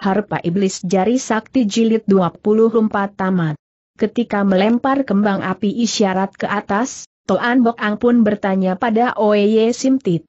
Harpa Iblis Jari Sakti Jilid 24 Tamat. Ketika melempar kembang api isyarat ke atas, Toan Bok Ang pun bertanya pada Oeye Simtit.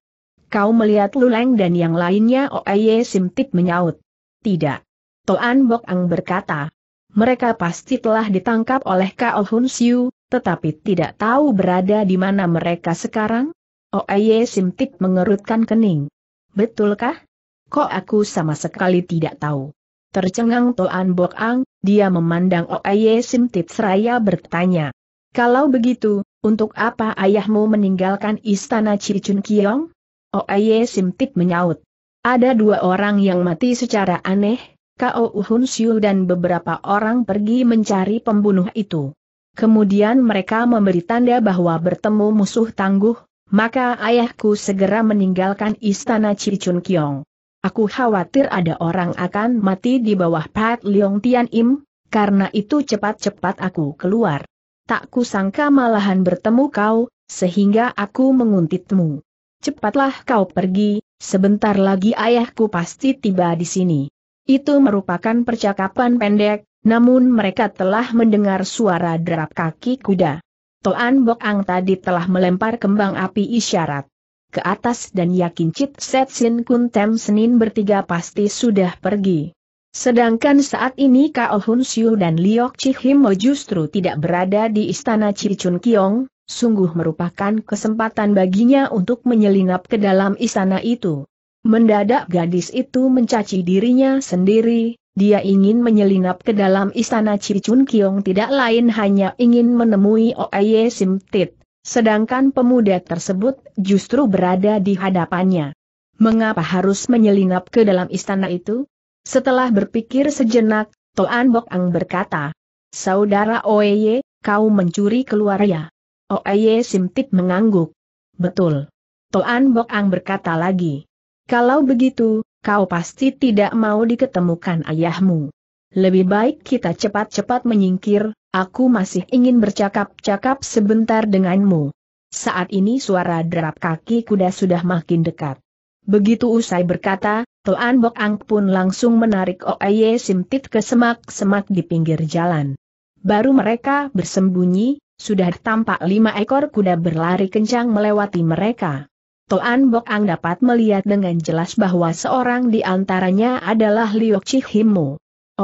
Kau melihat Luleng dan yang lainnya Oeye Simtit menyaut. Tidak. Toan Bok Ang berkata. Mereka pasti telah ditangkap oleh Kao Hun Siu, tetapi tidak tahu berada di mana mereka sekarang? Oeye Simtit mengerutkan kening. Betulkah? Kok aku sama sekali tidak tahu. Tercengang Toan Bok Ang, dia memandang Oaye Simtit seraya bertanya. Kalau begitu, untuk apa ayahmu meninggalkan istana Cicun Kiong? Oaye Simtit menyaut. Ada dua orang yang mati secara aneh, Kao Uhun Siu dan beberapa orang pergi mencari pembunuh itu. Kemudian mereka memberi tanda bahwa bertemu musuh tangguh, maka ayahku segera meninggalkan istana Cicun Kiong. Aku khawatir ada orang akan mati di bawah Pat Leong Tian Im, karena itu cepat-cepat aku keluar. Tak kusangka malahan bertemu kau, sehingga aku menguntitmu. Cepatlah kau pergi, sebentar lagi ayahku pasti tiba di sini. Itu merupakan percakapan pendek, namun mereka telah mendengar suara derap kaki kuda. Toan Bok Ang tadi telah melempar kembang api isyarat ke atas dan yakin Set Setsin Kun Tem Senin bertiga pasti sudah pergi. Sedangkan saat ini Kao Hun Siu dan Liok Chihimo justru tidak berada di istana Cicun Kiong, sungguh merupakan kesempatan baginya untuk menyelinap ke dalam istana itu. Mendadak gadis itu mencaci dirinya sendiri, dia ingin menyelinap ke dalam istana Cicun Kiong tidak lain hanya ingin menemui Oye Simtit. Sedangkan pemuda tersebut justru berada di hadapannya. Mengapa harus menyelinap ke dalam istana itu? Setelah berpikir sejenak, Toan Bok Ang berkata, Saudara Oeye, kau mencuri keluar ya. Oeye Simtip mengangguk. Betul. Toan Bok Ang berkata lagi. Kalau begitu, kau pasti tidak mau diketemukan ayahmu. Lebih baik kita cepat-cepat menyingkir, Aku masih ingin bercakap-cakap sebentar denganmu. Saat ini suara derap kaki kuda sudah makin dekat. Begitu usai berkata, Tuan Bok Ang pun langsung menarik Oeye Simtit ke semak-semak di pinggir jalan. Baru mereka bersembunyi, sudah tampak lima ekor kuda berlari kencang melewati mereka. Tuan Bok Ang dapat melihat dengan jelas bahwa seorang di antaranya adalah Liok Chihimu.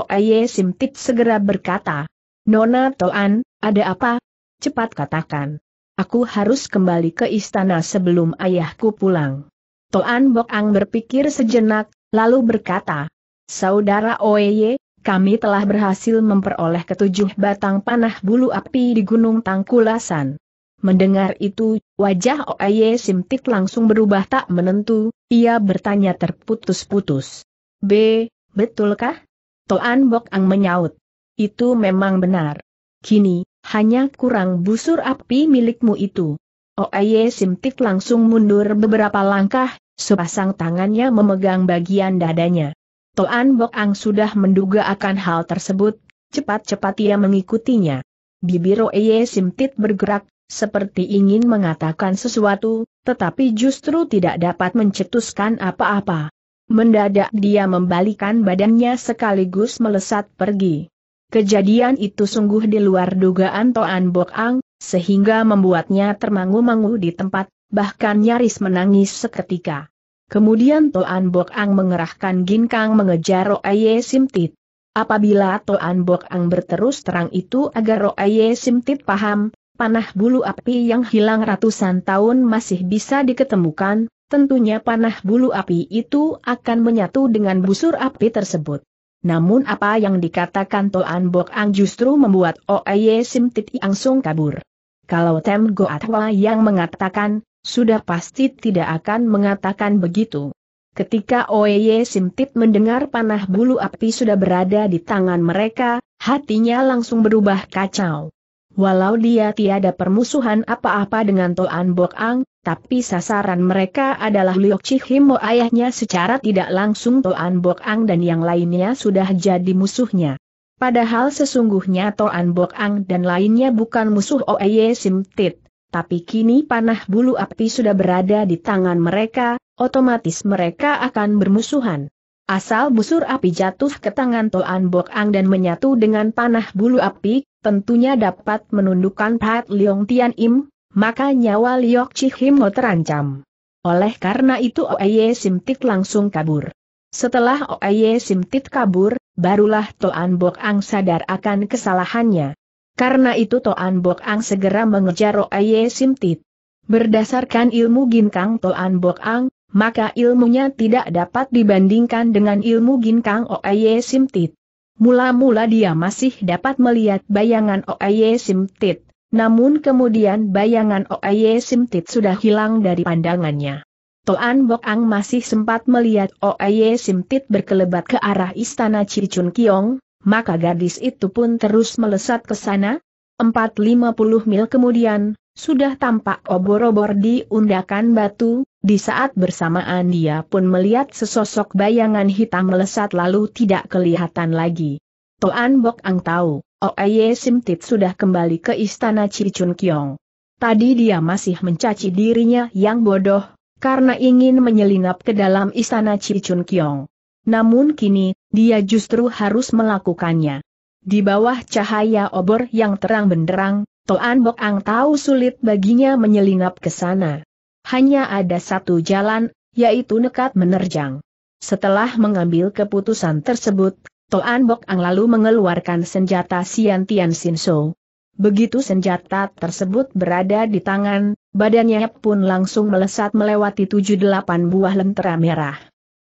Oeye Simtit segera berkata, Nona Toan, ada apa? Cepat katakan. Aku harus kembali ke istana sebelum ayahku pulang. Toan Bok Ang berpikir sejenak, lalu berkata, Saudara Oeye, kami telah berhasil memperoleh ketujuh batang panah bulu api di Gunung Tangkulasan. Mendengar itu, wajah Oeye Simtik langsung berubah tak menentu, ia bertanya terputus-putus. B, betulkah? Toan Bok Ang menyaut. Itu memang benar. Kini, hanya kurang busur api milikmu itu. Oaye Simtik langsung mundur beberapa langkah, sepasang tangannya memegang bagian dadanya. Toan Bok Ang sudah menduga akan hal tersebut, cepat-cepat ia mengikutinya. Bibir Oaye Simtit bergerak, seperti ingin mengatakan sesuatu, tetapi justru tidak dapat mencetuskan apa-apa. Mendadak dia membalikan badannya sekaligus melesat pergi. Kejadian itu sungguh di luar dugaan Toan Bok Ang, sehingga membuatnya termangu-mangu di tempat, bahkan nyaris menangis seketika. Kemudian Toan Bok Ang mengerahkan ginkang mengejar Roaye Simtit. Apabila Toan Bok Ang berterus terang itu agar Roaye Simtit paham, panah bulu api yang hilang ratusan tahun masih bisa diketemukan, tentunya panah bulu api itu akan menyatu dengan busur api tersebut namun apa yang dikatakan Toan Bok Ang justru membuat Oeye Sim langsung kabur. Kalau Tem Go Atwa yang mengatakan, sudah pasti tidak akan mengatakan begitu. Ketika Oeye Tit mendengar panah bulu api sudah berada di tangan mereka, hatinya langsung berubah kacau. Walau dia tiada permusuhan apa-apa dengan Toan Bok Ang, tapi sasaran mereka adalah Liok Chihimo ayahnya secara tidak langsung Toan Bok Ang dan yang lainnya sudah jadi musuhnya. Padahal sesungguhnya Toan Bok Ang dan lainnya bukan musuh Oeye Simtit, tapi kini panah bulu api sudah berada di tangan mereka, otomatis mereka akan bermusuhan. Asal busur api jatuh ke tangan Toan Bok Ang dan menyatu dengan panah bulu api, tentunya dapat menundukkan Pat Leong Tian Im, maka nyawa Liok Chihimo terancam. Oleh karena itu Oeye Simtik langsung kabur. Setelah Oeye Simtit kabur, barulah Toan Bok Ang sadar akan kesalahannya. Karena itu Toan Bok Ang segera mengejar Oeye Simtit. Berdasarkan ilmu ginkang Toan Bok Ang, maka ilmunya tidak dapat dibandingkan dengan ilmu ginkang Oeye Simtit. Mula-mula dia masih dapat melihat bayangan Oaye Simtit, namun kemudian bayangan Oaye Simtit sudah hilang dari pandangannya. Toan Bok Ang masih sempat melihat Oaye Simtit berkelebat ke arah istana Cicun Kiong, maka gadis itu pun terus melesat ke sana. 450 mil kemudian, sudah tampak obor-obor di undakan batu, di saat bersamaan dia pun melihat sesosok bayangan hitam melesat lalu tidak kelihatan lagi. Toan Bok Ang tahu, Oeye Simtit sudah kembali ke istana Cicun Kiong. Tadi dia masih mencaci dirinya yang bodoh, karena ingin menyelinap ke dalam istana Cicun Kiong. Namun kini, dia justru harus melakukannya. Di bawah cahaya obor yang terang benderang, Toan Bok Ang tahu sulit baginya menyelinap ke sana. Hanya ada satu jalan, yaitu nekat menerjang. Setelah mengambil keputusan tersebut, Toan Bok Ang lalu mengeluarkan senjata Sian Tian Sin So. Begitu senjata tersebut berada di tangan, badannya pun langsung melesat melewati tujuh delapan buah lentera merah.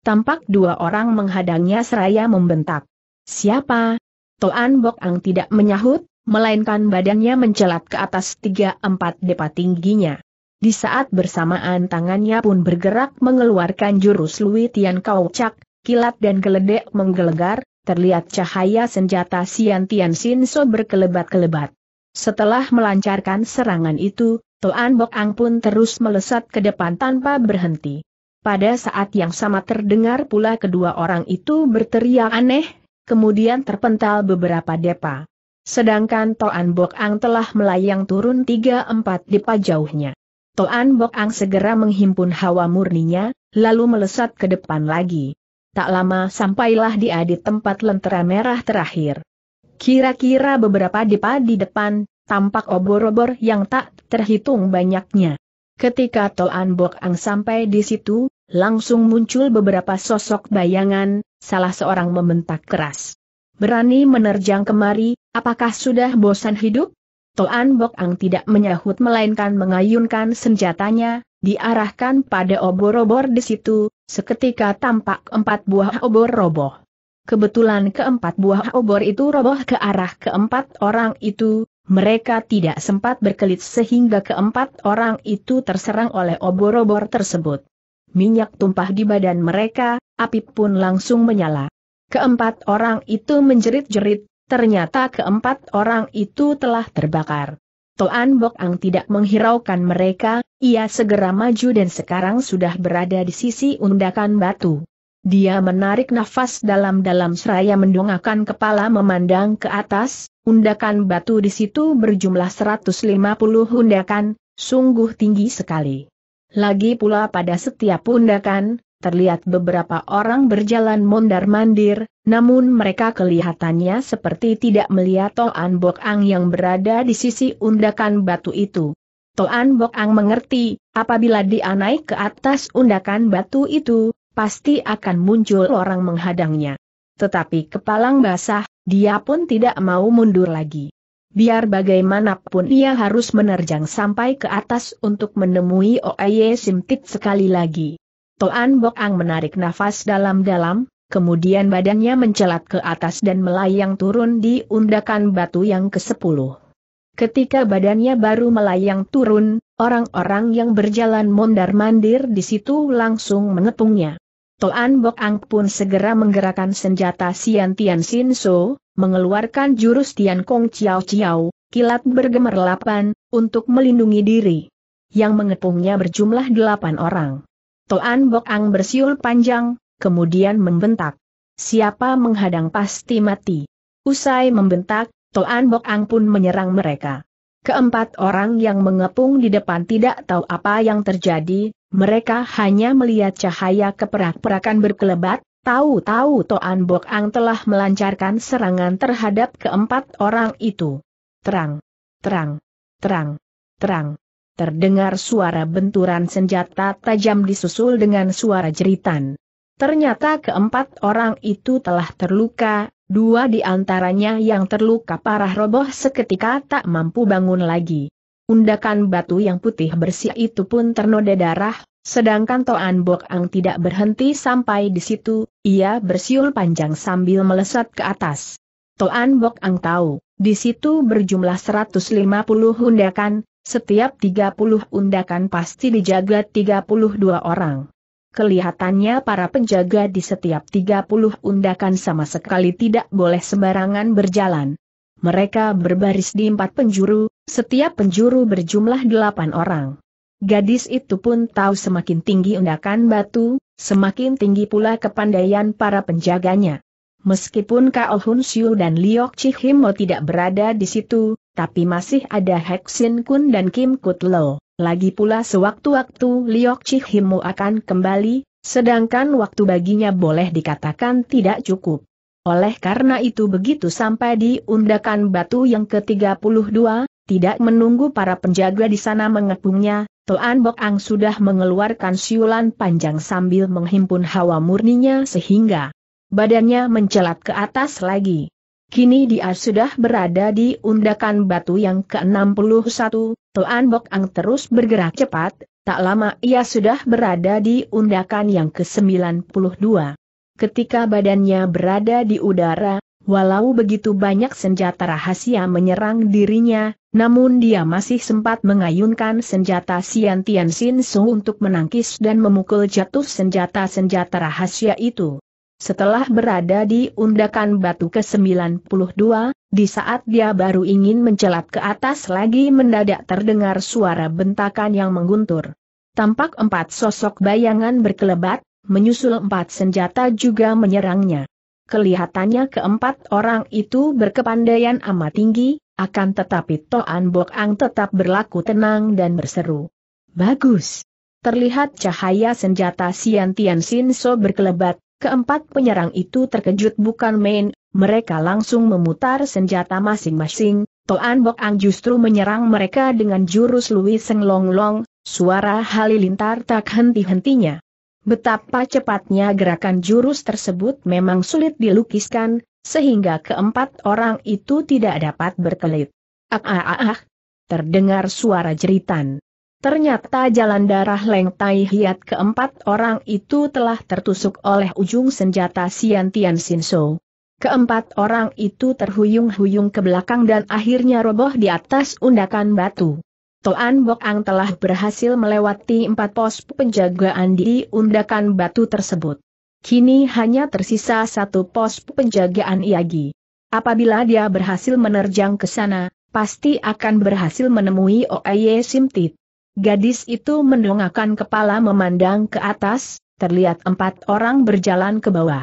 Tampak dua orang menghadangnya seraya membentak. Siapa? Toan Bok Ang tidak menyahut, melainkan badannya mencelat ke atas 3-4 depa tingginya. Di saat bersamaan tangannya pun bergerak mengeluarkan jurus Lui Tian Kau Cak, kilat dan geledek menggelegar, terlihat cahaya senjata Sian Tian Sin So berkelebat-kelebat. Setelah melancarkan serangan itu, Toan Bok Ang pun terus melesat ke depan tanpa berhenti. Pada saat yang sama terdengar pula kedua orang itu berteriak aneh, kemudian terpental beberapa depa. Sedangkan Toan Bok Ang telah melayang turun tiga empat di jauhnya. Toan Bok Ang segera menghimpun hawa murninya, lalu melesat ke depan lagi. Tak lama sampailah dia di tempat lentera merah terakhir. Kira-kira beberapa dipa di depan, tampak obor-obor yang tak terhitung banyaknya. Ketika Toan Bok Ang sampai di situ, langsung muncul beberapa sosok bayangan, salah seorang membentak keras. Berani menerjang kemari, apakah sudah bosan hidup? Toan Bok Ang tidak menyahut melainkan mengayunkan senjatanya, diarahkan pada obor-obor di situ, seketika tampak empat buah obor roboh. Kebetulan keempat buah obor itu roboh ke arah keempat orang itu, mereka tidak sempat berkelit sehingga keempat orang itu terserang oleh obor-obor tersebut. Minyak tumpah di badan mereka, api pun langsung menyala. Keempat orang itu menjerit-jerit, ternyata keempat orang itu telah terbakar. Toan Bok Ang tidak menghiraukan mereka, ia segera maju dan sekarang sudah berada di sisi undakan batu. Dia menarik nafas dalam-dalam seraya mendongakkan kepala memandang ke atas, undakan batu di situ berjumlah 150 undakan, sungguh tinggi sekali. Lagi pula pada setiap undakan, terlihat beberapa orang berjalan mondar-mandir, namun mereka kelihatannya seperti tidak melihat Toan Bok Ang yang berada di sisi undakan batu itu. Toan Bok Ang mengerti, apabila dia naik ke atas undakan batu itu, pasti akan muncul orang menghadangnya. Tetapi kepalang basah, dia pun tidak mau mundur lagi. Biar bagaimanapun ia harus menerjang sampai ke atas untuk menemui Oye Simtik sekali lagi. Toan Bok Ang menarik nafas dalam-dalam, kemudian badannya mencelat ke atas dan melayang turun di undakan batu yang ke-10. Ketika badannya baru melayang turun, orang-orang yang berjalan mondar-mandir di situ langsung mengepungnya. Toan Bok Ang pun segera menggerakkan senjata Sian Tian Sin So, mengeluarkan jurus Tian Kong Chiao Chiao, kilat bergemerlapan, untuk melindungi diri. Yang mengepungnya berjumlah delapan orang. Toan Bok Ang bersiul panjang, kemudian membentak. Siapa menghadang pasti mati. Usai membentak, Toan Bok Ang pun menyerang mereka. Keempat orang yang mengepung di depan tidak tahu apa yang terjadi, mereka hanya melihat cahaya keperak-perakan berkelebat, tahu-tahu Toan Bok Ang telah melancarkan serangan terhadap keempat orang itu. Terang, terang, terang, terang terdengar suara benturan senjata tajam disusul dengan suara jeritan. Ternyata keempat orang itu telah terluka, dua di antaranya yang terluka parah roboh seketika tak mampu bangun lagi. Undakan batu yang putih bersih itu pun ternoda darah, sedangkan Toan Bok Ang tidak berhenti sampai di situ, ia bersiul panjang sambil melesat ke atas. Toan Bok Ang tahu, di situ berjumlah 150 undakan, setiap 30 undakan pasti dijaga 32 orang. Kelihatannya para penjaga di setiap 30 undakan sama sekali tidak boleh sembarangan berjalan. Mereka berbaris di empat penjuru, setiap penjuru berjumlah delapan orang. Gadis itu pun tahu semakin tinggi undakan batu, semakin tinggi pula kepandaian para penjaganya. Meskipun Kao Hun Siu dan Liok Chihimo tidak berada di situ, tapi masih ada Heksin Kun dan Kim Kut Lo. Lagi pula sewaktu-waktu Liok Chihimu Himu akan kembali, sedangkan waktu baginya boleh dikatakan tidak cukup. Oleh karena itu begitu sampai di undakan batu yang ke-32, tidak menunggu para penjaga di sana mengepungnya, Toan Bok Ang sudah mengeluarkan siulan panjang sambil menghimpun hawa murninya sehingga badannya mencelat ke atas lagi. Kini dia sudah berada di undakan batu yang ke-61, Tuan Bok Ang terus bergerak cepat, tak lama ia sudah berada di undakan yang ke-92. Ketika badannya berada di udara, walau begitu banyak senjata rahasia menyerang dirinya, namun dia masih sempat mengayunkan senjata Sian Tian Sin Su untuk menangkis dan memukul jatuh senjata-senjata rahasia itu. Setelah berada di undakan batu ke-92, di saat dia baru ingin mencelat ke atas lagi mendadak terdengar suara bentakan yang mengguntur. Tampak empat sosok bayangan berkelebat, menyusul empat senjata juga menyerangnya. Kelihatannya keempat orang itu berkepandaian amat tinggi, akan tetapi Toan Bok Ang tetap berlaku tenang dan berseru. Bagus! Terlihat cahaya senjata Sian Tian Sin So berkelebat, Keempat penyerang itu terkejut bukan main, mereka langsung memutar senjata masing-masing, Toan Bok Ang justru menyerang mereka dengan jurus Lui Seng Long Long, suara halilintar tak henti-hentinya. Betapa cepatnya gerakan jurus tersebut memang sulit dilukiskan, sehingga keempat orang itu tidak dapat berkelit. Ah ah ah ah! Terdengar suara jeritan. Ternyata jalan darah Leng Tai Hiat keempat orang itu telah tertusuk oleh ujung senjata Sian Tian Sin So. Keempat orang itu terhuyung-huyung ke belakang dan akhirnya roboh di atas undakan batu. Toan Bok Ang telah berhasil melewati empat pos penjagaan di undakan batu tersebut. Kini hanya tersisa satu pos penjagaan Iagi. Apabila dia berhasil menerjang ke sana, pasti akan berhasil menemui Oye Simtit. Gadis itu mendongakkan kepala memandang ke atas, terlihat empat orang berjalan ke bawah.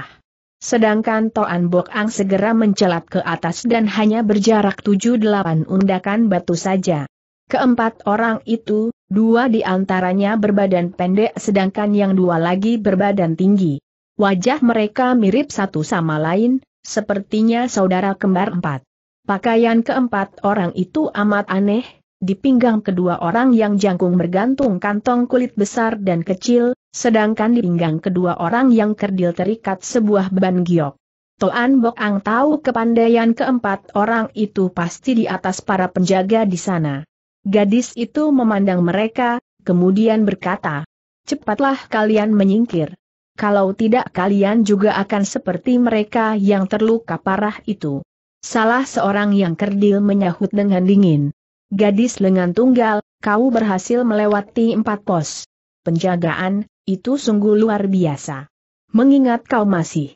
Sedangkan Toan Bok Ang segera mencelat ke atas dan hanya berjarak tujuh delapan undakan batu saja. Keempat orang itu, dua di antaranya berbadan pendek sedangkan yang dua lagi berbadan tinggi. Wajah mereka mirip satu sama lain, sepertinya saudara kembar empat. Pakaian keempat orang itu amat aneh, di pinggang kedua orang yang jangkung bergantung kantong kulit besar dan kecil, sedangkan di pinggang kedua orang yang kerdil terikat sebuah beban giok. Toan Bok Ang tahu kepandaian keempat orang itu pasti di atas para penjaga di sana. Gadis itu memandang mereka, kemudian berkata, Cepatlah kalian menyingkir. Kalau tidak kalian juga akan seperti mereka yang terluka parah itu. Salah seorang yang kerdil menyahut dengan dingin. Gadis lengan tunggal, kau berhasil melewati empat pos. Penjagaan, itu sungguh luar biasa. Mengingat kau masih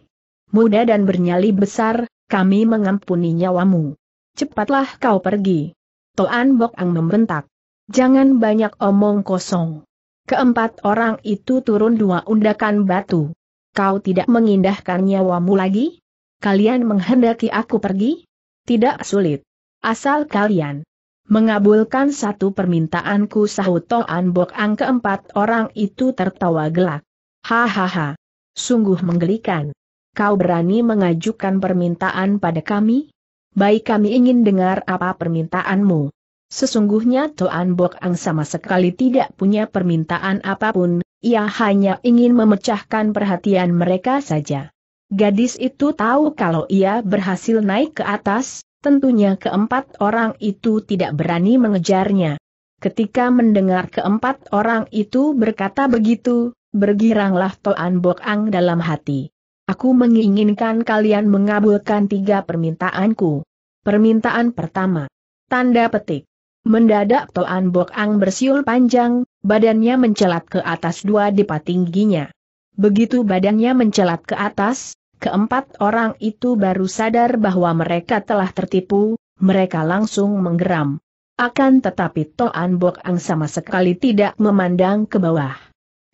muda dan bernyali besar, kami mengampuni nyawamu. Cepatlah kau pergi. Toan Bok Ang membentak. Jangan banyak omong kosong. Keempat orang itu turun dua undakan batu. Kau tidak mengindahkan nyawamu lagi? Kalian menghendaki aku pergi? Tidak sulit. Asal kalian Mengabulkan satu permintaanku sahut Toan Bok Ang keempat orang itu tertawa gelak. Hahaha. Sungguh menggelikan. Kau berani mengajukan permintaan pada kami? Baik kami ingin dengar apa permintaanmu. Sesungguhnya Toan Bok Ang sama sekali tidak punya permintaan apapun, ia hanya ingin memecahkan perhatian mereka saja. Gadis itu tahu kalau ia berhasil naik ke atas, Tentunya keempat orang itu tidak berani mengejarnya. Ketika mendengar keempat orang itu berkata begitu, bergiranglah Toan Bok Ang dalam hati. Aku menginginkan kalian mengabulkan tiga permintaanku. Permintaan pertama. Tanda petik. Mendadak Toan Bok Ang bersiul panjang, badannya mencelat ke atas dua depa tingginya. Begitu badannya mencelat ke atas, Keempat orang itu baru sadar bahwa mereka telah tertipu, mereka langsung menggeram. Akan tetapi Toan Bok Ang sama sekali tidak memandang ke bawah.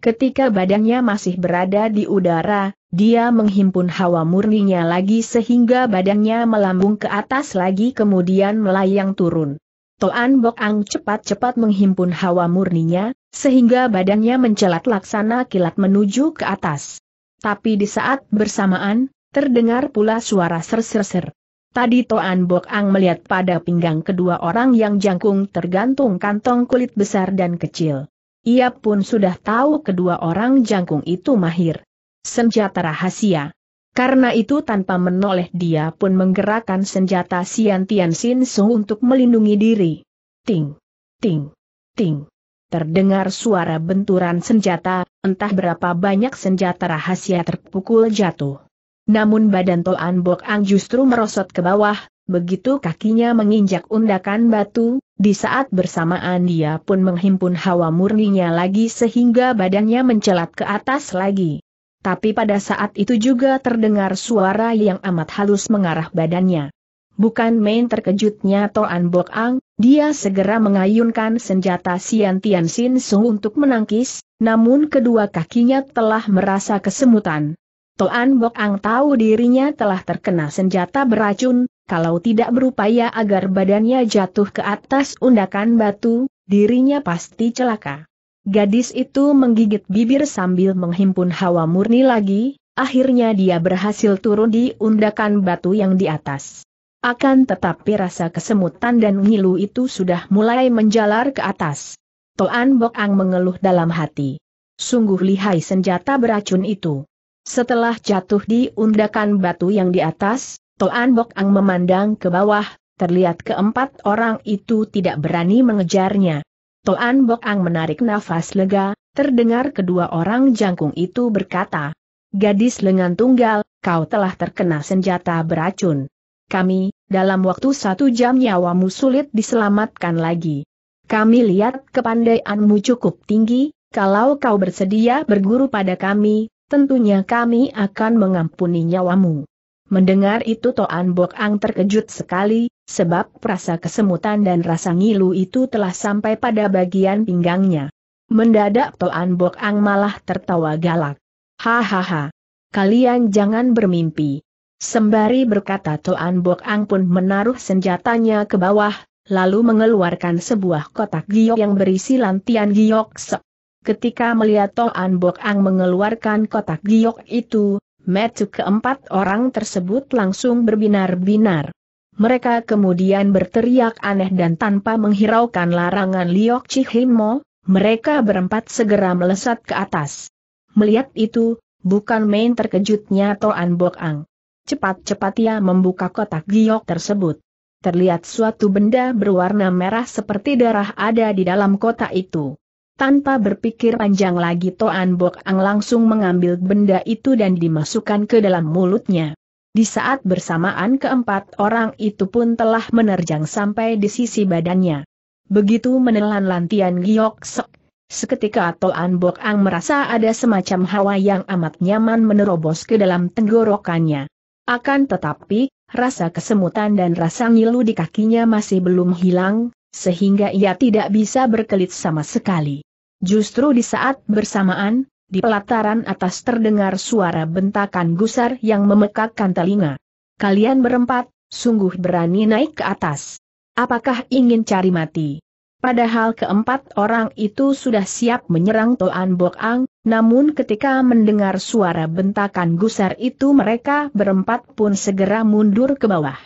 Ketika badannya masih berada di udara, dia menghimpun hawa murninya lagi sehingga badannya melambung ke atas lagi kemudian melayang turun. Toan Bok Ang cepat-cepat menghimpun hawa murninya, sehingga badannya mencelat laksana kilat menuju ke atas. Tapi di saat bersamaan, terdengar pula suara ser-ser-ser. Tadi Toan Bok Ang melihat pada pinggang kedua orang yang jangkung tergantung kantong kulit besar dan kecil. Ia pun sudah tahu kedua orang jangkung itu mahir. Senjata rahasia. Karena itu tanpa menoleh dia pun menggerakkan senjata Sian Tian Sin Su untuk melindungi diri. Ting! Ting! Ting! terdengar suara benturan senjata, entah berapa banyak senjata rahasia terpukul jatuh. Namun badan Toan Bok Ang justru merosot ke bawah, begitu kakinya menginjak undakan batu, di saat bersamaan dia pun menghimpun hawa murninya lagi sehingga badannya mencelat ke atas lagi. Tapi pada saat itu juga terdengar suara yang amat halus mengarah badannya. Bukan main terkejutnya Toan Bok Ang, dia segera mengayunkan senjata Sian Tian Sin Su untuk menangkis, namun kedua kakinya telah merasa kesemutan. Toan Bok Ang tahu dirinya telah terkena senjata beracun, kalau tidak berupaya agar badannya jatuh ke atas undakan batu, dirinya pasti celaka. Gadis itu menggigit bibir sambil menghimpun hawa murni lagi, akhirnya dia berhasil turun di undakan batu yang di atas. Akan tetapi rasa kesemutan dan ngilu itu sudah mulai menjalar ke atas. Toan Bok Ang mengeluh dalam hati. Sungguh lihai senjata beracun itu. Setelah jatuh di undakan batu yang di atas, Toan Bok Ang memandang ke bawah, terlihat keempat orang itu tidak berani mengejarnya. Toan Bok Ang menarik nafas lega, terdengar kedua orang jangkung itu berkata, Gadis lengan tunggal, kau telah terkena senjata beracun kami, dalam waktu satu jam nyawamu sulit diselamatkan lagi. Kami lihat kepandaianmu cukup tinggi, kalau kau bersedia berguru pada kami, tentunya kami akan mengampuni nyawamu. Mendengar itu Toan Bok Ang terkejut sekali, sebab rasa kesemutan dan rasa ngilu itu telah sampai pada bagian pinggangnya. Mendadak Toan Bok Ang malah tertawa galak. Hahaha. Kalian jangan bermimpi. Sembari berkata Toan Bok Ang pun menaruh senjatanya ke bawah, lalu mengeluarkan sebuah kotak giok yang berisi lantian giok sep. Ketika melihat Toan Bok Ang mengeluarkan kotak giok itu, metu keempat orang tersebut langsung berbinar-binar. Mereka kemudian berteriak aneh dan tanpa menghiraukan larangan Liok Chihimo, mereka berempat segera melesat ke atas. Melihat itu, bukan main terkejutnya Toan Bok Ang. Cepat-cepat ia membuka kotak giok tersebut. Terlihat suatu benda berwarna merah seperti darah ada di dalam kotak itu. Tanpa berpikir panjang lagi Toan Bok Ang langsung mengambil benda itu dan dimasukkan ke dalam mulutnya. Di saat bersamaan keempat orang itu pun telah menerjang sampai di sisi badannya. Begitu menelan lantian giok sek, seketika Toan Bok Ang merasa ada semacam hawa yang amat nyaman menerobos ke dalam tenggorokannya. Akan tetapi, rasa kesemutan dan rasa ngilu di kakinya masih belum hilang, sehingga ia tidak bisa berkelit sama sekali. Justru di saat bersamaan, di pelataran atas terdengar suara bentakan gusar yang memekakkan telinga. Kalian berempat, sungguh berani naik ke atas. Apakah ingin cari mati? Padahal keempat orang itu sudah siap menyerang Toan Bok Ang, namun ketika mendengar suara bentakan gusar itu mereka berempat pun segera mundur ke bawah.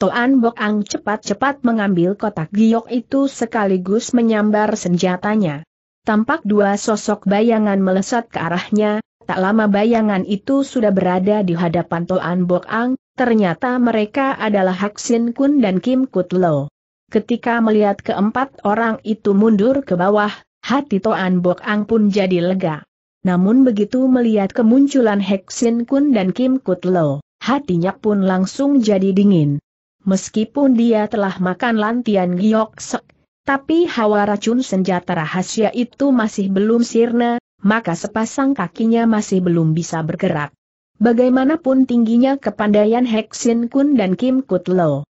Toan Bok Ang cepat-cepat mengambil kotak giok itu sekaligus menyambar senjatanya. Tampak dua sosok bayangan melesat ke arahnya, tak lama bayangan itu sudah berada di hadapan Toan Bok Ang, ternyata mereka adalah Hak Sin Kun dan Kim Kut Lo. Ketika melihat keempat orang itu mundur ke bawah, hati Toan Bok Ang pun jadi lega. Namun begitu melihat kemunculan Heksin Kun dan Kim Kut hatinya pun langsung jadi dingin. Meskipun dia telah makan lantian giok sek, tapi hawa racun senjata rahasia itu masih belum sirna, maka sepasang kakinya masih belum bisa bergerak. Bagaimanapun tingginya kepandaian Heksin Kun dan Kim Kut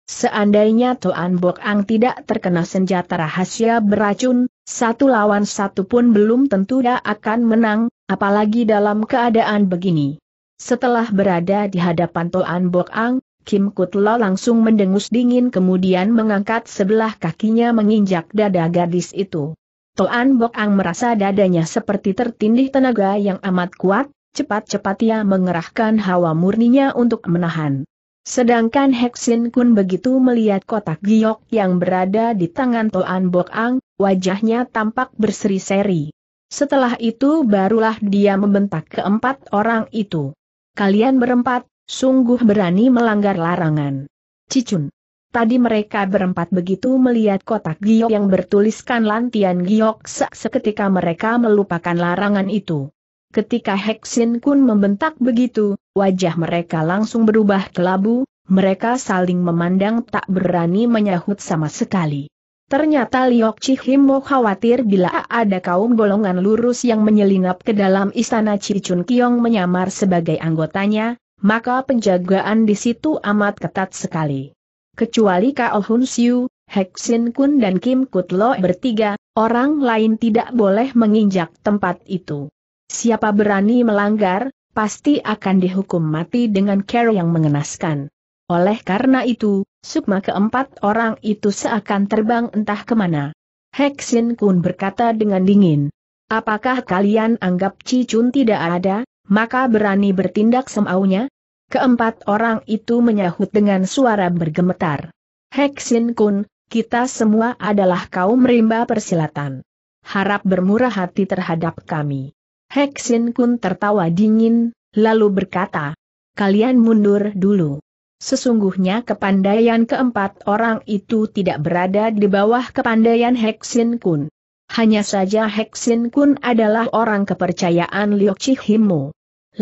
Seandainya Tuan Bok Ang tidak terkena senjata rahasia beracun, satu lawan satu pun belum tentu dia akan menang, apalagi dalam keadaan begini. Setelah berada di hadapan Tuan Bok Ang, Kim Kutla langsung mendengus dingin kemudian mengangkat sebelah kakinya menginjak dada gadis itu. Tuan Bok Ang merasa dadanya seperti tertindih tenaga yang amat kuat, cepat-cepat ia mengerahkan hawa murninya untuk menahan. Sedangkan Heksin Kun begitu melihat kotak giok yang berada di tangan Toan Bok Ang, wajahnya tampak berseri-seri. Setelah itu barulah dia membentak keempat orang itu. Kalian berempat, sungguh berani melanggar larangan. Cicun. Tadi mereka berempat begitu melihat kotak giok yang bertuliskan lantian giok seketika mereka melupakan larangan itu. Ketika Heksin Kun membentak begitu, wajah mereka langsung berubah kelabu, mereka saling memandang tak berani menyahut sama sekali. Ternyata Liok Chihimo khawatir bila ada kaum golongan lurus yang menyelinap ke dalam istana Cicun Kiong menyamar sebagai anggotanya, maka penjagaan di situ amat ketat sekali. Kecuali Kao Hun Siu, Heksin Kun dan Kim Kutlo bertiga, orang lain tidak boleh menginjak tempat itu. Siapa berani melanggar, pasti akan dihukum mati dengan cara yang mengenaskan. Oleh karena itu, sukma keempat orang itu seakan terbang entah kemana. Heksin Kun berkata dengan dingin. Apakah kalian anggap Cicun tidak ada, maka berani bertindak semaunya? Keempat orang itu menyahut dengan suara bergemetar. Heksin Kun, kita semua adalah kaum rimba persilatan. Harap bermurah hati terhadap kami. Heksin Kun tertawa dingin, lalu berkata, kalian mundur dulu. Sesungguhnya kepandaian keempat orang itu tidak berada di bawah kepandaian Heksin Kun. Hanya saja Heksin Kun adalah orang kepercayaan Liu Chihimu.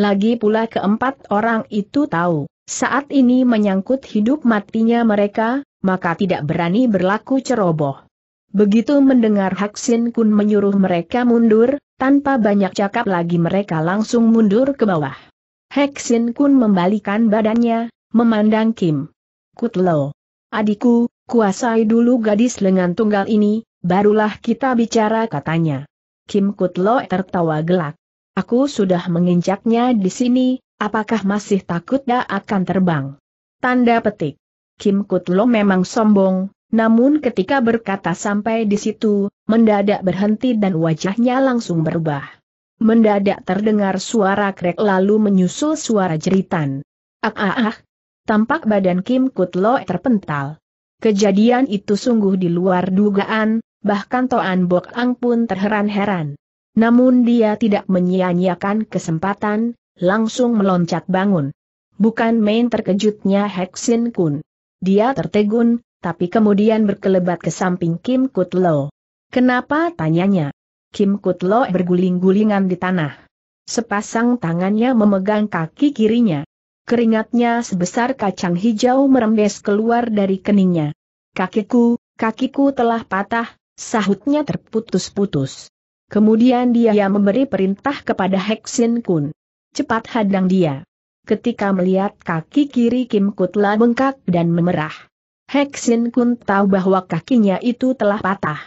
Lagi pula keempat orang itu tahu, saat ini menyangkut hidup matinya mereka, maka tidak berani berlaku ceroboh. Begitu mendengar Haksin Kun menyuruh mereka mundur, tanpa banyak cakap lagi mereka langsung mundur ke bawah. Haksin Kun membalikan badannya, memandang Kim. Kutlo. Adikku, kuasai dulu gadis lengan tunggal ini, barulah kita bicara katanya. Kim Kutlo tertawa gelak. Aku sudah menginjaknya di sini, apakah masih takut dia akan terbang? Tanda petik. Kim Kutlo memang sombong, namun ketika berkata sampai di situ, mendadak berhenti dan wajahnya langsung berubah. Mendadak terdengar suara krek lalu menyusul suara jeritan. Ah ah ah. Tampak badan Kim Kutlo terpental. Kejadian itu sungguh di luar dugaan, bahkan Toan Bok Ang pun terheran-heran. Namun dia tidak menyia-nyiakan kesempatan, langsung meloncat bangun. Bukan main terkejutnya Hexin Kun. Dia tertegun, tapi kemudian berkelebat ke samping Kim Kutlo. Kenapa tanyanya? Kim Kutlo berguling-gulingan di tanah. Sepasang tangannya memegang kaki kirinya. Keringatnya sebesar kacang hijau merembes keluar dari keningnya. Kakiku, kakiku telah patah, sahutnya terputus-putus. Kemudian dia memberi perintah kepada Heksin Kun. Cepat hadang dia. Ketika melihat kaki kiri Kim Kutla bengkak dan memerah. Heksin Kun tahu bahwa kakinya itu telah patah.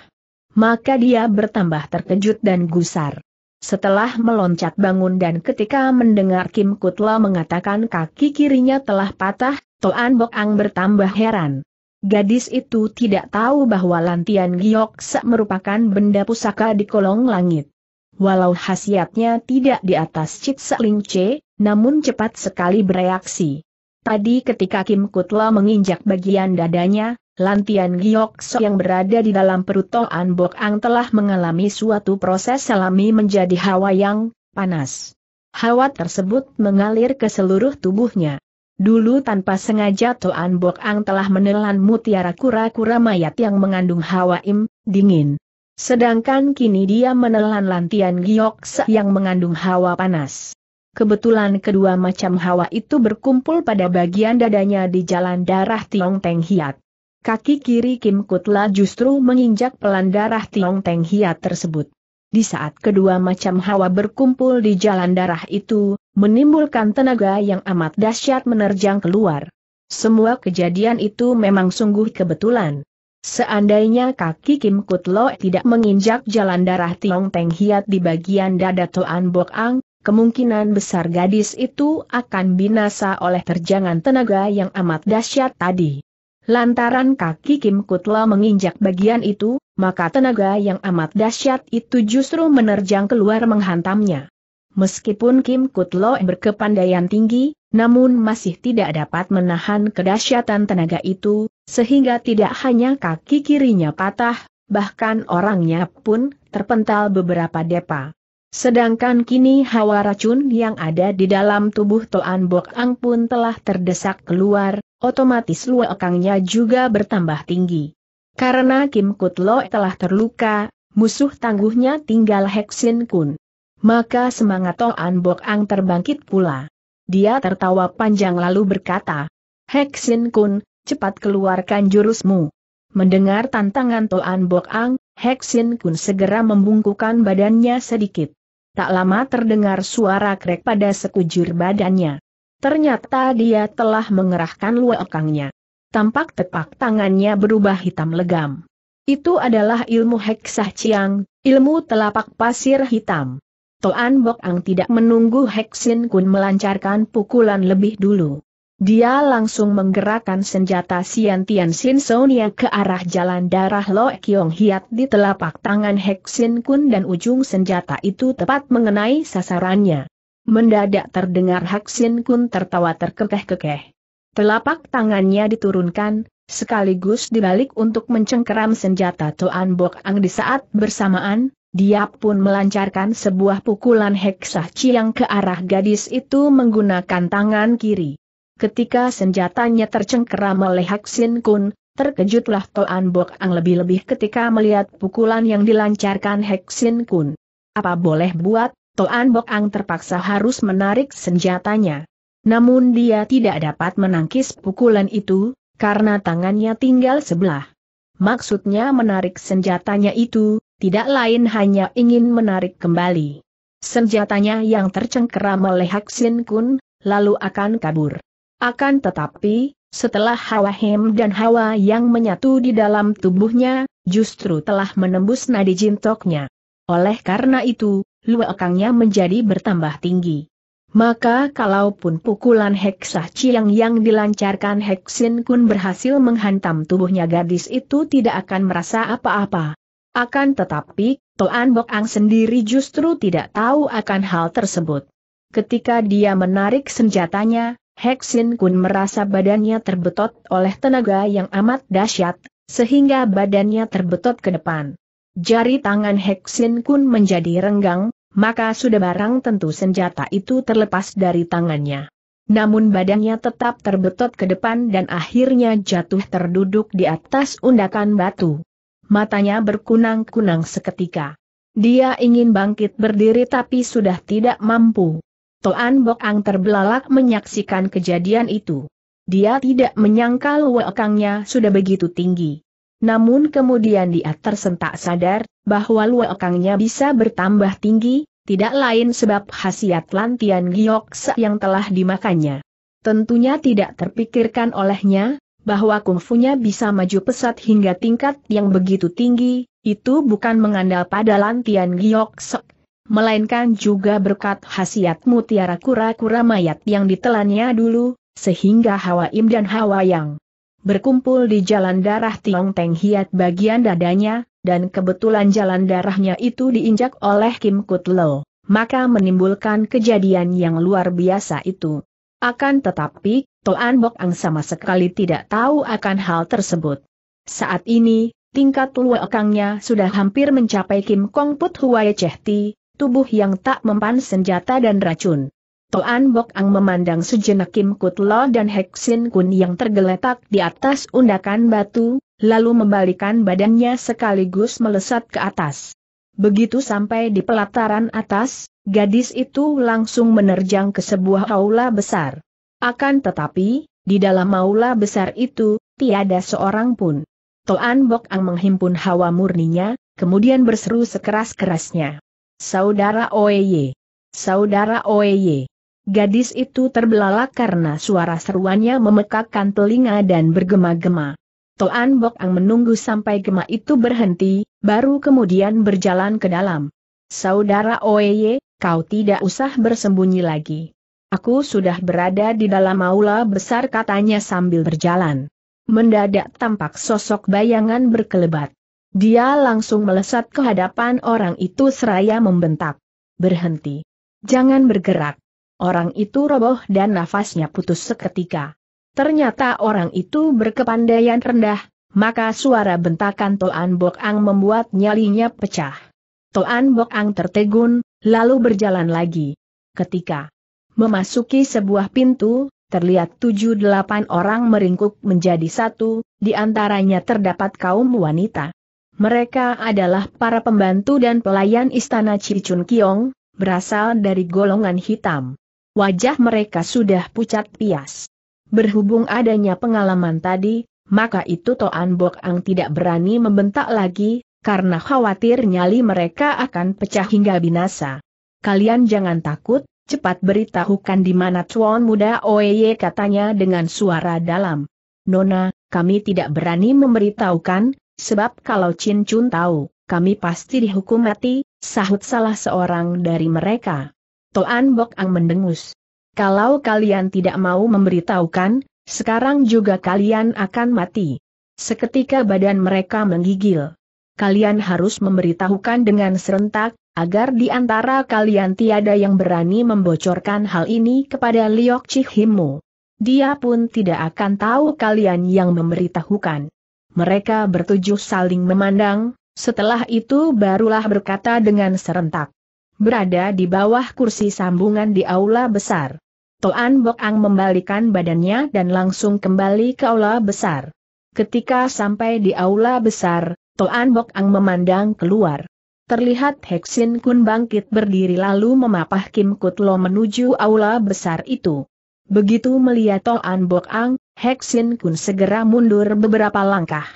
Maka dia bertambah terkejut dan gusar. Setelah meloncat bangun dan ketika mendengar Kim Kutla mengatakan kaki kirinya telah patah, Toan Bok Ang bertambah heran. Gadis itu tidak tahu bahwa lantian gioksa merupakan benda pusaka di kolong langit. Walau khasiatnya tidak di atas Citsa Ling namun cepat sekali bereaksi. Tadi ketika Kim Kutla menginjak bagian dadanya, Lantian Giok So yang berada di dalam perut Toan Bok Ang telah mengalami suatu proses selami menjadi hawa yang panas. Hawa tersebut mengalir ke seluruh tubuhnya. Dulu tanpa sengaja Toan Bok Ang telah menelan mutiara kura-kura mayat yang mengandung hawa im, dingin. Sedangkan kini dia menelan lantian giok yang mengandung hawa panas. Kebetulan kedua macam hawa itu berkumpul pada bagian dadanya di jalan darah Tiong Teng Hiat. Kaki kiri Kim Kutla justru menginjak pelan darah Tiong Teng Hiat tersebut. Di saat kedua macam hawa berkumpul di jalan darah itu, menimbulkan tenaga yang amat dahsyat menerjang keluar. Semua kejadian itu memang sungguh kebetulan. Seandainya kaki Kim Kutlo tidak menginjak jalan darah Tiong Teng Hiat di bagian dada Toan Bok Ang, kemungkinan besar gadis itu akan binasa oleh terjangan tenaga yang amat dahsyat tadi. Lantaran kaki Kim Kutla menginjak bagian itu, maka tenaga yang amat dahsyat itu justru menerjang keluar menghantamnya. Meskipun Kim Kutlo berkepandaian tinggi, namun masih tidak dapat menahan kedahsyatan tenaga itu, sehingga tidak hanya kaki kirinya patah, bahkan orangnya pun terpental beberapa depa. Sedangkan kini hawa racun yang ada di dalam tubuh Toan Bok Ang pun telah terdesak keluar, otomatis luakangnya juga bertambah tinggi. Karena Kim Kut Lo telah terluka, musuh tangguhnya tinggal Heksin Kun. Maka semangat Toan Bok Ang terbangkit pula. Dia tertawa panjang lalu berkata, Heksin Kun, cepat keluarkan jurusmu. Mendengar tantangan Toan Bok Ang, Heksin Kun segera membungkukan badannya sedikit. Tak lama terdengar suara krek pada sekujur badannya. Ternyata dia telah mengerahkan luakangnya. Tampak tepak tangannya berubah hitam legam. Itu adalah ilmu heksah ciang, ilmu telapak pasir hitam. Toan Bok Ang tidak menunggu Heksin Kun melancarkan pukulan lebih dulu. Dia langsung menggerakkan senjata Sian Tian Sin Sonia ke arah jalan darah Lo Kiong Hiat di telapak tangan Hek Sin Kun dan ujung senjata itu tepat mengenai sasarannya. Mendadak terdengar Hek Sin Kun tertawa terkekeh-kekeh. Telapak tangannya diturunkan, sekaligus dibalik untuk mencengkeram senjata Toan Bok Ang di saat bersamaan, dia pun melancarkan sebuah pukulan heksah ciang ke arah gadis itu menggunakan tangan kiri ketika senjatanya tercengkeram oleh Hak Sin Kun, terkejutlah Toan Bok Ang lebih-lebih ketika melihat pukulan yang dilancarkan Hak Sin Kun. Apa boleh buat, Toan Bok Ang terpaksa harus menarik senjatanya. Namun dia tidak dapat menangkis pukulan itu, karena tangannya tinggal sebelah. Maksudnya menarik senjatanya itu, tidak lain hanya ingin menarik kembali. Senjatanya yang tercengkeram oleh Hak Sin Kun, lalu akan kabur. Akan tetapi, setelah hawa hem dan hawa yang menyatu di dalam tubuhnya, justru telah menembus nadi jintoknya. Oleh karena itu, luakangnya menjadi bertambah tinggi. Maka kalaupun pukulan heksah ciang yang dilancarkan Heksin Kun berhasil menghantam tubuhnya gadis itu tidak akan merasa apa-apa. Akan tetapi, Toan Bok Ang sendiri justru tidak tahu akan hal tersebut. Ketika dia menarik senjatanya, Hexin Kun merasa badannya terbetot oleh tenaga yang amat dahsyat, sehingga badannya terbetot ke depan. Jari tangan Hexin Kun menjadi renggang, maka sudah barang tentu senjata itu terlepas dari tangannya. Namun badannya tetap terbetot ke depan dan akhirnya jatuh terduduk di atas undakan batu. Matanya berkunang-kunang seketika. Dia ingin bangkit berdiri tapi sudah tidak mampu. Toan Bok Ang terbelalak menyaksikan kejadian itu. Dia tidak menyangkal luekangnya sudah begitu tinggi. Namun kemudian dia tersentak sadar, bahwa luekangnya bisa bertambah tinggi, tidak lain sebab khasiat lantian giok yang telah dimakannya. Tentunya tidak terpikirkan olehnya, bahwa kungfunya bisa maju pesat hingga tingkat yang begitu tinggi, itu bukan mengandal pada lantian giok melainkan juga berkat khasiat mutiara kura-kura mayat yang ditelannya dulu, sehingga Hawa Im dan Hawa Yang berkumpul di jalan darah Tiong Teng Hiat bagian dadanya, dan kebetulan jalan darahnya itu diinjak oleh Kim Kut Lo, maka menimbulkan kejadian yang luar biasa itu. Akan tetapi, Toan Bok Ang sama sekali tidak tahu akan hal tersebut. Saat ini, tingkat luwakangnya sudah hampir mencapai Kim Kong Put Huay Cheh Ti, tubuh yang tak mempan senjata dan racun. Toan Bok Ang memandang sejenak Kim Kut Lo dan Heksin Kun yang tergeletak di atas undakan batu, lalu membalikan badannya sekaligus melesat ke atas. Begitu sampai di pelataran atas, gadis itu langsung menerjang ke sebuah aula besar. Akan tetapi, di dalam aula besar itu, tiada seorang pun. Toan Bok Ang menghimpun hawa murninya, kemudian berseru sekeras-kerasnya. Saudara Oeye. Saudara Oeye. Gadis itu terbelalak karena suara seruannya memekakkan telinga dan bergema-gema. Toan Bok Ang menunggu sampai gema itu berhenti, baru kemudian berjalan ke dalam. Saudara Oeye, kau tidak usah bersembunyi lagi. Aku sudah berada di dalam aula besar katanya sambil berjalan. Mendadak tampak sosok bayangan berkelebat. Dia langsung melesat ke hadapan orang itu seraya membentak. Berhenti. Jangan bergerak. Orang itu roboh dan nafasnya putus seketika. Ternyata orang itu berkepandaian rendah, maka suara bentakan Toan Bok Ang membuat nyalinya pecah. Toan Bok Ang tertegun, lalu berjalan lagi. Ketika memasuki sebuah pintu, terlihat tujuh delapan orang meringkuk menjadi satu, di antaranya terdapat kaum wanita. Mereka adalah para pembantu dan pelayan istana Cicun Kiong, berasal dari golongan hitam. Wajah mereka sudah pucat pias. Berhubung adanya pengalaman tadi, maka itu Toan Bok Ang tidak berani membentak lagi, karena khawatir nyali mereka akan pecah hingga binasa. Kalian jangan takut, cepat beritahukan di mana Tuan Muda Oeye katanya dengan suara dalam. Nona, kami tidak berani memberitahukan, Sebab kalau Chin Chun tahu, kami pasti dihukum mati, sahut salah seorang dari mereka. Toan Bok Ang mendengus. Kalau kalian tidak mau memberitahukan, sekarang juga kalian akan mati. Seketika badan mereka menggigil. Kalian harus memberitahukan dengan serentak, agar di antara kalian tiada yang berani membocorkan hal ini kepada Liok Chihimu. Dia pun tidak akan tahu kalian yang memberitahukan mereka bertujuh saling memandang, setelah itu barulah berkata dengan serentak. Berada di bawah kursi sambungan di aula besar. Toan Bok Ang membalikan badannya dan langsung kembali ke aula besar. Ketika sampai di aula besar, Toan Bok Ang memandang keluar. Terlihat Heksin Kun bangkit berdiri lalu memapah Kim Kutlo menuju aula besar itu. Begitu melihat Toan Bok Ang, Heksin Kun segera mundur beberapa langkah.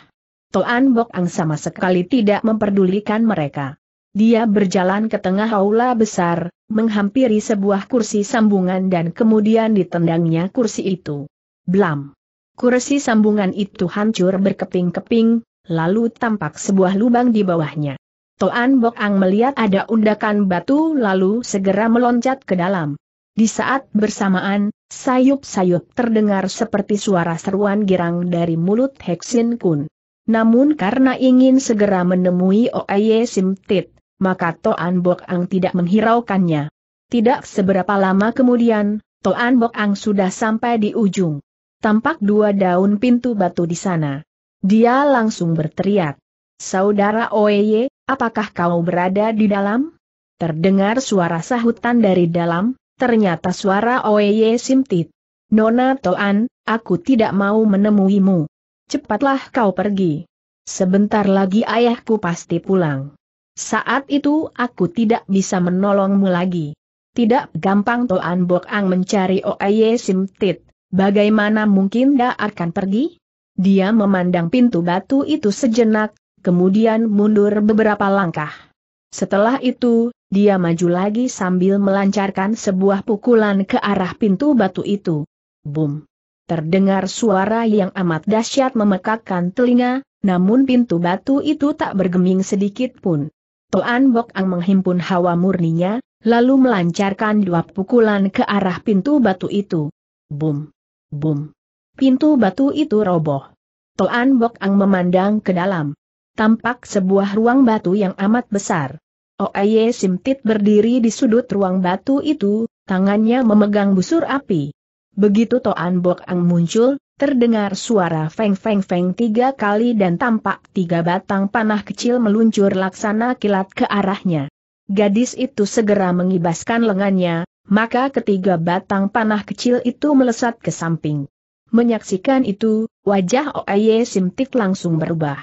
Toan Bok Ang sama sekali tidak memperdulikan mereka. Dia berjalan ke tengah aula besar, menghampiri sebuah kursi sambungan dan kemudian ditendangnya kursi itu. Blam! Kursi sambungan itu hancur berkeping-keping, lalu tampak sebuah lubang di bawahnya. Toan Bok Ang melihat ada undakan batu lalu segera meloncat ke dalam. Di saat bersamaan, Sayup-sayup terdengar seperti suara seruan girang dari mulut Heksin Kun. Namun karena ingin segera menemui Oaye Simtit, maka Toan Bok tidak menghiraukannya. Tidak seberapa lama kemudian, Toan Bok sudah sampai di ujung. Tampak dua daun pintu batu di sana. Dia langsung berteriak. Saudara Oye, apakah kau berada di dalam? Terdengar suara sahutan dari dalam, ternyata suara Oeye Simtit. Nona Toan, aku tidak mau menemuimu. Cepatlah kau pergi. Sebentar lagi ayahku pasti pulang. Saat itu aku tidak bisa menolongmu lagi. Tidak gampang Toan Bok Ang mencari Oeye Simtit, bagaimana mungkin dia akan pergi? Dia memandang pintu batu itu sejenak, kemudian mundur beberapa langkah. Setelah itu, dia maju lagi sambil melancarkan sebuah pukulan ke arah pintu batu itu. Boom! Terdengar suara yang amat dahsyat memekakkan telinga, namun pintu batu itu tak bergeming sedikit pun. Toan Bok Ang menghimpun hawa murninya, lalu melancarkan dua pukulan ke arah pintu batu itu. Boom! Boom! Pintu batu itu roboh. Toan Bok Ang memandang ke dalam. Tampak sebuah ruang batu yang amat besar. Oye Simtit berdiri di sudut ruang batu itu, tangannya memegang busur api. Begitu Toan Bok Ang muncul, terdengar suara feng feng feng tiga kali dan tampak tiga batang panah kecil meluncur laksana kilat ke arahnya. Gadis itu segera mengibaskan lengannya, maka ketiga batang panah kecil itu melesat ke samping. Menyaksikan itu, wajah Oye Simtik langsung berubah.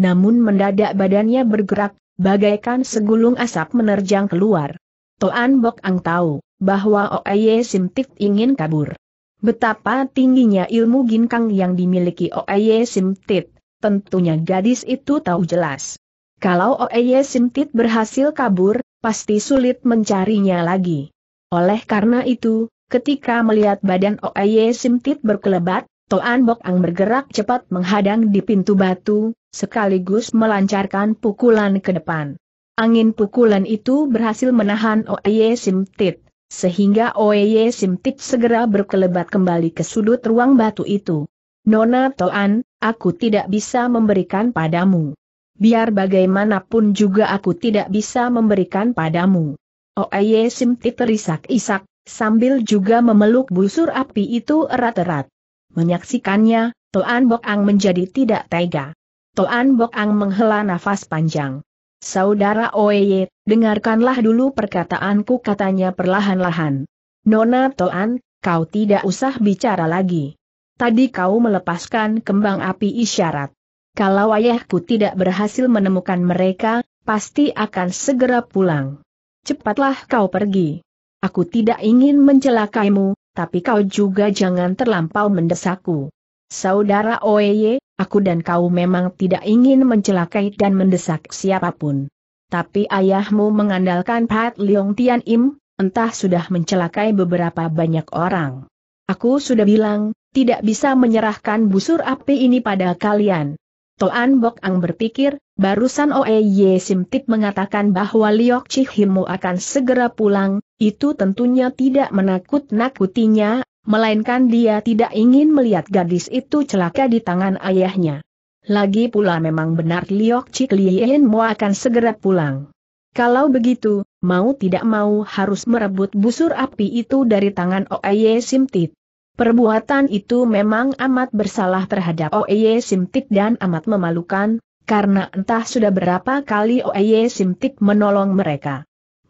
Namun mendadak badannya bergerak, Bagaikan segulung asap menerjang keluar. Toan Bok Ang tahu, bahwa Oeye Simtik ingin kabur. Betapa tingginya ilmu ginkang yang dimiliki Oeye Simtit, tentunya gadis itu tahu jelas. Kalau Oeye Simtit berhasil kabur, pasti sulit mencarinya lagi. Oleh karena itu, ketika melihat badan Oeye Simtit berkelebat, Toan Bok Ang bergerak cepat menghadang di pintu batu, sekaligus melancarkan pukulan ke depan. Angin pukulan itu berhasil menahan Oye Simtit, sehingga Oye Simtit segera berkelebat kembali ke sudut ruang batu itu. Nona Toan, aku tidak bisa memberikan padamu. Biar bagaimanapun juga aku tidak bisa memberikan padamu. Oye Simtit terisak-isak, sambil juga memeluk busur api itu erat-erat. Menyaksikannya, Toan Bok Ang menjadi tidak tega. Toan Bok Ang menghela nafas panjang. Saudara Oeye, dengarkanlah dulu perkataanku katanya perlahan-lahan. Nona Toan, kau tidak usah bicara lagi. Tadi kau melepaskan kembang api isyarat. Kalau ayahku tidak berhasil menemukan mereka, pasti akan segera pulang. Cepatlah kau pergi. Aku tidak ingin mencelakaimu, tapi kau juga jangan terlampau mendesakku. Saudara Oeye, aku dan kau memang tidak ingin mencelakai dan mendesak siapapun. Tapi ayahmu mengandalkan Pat Leong Tian Im, entah sudah mencelakai beberapa banyak orang. Aku sudah bilang, tidak bisa menyerahkan busur api ini pada kalian. Toan Bok Ang berpikir, barusan Oeye simtik mengatakan bahwa Liok Chihimu akan segera pulang, itu tentunya tidak menakut-nakutinya, melainkan dia tidak ingin melihat gadis itu celaka di tangan ayahnya. Lagi pula memang benar Liok Cik Lien Mo akan segera pulang. Kalau begitu, mau tidak mau harus merebut busur api itu dari tangan Oeye Simtit. Perbuatan itu memang amat bersalah terhadap Oeye Simtit dan amat memalukan, karena entah sudah berapa kali Oeye Simtit menolong mereka.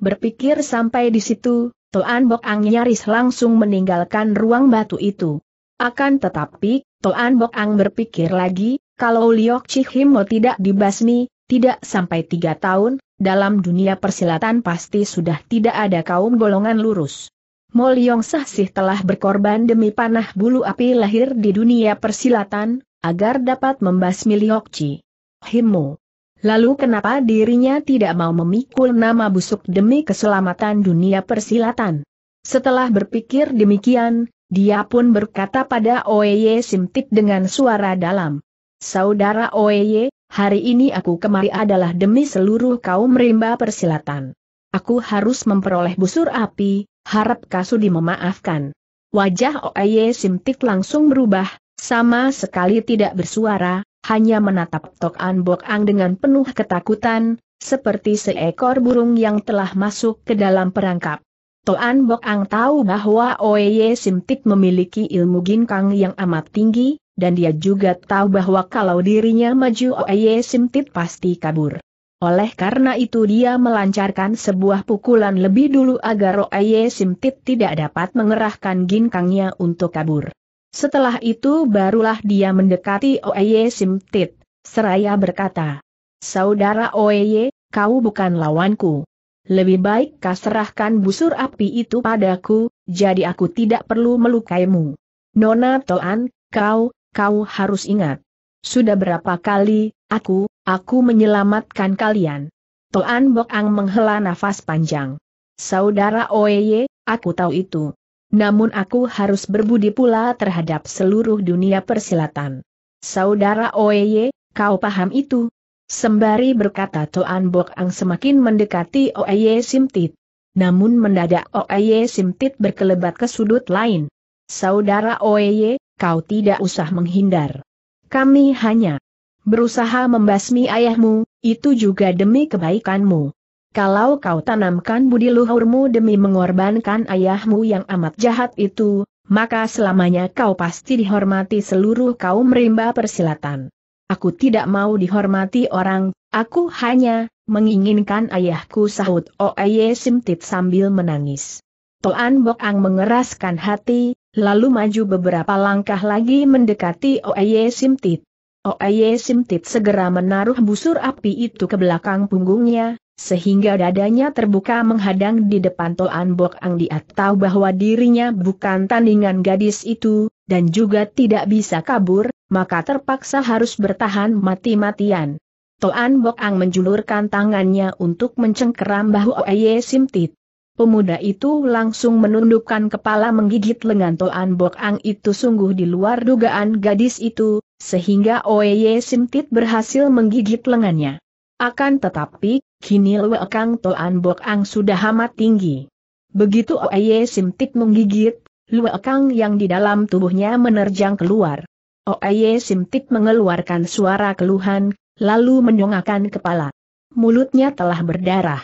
Berpikir sampai di situ, Toan Bok Ang nyaris langsung meninggalkan ruang batu itu. Akan tetapi, Toan Bok Ang berpikir lagi, kalau Liok Chihimo tidak dibasmi, tidak sampai tiga tahun, dalam dunia persilatan pasti sudah tidak ada kaum golongan lurus. Moliong Sahsih telah berkorban demi panah bulu api lahir di dunia persilatan, agar dapat membasmi Liokci. Himo. Lalu kenapa dirinya tidak mau memikul nama busuk demi keselamatan dunia persilatan? Setelah berpikir demikian, dia pun berkata pada Oeye Simtik dengan suara dalam. Saudara Oeye, hari ini aku kemari adalah demi seluruh kaum rimba persilatan. Aku harus memperoleh busur api, harap Kasudi memaafkan. Wajah Oeye Simtik langsung berubah, sama sekali tidak bersuara, hanya menatap Tok An Bok Ang dengan penuh ketakutan, seperti seekor burung yang telah masuk ke dalam perangkap. Toan Bok Ang tahu bahwa Oye Simtik memiliki ilmu ginkang yang amat tinggi, dan dia juga tahu bahwa kalau dirinya maju Oye Simtik pasti kabur. Oleh karena itu dia melancarkan sebuah pukulan lebih dulu agar Oye Simtit tidak dapat mengerahkan ginkangnya untuk kabur. Setelah itu barulah dia mendekati Oeye Simtit, seraya berkata, Saudara Oeye, kau bukan lawanku. Lebih baik kau serahkan busur api itu padaku, jadi aku tidak perlu melukaimu. Nona Toan, kau, kau harus ingat. Sudah berapa kali, aku, aku menyelamatkan kalian. Toan Bok Ang menghela nafas panjang. Saudara Oeye, aku tahu itu. Namun aku harus berbudi pula terhadap seluruh dunia persilatan. Saudara Oeye, kau paham itu? Sembari berkata Toan Bok Ang semakin mendekati Oeye Simtit. Namun mendadak Oeye Simtit berkelebat ke sudut lain. Saudara Oeye, kau tidak usah menghindar. Kami hanya berusaha membasmi ayahmu, itu juga demi kebaikanmu. Kalau kau tanamkan budi luhurmu demi mengorbankan ayahmu yang amat jahat itu, maka selamanya kau pasti dihormati seluruh kaum rimba persilatan. Aku tidak mau dihormati orang, aku hanya menginginkan ayahku sahut Oeye Simtit sambil menangis. Toan Bok Ang mengeraskan hati, lalu maju beberapa langkah lagi mendekati Oeye Simtit. Oeye Simtit segera menaruh busur api itu ke belakang punggungnya, sehingga dadanya terbuka menghadang di depan Toan Bok Ang dia tahu bahwa dirinya bukan tandingan gadis itu, dan juga tidak bisa kabur, maka terpaksa harus bertahan mati-matian. Toan Bok Ang menjulurkan tangannya untuk mencengkeram bahu Oye Simtit. Pemuda itu langsung menundukkan kepala menggigit lengan Toan Bok Ang itu sungguh di luar dugaan gadis itu, sehingga Oye Simtit berhasil menggigit lengannya. Akan tetapi, kini Lue Kang Toan Bok Ang sudah amat tinggi. Begitu Oeye Simtik menggigit, Lue Kang yang di dalam tubuhnya menerjang keluar. Oeye Simtik mengeluarkan suara keluhan, lalu menyongakkan kepala. Mulutnya telah berdarah.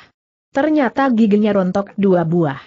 Ternyata giginya rontok dua buah.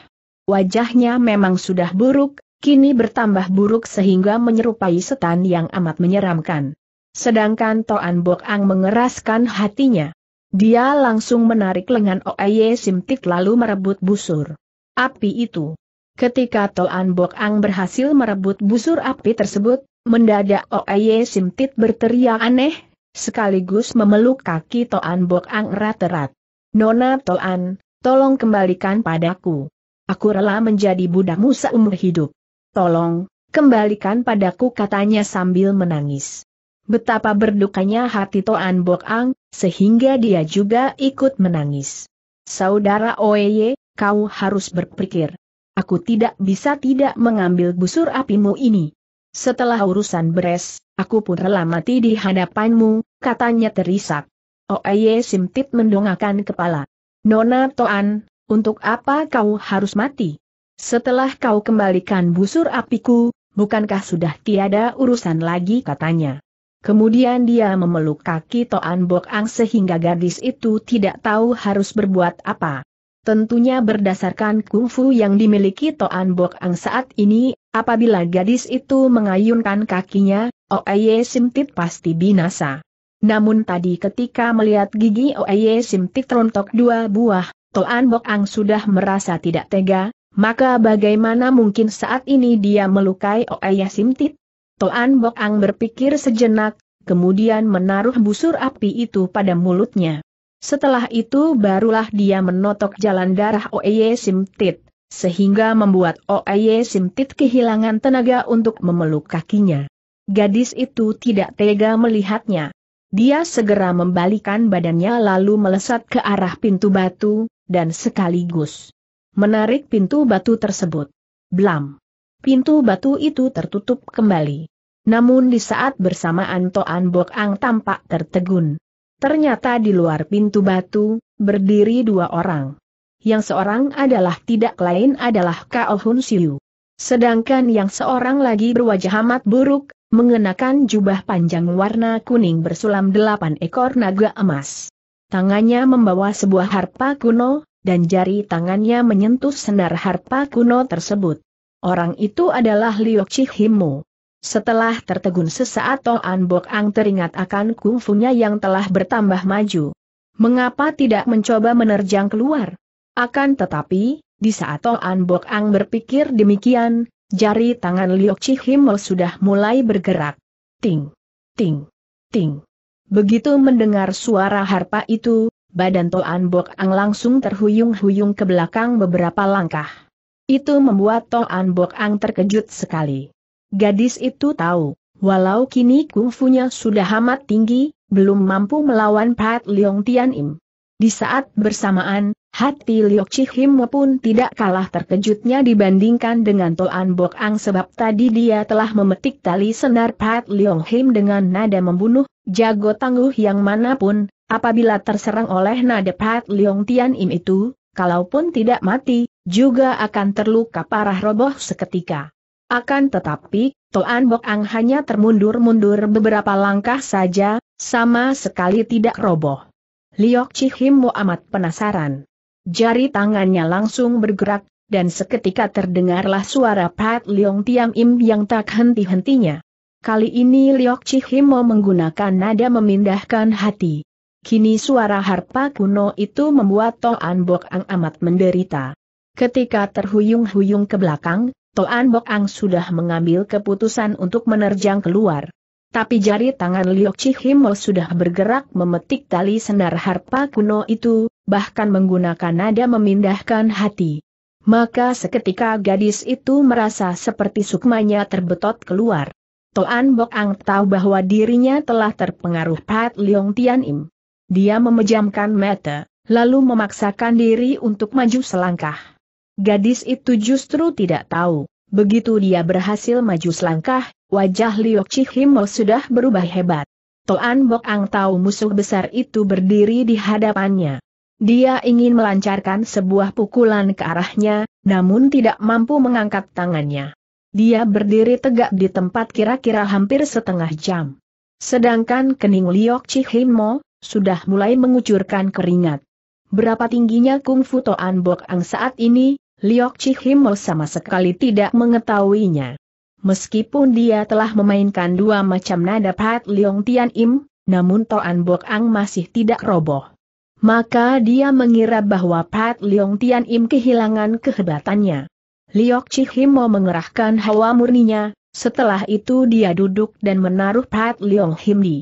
Wajahnya memang sudah buruk, kini bertambah buruk sehingga menyerupai setan yang amat menyeramkan. Sedangkan Toan Bok Ang mengeraskan hatinya. Dia langsung menarik lengan Oeye Simtik lalu merebut busur. Api itu. Ketika Toan Bok Ang berhasil merebut busur api tersebut, mendadak Oeye Simtit berteriak aneh, sekaligus memeluk kaki Toan Bok Ang erat-erat. Nona Toan, tolong kembalikan padaku. Aku rela menjadi budakmu seumur hidup. Tolong, kembalikan padaku katanya sambil menangis. Betapa berdukanya hati Toan Bok Ang, sehingga dia juga ikut menangis. Saudara Oye, kau harus berpikir. Aku tidak bisa tidak mengambil busur apimu ini. Setelah urusan beres, aku pun rela mati di hadapanmu, katanya terisak. Oye Simtit mendongakkan kepala. Nona Toan, untuk apa kau harus mati? Setelah kau kembalikan busur apiku, bukankah sudah tiada urusan lagi katanya. Kemudian dia memeluk kaki Toan Bok Ang sehingga gadis itu tidak tahu harus berbuat apa. Tentunya berdasarkan kungfu yang dimiliki Toan Bok Ang saat ini, apabila gadis itu mengayunkan kakinya, Oeye Simtit pasti binasa. Namun tadi ketika melihat gigi Oeye Simtit rontok dua buah, Toan Bok Ang sudah merasa tidak tega, maka bagaimana mungkin saat ini dia melukai Oeye Simtit? Toan Bok Ang berpikir sejenak, kemudian menaruh busur api itu pada mulutnya. Setelah itu barulah dia menotok jalan darah Oeye Simtit, sehingga membuat Oeye Simtit kehilangan tenaga untuk memeluk kakinya. Gadis itu tidak tega melihatnya. Dia segera membalikan badannya lalu melesat ke arah pintu batu, dan sekaligus menarik pintu batu tersebut. Blam! pintu batu itu tertutup kembali. Namun di saat bersamaan Toan Bok Ang tampak tertegun. Ternyata di luar pintu batu, berdiri dua orang. Yang seorang adalah tidak lain adalah Kao Hun Siu. Sedangkan yang seorang lagi berwajah amat buruk, mengenakan jubah panjang warna kuning bersulam delapan ekor naga emas. Tangannya membawa sebuah harpa kuno, dan jari tangannya menyentuh senar harpa kuno tersebut. Orang itu adalah Liok Chihimo. Setelah tertegun sesaat Toan Bok Ang teringat akan kungfunya yang telah bertambah maju. Mengapa tidak mencoba menerjang keluar? Akan tetapi, di saat Toan Bok Ang berpikir demikian, jari tangan Liok Chihimo sudah mulai bergerak. Ting, ting, ting. Begitu mendengar suara harpa itu, badan Toan Bok Ang langsung terhuyung-huyung ke belakang beberapa langkah. Itu membuat Toan Bok Ang terkejut sekali. Gadis itu tahu, walau kini kungfunya sudah amat tinggi, belum mampu melawan Pat Leong Tian Im. Di saat bersamaan, hati Liok Chihim pun tidak kalah terkejutnya dibandingkan dengan Toan Bok Ang sebab tadi dia telah memetik tali senar Pat Leong Him dengan nada membunuh, jago tangguh yang manapun, apabila terserang oleh nada Pat Leong Tian Im itu, kalaupun tidak mati, juga akan terluka parah roboh seketika. Akan tetapi, Toan Bok Ang hanya termundur-mundur beberapa langkah saja, sama sekali tidak roboh. Liok Chihimbo amat penasaran. Jari tangannya langsung bergerak, dan seketika terdengarlah suara Pat Leong Tiam Im yang tak henti-hentinya. Kali ini Liok Chihimo menggunakan nada memindahkan hati. Kini suara harpa kuno itu membuat Toan Bok Ang amat menderita. Ketika terhuyung-huyung ke belakang, Toan Bok Ang sudah mengambil keputusan untuk menerjang keluar. Tapi jari tangan Liu Chihimo sudah bergerak memetik tali senar harpa kuno itu, bahkan menggunakan nada memindahkan hati. Maka seketika gadis itu merasa seperti sukmanya terbetot keluar. Toan Bok Ang tahu bahwa dirinya telah terpengaruh Pat Leong Tian Dia memejamkan mata, lalu memaksakan diri untuk maju selangkah. Gadis itu justru tidak tahu. Begitu dia berhasil maju selangkah, wajah Liok Chihimo sudah berubah hebat. Toan Bok Ang tahu musuh besar itu berdiri di hadapannya. Dia ingin melancarkan sebuah pukulan ke arahnya, namun tidak mampu mengangkat tangannya. Dia berdiri tegak di tempat kira-kira hampir setengah jam. Sedangkan kening Liok Chihimo, sudah mulai mengucurkan keringat. Berapa tingginya kungfu Toan Bok Ang saat ini, Liok Chihimo sama sekali tidak mengetahuinya. Meskipun dia telah memainkan dua macam nada Pat Liong Tian Im, namun Toan Bok Ang masih tidak roboh. Maka dia mengira bahwa Pat Liong Tian Im kehilangan kehebatannya. Liok Chihimo mengerahkan hawa murninya, setelah itu dia duduk dan menaruh Pat Leong Him di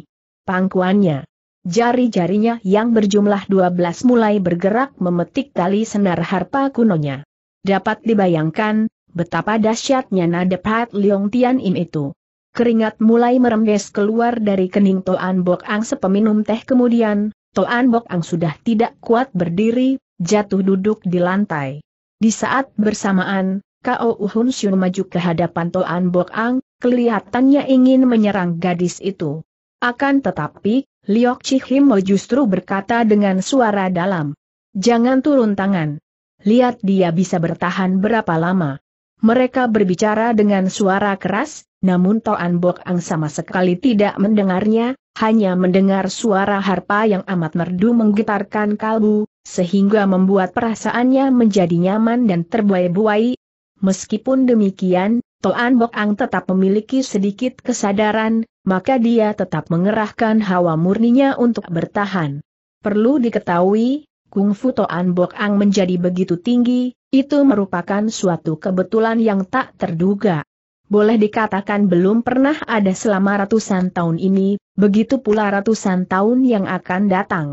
pangkuannya. Jari-jarinya yang berjumlah 12 mulai bergerak memetik tali senar harpa kunonya. Dapat dibayangkan, betapa dahsyatnya nada Pat Leong Tian Im itu. Keringat mulai merembes keluar dari kening Toan Bok Ang sepeminum teh kemudian, Toan Bok Ang sudah tidak kuat berdiri, jatuh duduk di lantai. Di saat bersamaan, Kao Hun Xiu maju ke hadapan Toan Bok Ang, kelihatannya ingin menyerang gadis itu. Akan tetapi, Liok Chihimo justru berkata dengan suara dalam. Jangan turun tangan lihat dia bisa bertahan berapa lama. Mereka berbicara dengan suara keras, namun Toan Bok Ang sama sekali tidak mendengarnya, hanya mendengar suara harpa yang amat merdu menggetarkan kalbu, sehingga membuat perasaannya menjadi nyaman dan terbuai-buai. Meskipun demikian, Toan Bok Ang tetap memiliki sedikit kesadaran, maka dia tetap mengerahkan hawa murninya untuk bertahan. Perlu diketahui, Kung Fu Toan Bok Ang menjadi begitu tinggi, itu merupakan suatu kebetulan yang tak terduga. Boleh dikatakan belum pernah ada selama ratusan tahun ini, begitu pula ratusan tahun yang akan datang.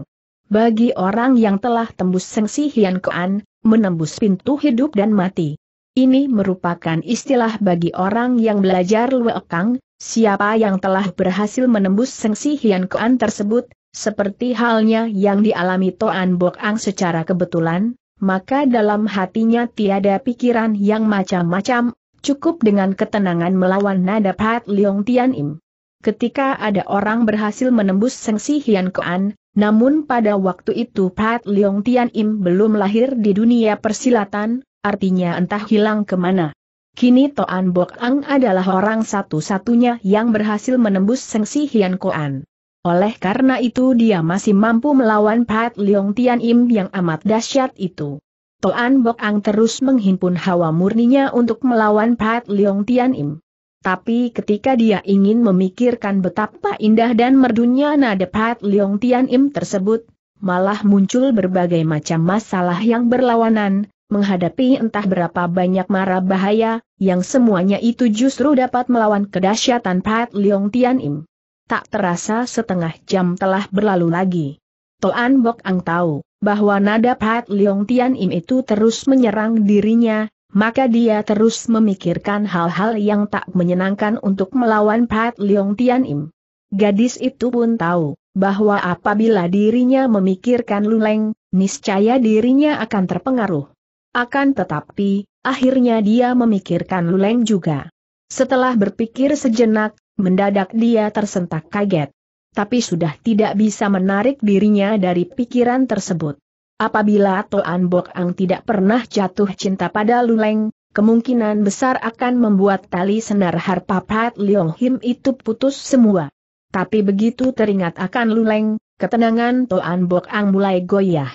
Bagi orang yang telah tembus sengsi Hian Kuan, menembus pintu hidup dan mati. Ini merupakan istilah bagi orang yang belajar luekang, siapa yang telah berhasil menembus sengsi Hian Kuan tersebut, seperti halnya yang dialami Toan Bok Ang secara kebetulan, maka dalam hatinya tiada pikiran yang macam-macam, cukup dengan ketenangan melawan nada Pat Leong Tian Im. Ketika ada orang berhasil menembus Seng Si Hian Koan, namun pada waktu itu Pat Leong Tian Im belum lahir di dunia persilatan, artinya entah hilang kemana. Kini Toan Bok Ang adalah orang satu-satunya yang berhasil menembus Seng Si Hian Koan. Oleh karena itu dia masih mampu melawan Pat Leong Tian Im yang amat dahsyat itu. Toan Bok Ang terus menghimpun hawa murninya untuk melawan Pat Leong Tian Im. Tapi ketika dia ingin memikirkan betapa indah dan merdunya nada Pat Leong Tian Im tersebut, malah muncul berbagai macam masalah yang berlawanan, menghadapi entah berapa banyak mara bahaya, yang semuanya itu justru dapat melawan kedahsyatan Pat Leong Tian Im tak terasa setengah jam telah berlalu lagi. Toan Bok Ang tahu bahwa nada Pat Leong Tian Im itu terus menyerang dirinya, maka dia terus memikirkan hal-hal yang tak menyenangkan untuk melawan Pat Leong Tian Im. Gadis itu pun tahu bahwa apabila dirinya memikirkan Luleng, niscaya dirinya akan terpengaruh. Akan tetapi, akhirnya dia memikirkan Luleng juga. Setelah berpikir sejenak, Mendadak dia tersentak kaget. Tapi sudah tidak bisa menarik dirinya dari pikiran tersebut. Apabila Toan Bok Ang tidak pernah jatuh cinta pada Luleng, kemungkinan besar akan membuat tali senar harpa Pat Leong Him itu putus semua. Tapi begitu teringat akan Luleng, ketenangan Toan Bok Ang mulai goyah.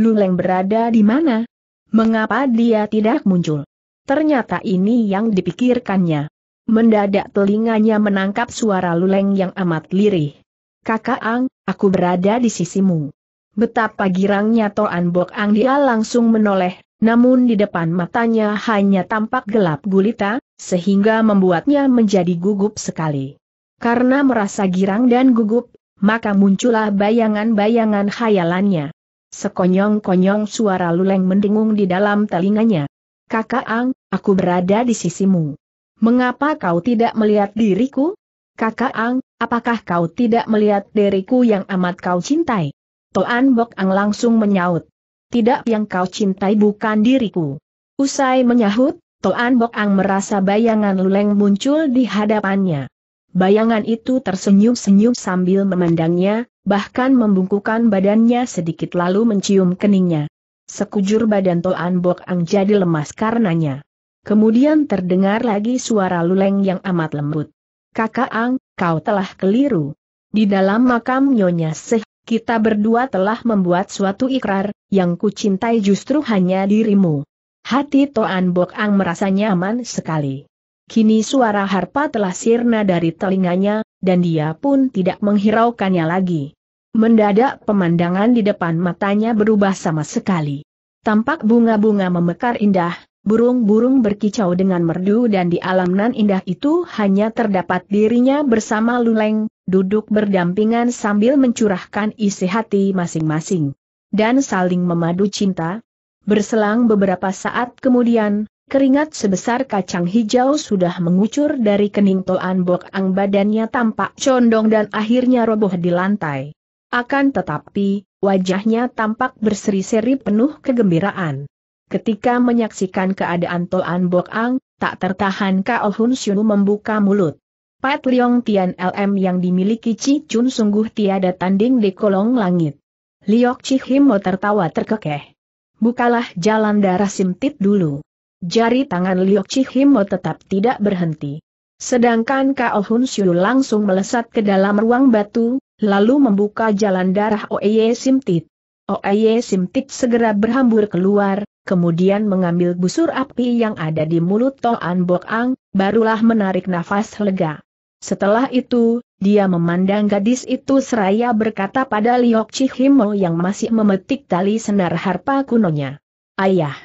Luleng berada di mana? Mengapa dia tidak muncul? Ternyata ini yang dipikirkannya. Mendadak telinganya menangkap suara luleng yang amat lirih. Kakak Ang, aku berada di sisimu. Betapa girangnya Toan Bok Ang dia langsung menoleh, namun di depan matanya hanya tampak gelap gulita, sehingga membuatnya menjadi gugup sekali. Karena merasa girang dan gugup, maka muncullah bayangan-bayangan khayalannya. Sekonyong-konyong suara luleng mendengung di dalam telinganya. Kakak Ang, aku berada di sisimu. Mengapa kau tidak melihat diriku? Kakak Ang, apakah kau tidak melihat diriku yang amat kau cintai? Toan Bok Ang langsung menyaut. Tidak yang kau cintai bukan diriku. Usai menyahut, Toan Bok Ang merasa bayangan Luleng muncul di hadapannya. Bayangan itu tersenyum-senyum sambil memandangnya, bahkan membungkukan badannya sedikit lalu mencium keningnya. Sekujur badan Toan Bok Ang jadi lemas karenanya. Kemudian terdengar lagi suara Luleng yang amat lembut. Kakak Ang, kau telah keliru. Di dalam makam Nyonya Seh, kita berdua telah membuat suatu ikrar, yang kucintai justru hanya dirimu. Hati Toan Bok Ang merasa nyaman sekali. Kini suara harpa telah sirna dari telinganya, dan dia pun tidak menghiraukannya lagi. Mendadak pemandangan di depan matanya berubah sama sekali. Tampak bunga-bunga memekar indah, Burung-burung berkicau dengan merdu dan di alam nan indah itu hanya terdapat dirinya bersama Luleng, duduk berdampingan sambil mencurahkan isi hati masing-masing. Dan saling memadu cinta. Berselang beberapa saat kemudian, keringat sebesar kacang hijau sudah mengucur dari kening Toan Bok Ang badannya tampak condong dan akhirnya roboh di lantai. Akan tetapi, wajahnya tampak berseri-seri penuh kegembiraan. Ketika menyaksikan keadaan Toan Bok Ang, tak tertahan Kao Hun Xiu membuka mulut. Pat Liong Tian LM yang dimiliki Ci Chun sungguh tiada tanding di kolong langit. Liok Himo tertawa terkekeh. Bukalah jalan darah simtit dulu. Jari tangan Liok Himo tetap tidak berhenti. Sedangkan Kao Hun Xiu langsung melesat ke dalam ruang batu, lalu membuka jalan darah Oeye Simtit. Oeye Simtit segera berhambur keluar, kemudian mengambil busur api yang ada di mulut Toan Bok Ang, barulah menarik nafas lega. Setelah itu, dia memandang gadis itu seraya berkata pada Liok Chihimo yang masih memetik tali senar harpa kunonya. Ayah!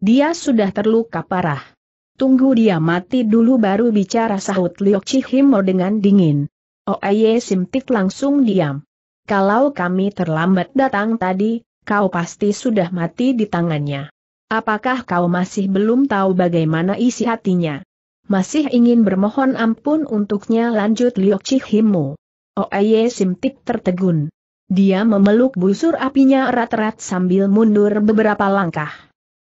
Dia sudah terluka parah. Tunggu dia mati dulu baru bicara sahut Liok Chihimo dengan dingin. Oh Aye Simtik langsung diam. Kalau kami terlambat datang tadi, kau pasti sudah mati di tangannya. Apakah kau masih belum tahu bagaimana isi hatinya? Masih ingin bermohon ampun untuknya lanjut Liok Cihimu. Oeye oh, Simtik tertegun. Dia memeluk busur apinya erat-erat sambil mundur beberapa langkah.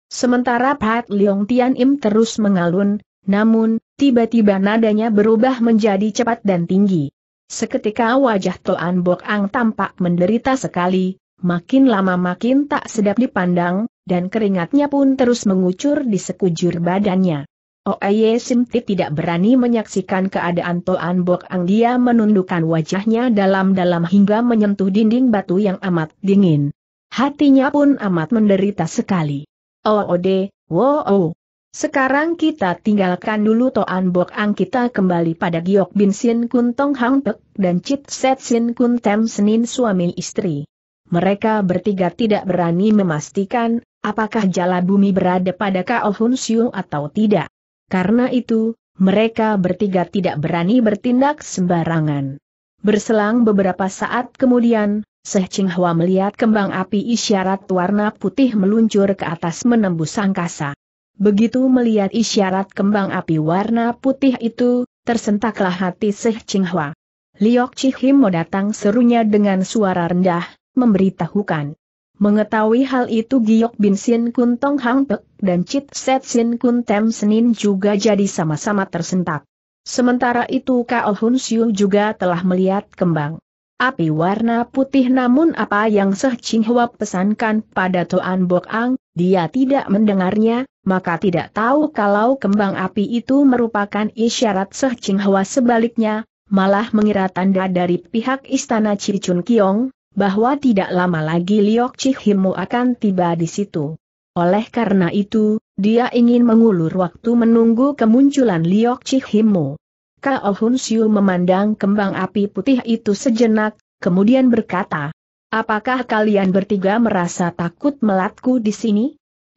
Sementara Pat Leong Tian Im terus mengalun, namun, tiba-tiba nadanya berubah menjadi cepat dan tinggi. Seketika wajah Toan Bok Ang tampak menderita sekali, makin lama makin tak sedap dipandang, dan keringatnya pun terus mengucur di sekujur badannya. Oeye Simti tidak berani menyaksikan keadaan Toan Bok Ang dia menundukkan wajahnya dalam-dalam hingga menyentuh dinding batu yang amat dingin. Hatinya pun amat menderita sekali. Oode, oh, oh, wo -o. Oh. Sekarang kita tinggalkan dulu Toan Bok Ang kita kembali pada Giok Bin Sin Kun Tong Hang Pek dan Chit Set Sin Kun Tem Senin suami istri. Mereka bertiga tidak berani memastikan apakah jala bumi berada pada Kao Siu atau tidak. Karena itu, mereka bertiga tidak berani bertindak sembarangan. Berselang beberapa saat kemudian, Seh Ching Hwa melihat kembang api isyarat warna putih meluncur ke atas menembus angkasa. Begitu melihat isyarat kembang api warna putih itu, tersentaklah hati Seh Ching Hwa. Liok Chihimo datang serunya dengan suara rendah, memberitahukan. Mengetahui hal itu Giok Bin Sin Kun Tong Hang Pek dan Chit Set Sin Kun Tem Senin juga jadi sama-sama tersentak. Sementara itu Kao Hun Siu juga telah melihat kembang api warna putih namun apa yang Seh Ching Hwa pesankan pada Toan Bok Ang, dia tidak mendengarnya, maka tidak tahu kalau kembang api itu merupakan isyarat Seh Ching Hwa sebaliknya, malah mengira tanda dari pihak istana Cicun Kiong, bahwa tidak lama lagi Liok Chihimu akan tiba di situ. Oleh karena itu, dia ingin mengulur waktu menunggu kemunculan Liok Chihimu. Kao Hun Siu memandang kembang api putih itu sejenak, kemudian berkata, Apakah kalian bertiga merasa takut melatku di sini?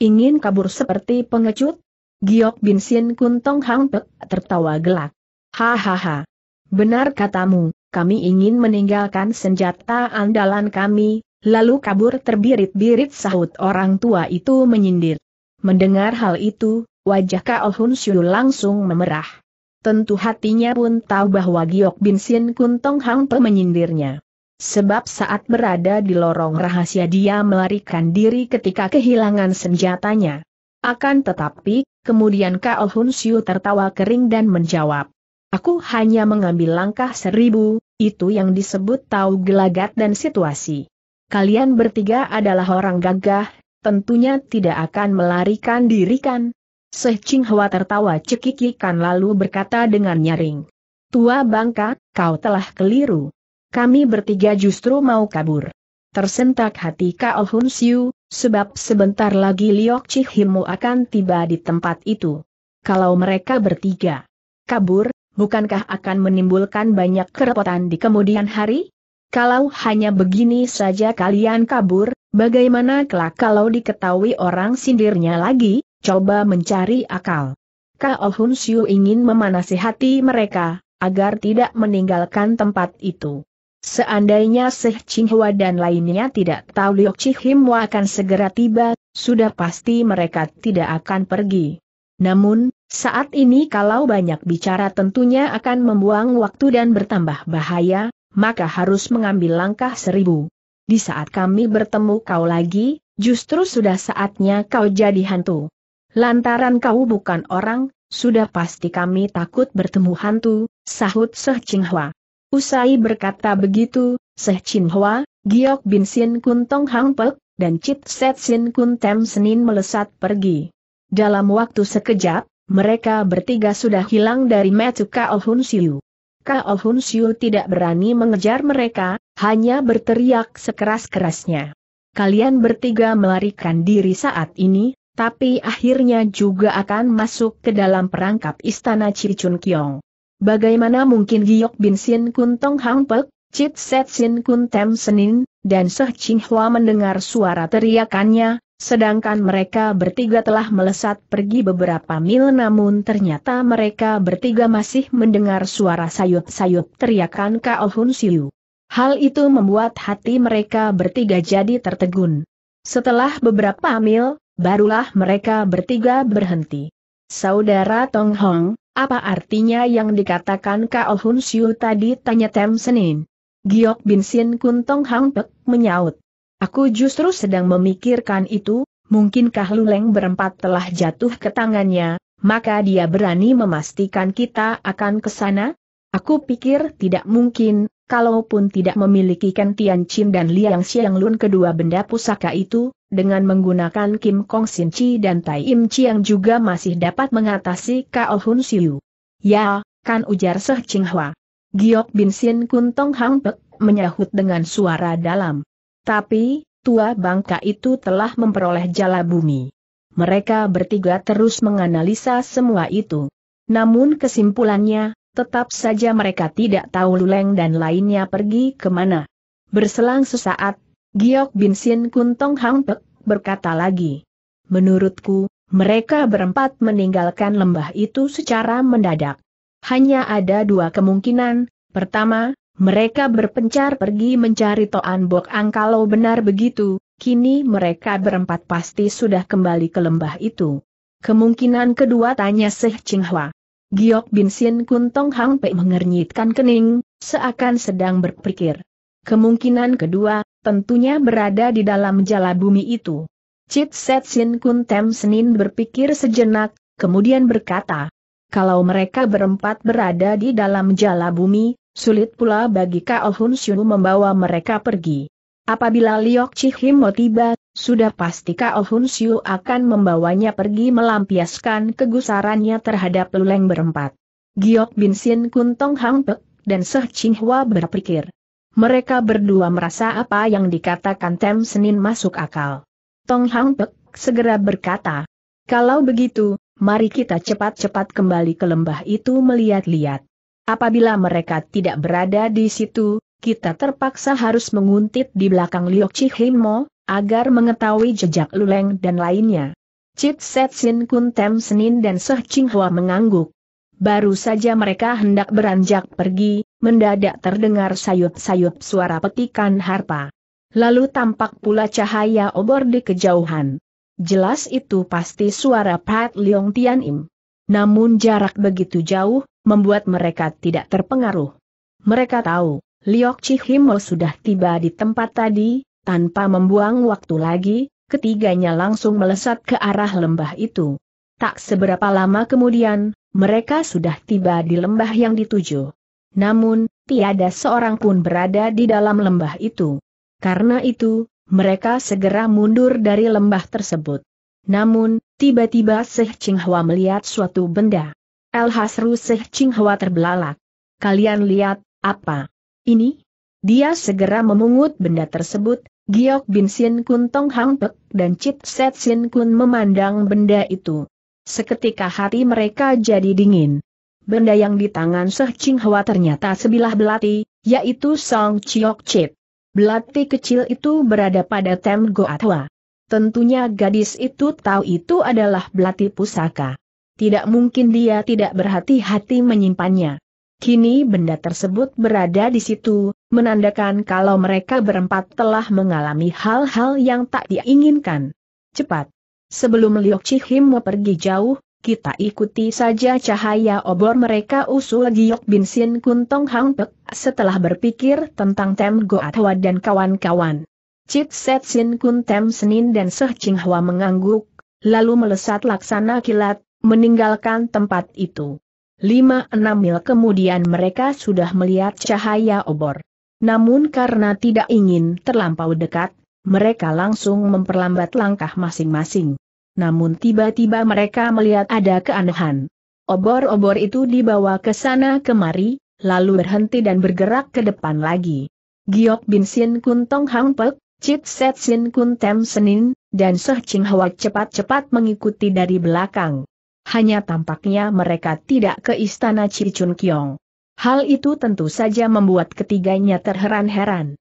Ingin kabur seperti pengecut? Giok Bin Sin Kun Hang Pek tertawa gelak. Hahaha. Benar katamu, kami ingin meninggalkan senjata andalan kami, lalu kabur terbirit-birit sahut orang tua itu menyindir. Mendengar hal itu, wajah Kao Hun Siu langsung memerah. Tentu hatinya pun tahu bahwa Giok Bin Sin Kuntong Hang Pe menyindirnya. Sebab saat berada di lorong rahasia dia melarikan diri ketika kehilangan senjatanya. Akan tetapi, kemudian Kao Hun Siu tertawa kering dan menjawab. Aku hanya mengambil langkah seribu, itu yang disebut tahu gelagat dan situasi. Kalian bertiga adalah orang gagah, tentunya tidak akan melarikan diri kan? Seh Ching Hwa tertawa cekikikan lalu berkata dengan nyaring. Tua bangka, kau telah keliru. Kami bertiga justru mau kabur. Tersentak hati Kao Hun Siu, sebab sebentar lagi Liok Chihimu akan tiba di tempat itu. Kalau mereka bertiga kabur, bukankah akan menimbulkan banyak kerepotan di kemudian hari? Kalau hanya begini saja kalian kabur, bagaimana kelak kalau diketahui orang sindirnya lagi, coba mencari akal. Kao Hun Siu ingin memanasi hati mereka, agar tidak meninggalkan tempat itu. Seandainya Seh Hua dan lainnya tidak tahu Liok Chihimwa akan segera tiba, sudah pasti mereka tidak akan pergi. Namun, saat ini kalau banyak bicara tentunya akan membuang waktu dan bertambah bahaya, maka harus mengambil langkah seribu. Di saat kami bertemu kau lagi, justru sudah saatnya kau jadi hantu. Lantaran kau bukan orang, sudah pasti kami takut bertemu hantu, sahut Seh Hwa. Usai berkata begitu, Seh Hwa, Giok Bin Sin Kun Tong Hang Pek, dan Chit Set Sin Kun Senin melesat pergi. Dalam waktu sekejap, mereka bertiga sudah hilang dari Metu Kao Hun Siu. Kao Hun Siu tidak berani mengejar mereka, hanya berteriak sekeras-kerasnya. Kalian bertiga melarikan diri saat ini, tapi akhirnya juga akan masuk ke dalam perangkap istana Cicun Kiong. Bagaimana mungkin Giok Bin Sin Kun Tong Hang Pek, Chit Set Sin Kun Tem Senin, dan Seh Ching Hua mendengar suara teriakannya, Sedangkan mereka bertiga telah melesat pergi beberapa mil namun ternyata mereka bertiga masih mendengar suara sayup-sayup teriakan Kao Hun Siu. Hal itu membuat hati mereka bertiga jadi tertegun. Setelah beberapa mil, barulah mereka bertiga berhenti. Saudara Tong Hong, apa artinya yang dikatakan Kao Hun Siu tadi tanya Tem Senin. Giok Bin Sin Kun Tong Hang Pek menyaut. Aku justru sedang memikirkan itu, mungkinkah Luleng berempat telah jatuh ke tangannya, maka dia berani memastikan kita akan ke sana? Aku pikir tidak mungkin, kalaupun tidak memiliki Ken Tian dan Liang Xiang Lun kedua benda pusaka itu, dengan menggunakan Kim Kong Sin Chi dan Tai Im Chi yang juga masih dapat mengatasi Kao Hun Siu. Ya, kan ujar Seh Ching Hwa. Giok Bin Sin Kun Tong Hang Pek menyahut dengan suara dalam. Tapi, tua bangka itu telah memperoleh jala bumi. Mereka bertiga terus menganalisa semua itu. Namun kesimpulannya, tetap saja mereka tidak tahu Luleng dan lainnya pergi kemana. Berselang sesaat, Giok Bin Sin Kuntong Hang Pek berkata lagi. Menurutku, mereka berempat meninggalkan lembah itu secara mendadak. Hanya ada dua kemungkinan, pertama, mereka berpencar pergi mencari Toan Bok Ang kalau benar begitu, kini mereka berempat pasti sudah kembali ke lembah itu. Kemungkinan kedua tanya Seh Ching Hwa. Giok Bin Sin Kun Tong Hang Pei mengernyitkan kening, seakan sedang berpikir. Kemungkinan kedua, tentunya berada di dalam jala bumi itu. Chit Set Sin Kun Tem Senin berpikir sejenak, kemudian berkata, kalau mereka berempat berada di dalam jala bumi, Sulit pula bagi Kao Hun Xiu membawa mereka pergi. Apabila Liok mau tiba, sudah pasti Kao Hun Xiu akan membawanya pergi melampiaskan kegusarannya terhadap luleng berempat. Giok Bin Sin Kun Tong Hang Pek, dan Seh Ching Hua berpikir. Mereka berdua merasa apa yang dikatakan Tem Senin masuk akal. Tong Hang Pek segera berkata, kalau begitu, mari kita cepat-cepat kembali ke lembah itu melihat-lihat. Apabila mereka tidak berada di situ, kita terpaksa harus menguntit di belakang Liok Chihimo, agar mengetahui jejak Luleng dan lainnya. Cit Set Sin Kun Tem Senin dan Seh Ching Hua mengangguk. Baru saja mereka hendak beranjak pergi, mendadak terdengar sayup-sayup suara petikan harpa. Lalu tampak pula cahaya obor di kejauhan. Jelas itu pasti suara Pat Leong Tian Im. Namun jarak begitu jauh, membuat mereka tidak terpengaruh. Mereka tahu, Liok Chihimo sudah tiba di tempat tadi, tanpa membuang waktu lagi, ketiganya langsung melesat ke arah lembah itu. Tak seberapa lama kemudian, mereka sudah tiba di lembah yang dituju. Namun, tiada seorang pun berada di dalam lembah itu. Karena itu, mereka segera mundur dari lembah tersebut. Namun, tiba-tiba Seh Ching Hwa melihat suatu benda. El Hasru Seh Hwa terbelalak. Kalian lihat, apa? Ini? Dia segera memungut benda tersebut, Giok Bin Sin Kun Tong Hang Pek dan Chit Set Sin Kun memandang benda itu. Seketika hati mereka jadi dingin. Benda yang di tangan Seh Hwa ternyata sebilah belati, yaitu Song Chiok Chit. Belati kecil itu berada pada Tem Goatwa. Tentunya gadis itu tahu itu adalah belati pusaka tidak mungkin dia tidak berhati-hati menyimpannya. Kini benda tersebut berada di situ, menandakan kalau mereka berempat telah mengalami hal-hal yang tak diinginkan. Cepat! Sebelum Liok Chihim mau pergi jauh, kita ikuti saja cahaya obor mereka usul Giok Bin Sin Kuntong Hang Pek setelah berpikir tentang Tem Go dan kawan-kawan. Cik Set Sin Kun Tem Senin dan Seh Ching Hwa mengangguk, lalu melesat laksana kilat, meninggalkan tempat itu. Lima enam mil kemudian mereka sudah melihat cahaya obor. Namun karena tidak ingin terlampau dekat, mereka langsung memperlambat langkah masing-masing. Namun tiba-tiba mereka melihat ada keanehan. Obor-obor itu dibawa ke sana kemari, lalu berhenti dan bergerak ke depan lagi. Giok Bin Sin Kun Tong Hang Pek, Chit Set Sin Kun Tem Senin, dan Soh Ching Hwa cepat-cepat mengikuti dari belakang hanya tampaknya mereka tidak ke istana Cicun Kiong. Hal itu tentu saja membuat ketiganya terheran-heran.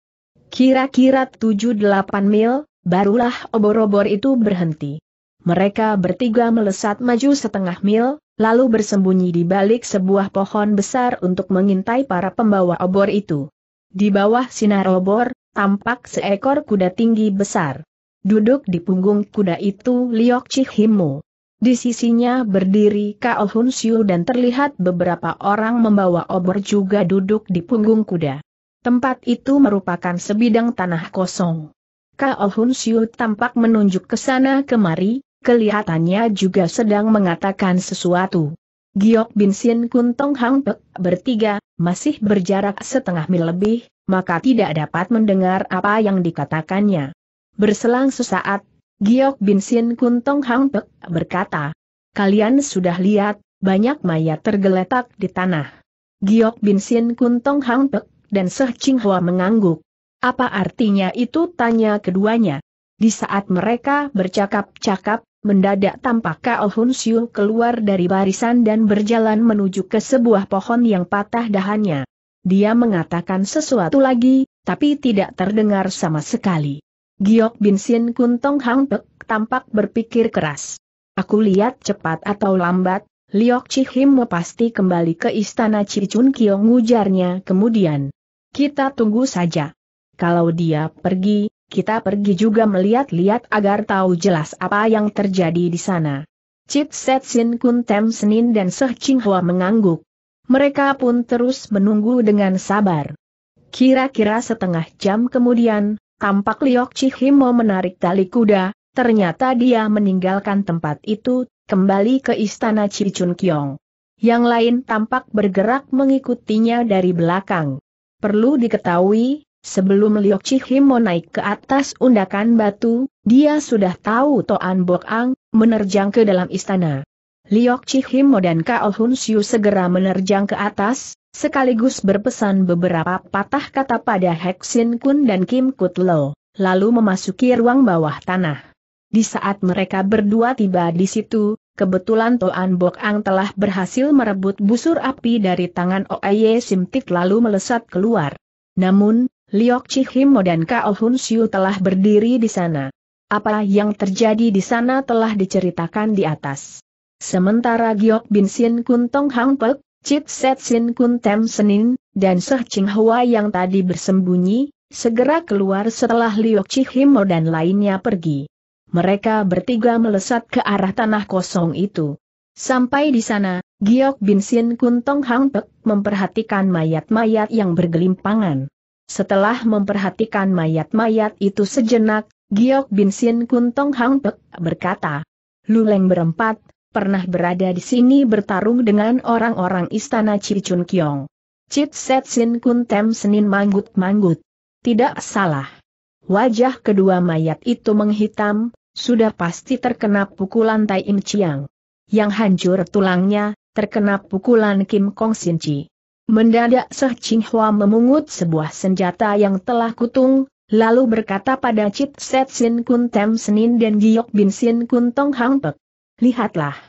Kira-kira 7-8 mil, barulah obor-obor itu berhenti. Mereka bertiga melesat maju setengah mil, lalu bersembunyi di balik sebuah pohon besar untuk mengintai para pembawa obor itu. Di bawah sinar obor, tampak seekor kuda tinggi besar. Duduk di punggung kuda itu Liok Chihimu. Di sisinya berdiri Kao Hun Siu dan terlihat beberapa orang membawa obor juga duduk di punggung kuda. Tempat itu merupakan sebidang tanah kosong. Kao Hun Siu tampak menunjuk ke sana kemari, kelihatannya juga sedang mengatakan sesuatu. Giok Bin Sin Kun Tong Hang Pek bertiga, masih berjarak setengah mil lebih, maka tidak dapat mendengar apa yang dikatakannya. Berselang sesaat, Giok Bin Sin Kun Hang Pek berkata, Kalian sudah lihat, banyak mayat tergeletak di tanah. Giok Bin Sin Kun Hang Pek dan Seh Ching Hwa mengangguk. Apa artinya itu tanya keduanya. Di saat mereka bercakap-cakap, mendadak tampak Kao Hun Siu keluar dari barisan dan berjalan menuju ke sebuah pohon yang patah dahannya. Dia mengatakan sesuatu lagi, tapi tidak terdengar sama sekali. Giok Bin Sin Kun Tong Hang Pek tampak berpikir keras. Aku lihat cepat atau lambat, Liok Chihim pasti kembali ke istana Cicun Kiong ujarnya kemudian. Kita tunggu saja. Kalau dia pergi, kita pergi juga melihat-lihat agar tahu jelas apa yang terjadi di sana. Chit Set Sin Kun Tem Senin dan Seh Ching Hua mengangguk. Mereka pun terus menunggu dengan sabar. Kira-kira setengah jam kemudian, Tampak Liok Chihimo menarik tali kuda, ternyata dia meninggalkan tempat itu, kembali ke istana Cicun Kyong. Yang lain tampak bergerak mengikutinya dari belakang. Perlu diketahui, sebelum Liok Chihimo naik ke atas undakan batu, dia sudah tahu Toan Bok Ang, menerjang ke dalam istana. Liok Chihimo dan Kaohun Hun Siu segera menerjang ke atas, sekaligus berpesan beberapa patah kata pada Sin Kun dan Kim Kut Lo, lalu memasuki ruang bawah tanah. Di saat mereka berdua tiba di situ, kebetulan Toan Bok Ang telah berhasil merebut busur api dari tangan Oye Simtik lalu melesat keluar. Namun, Liok Himo dan Kao oh Hun Siu telah berdiri di sana. Apa yang terjadi di sana telah diceritakan di atas. Sementara Giok Bin Sin Kun Tong Hang Pek, Chit Set Sin Kun Tem Senin, dan Seh Ching Hua yang tadi bersembunyi, segera keluar setelah Liu Chihimo dan lainnya pergi. Mereka bertiga melesat ke arah tanah kosong itu. Sampai di sana, Giok Bin Sin Kun Tong Hang Pek memperhatikan mayat-mayat yang bergelimpangan. Setelah memperhatikan mayat-mayat itu sejenak, Giok Bin Sin Kun Tong Hang Pek berkata, Luleng berempat, pernah berada di sini bertarung dengan orang-orang istana Cicun Kiong. Cit Set Sin Kun Tem Senin manggut-manggut. Tidak salah. Wajah kedua mayat itu menghitam, sudah pasti terkena pukulan Tai Im Chiang. Yang hancur tulangnya, terkena pukulan Kim Kong Sin Chi. Mendadak Seh Ching Hua memungut sebuah senjata yang telah kutung, lalu berkata pada Cit Set Sin Kun Tem Senin dan Giok Bin Sin Kun Tong Hang Pek lihatlah.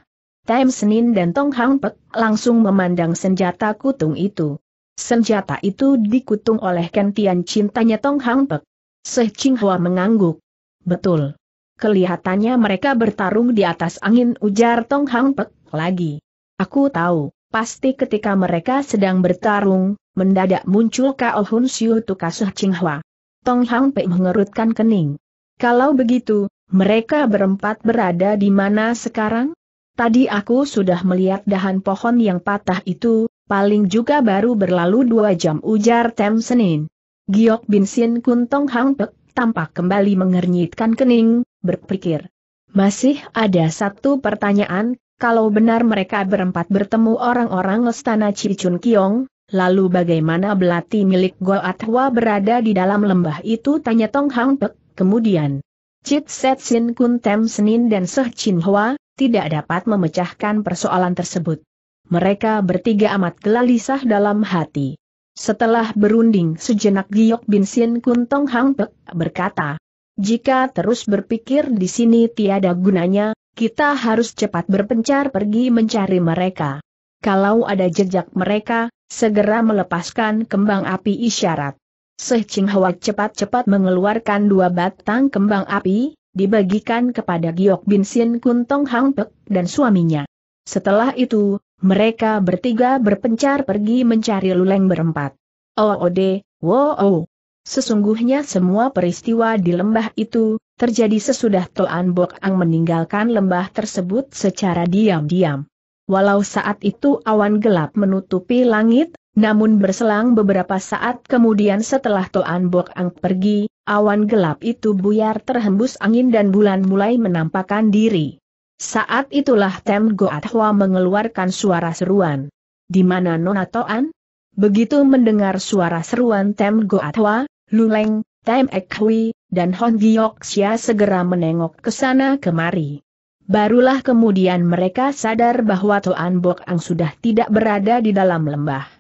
Time Senin dan Tong Hang Pek langsung memandang senjata kutung itu. Senjata itu dikutung oleh kentian cintanya Tong Hang Pek. Seh Ching Hua mengangguk. Betul. Kelihatannya mereka bertarung di atas angin ujar Tong Hang Pek lagi. Aku tahu, pasti ketika mereka sedang bertarung, mendadak muncul Kao Hun Siu Tukasuh Ching Hua. Tong Hang Pek mengerutkan kening. Kalau begitu, mereka berempat berada di mana sekarang? Tadi aku sudah melihat dahan pohon yang patah itu, paling juga baru berlalu dua jam ujar Tem Senin. Giok Bin Sin Kuntong Hang Pek tampak kembali mengernyitkan kening, berpikir. Masih ada satu pertanyaan, kalau benar mereka berempat bertemu orang-orang istana Cicun Kiong, lalu bagaimana belati milik Goatwa berada di dalam lembah itu tanya Tong Hang Pek, kemudian. Chit Set Sin Kun Tem Senin dan Seh Chin Hwa, tidak dapat memecahkan persoalan tersebut. Mereka bertiga amat gelisah dalam hati. Setelah berunding sejenak Giok Bin Sin Kun Tong Hang Pek berkata, jika terus berpikir di sini tiada gunanya, kita harus cepat berpencar pergi mencari mereka. Kalau ada jejak mereka, segera melepaskan kembang api isyarat. Seh Ching Hwa cepat-cepat mengeluarkan dua batang kembang api, dibagikan kepada Giok Bin Sin Kun Tong Hang Pek dan suaminya. Setelah itu, mereka bertiga berpencar pergi mencari luleng berempat. Oh ode, oh, wow. Oh. Sesungguhnya semua peristiwa di lembah itu, terjadi sesudah Toan Bok Ang meninggalkan lembah tersebut secara diam-diam. Walau saat itu awan gelap menutupi langit, namun berselang beberapa saat kemudian setelah Toan Bok Ang pergi, awan gelap itu buyar terhembus angin dan bulan mulai menampakkan diri. Saat itulah Tem Goat Hwa mengeluarkan suara seruan. Di mana Nona Toan? Begitu mendengar suara seruan Tem Goat Hwa, Luleng, Tem Ek Hui, dan Hon Xia segera menengok ke sana kemari. Barulah kemudian mereka sadar bahwa Toan Bok Ang sudah tidak berada di dalam lembah.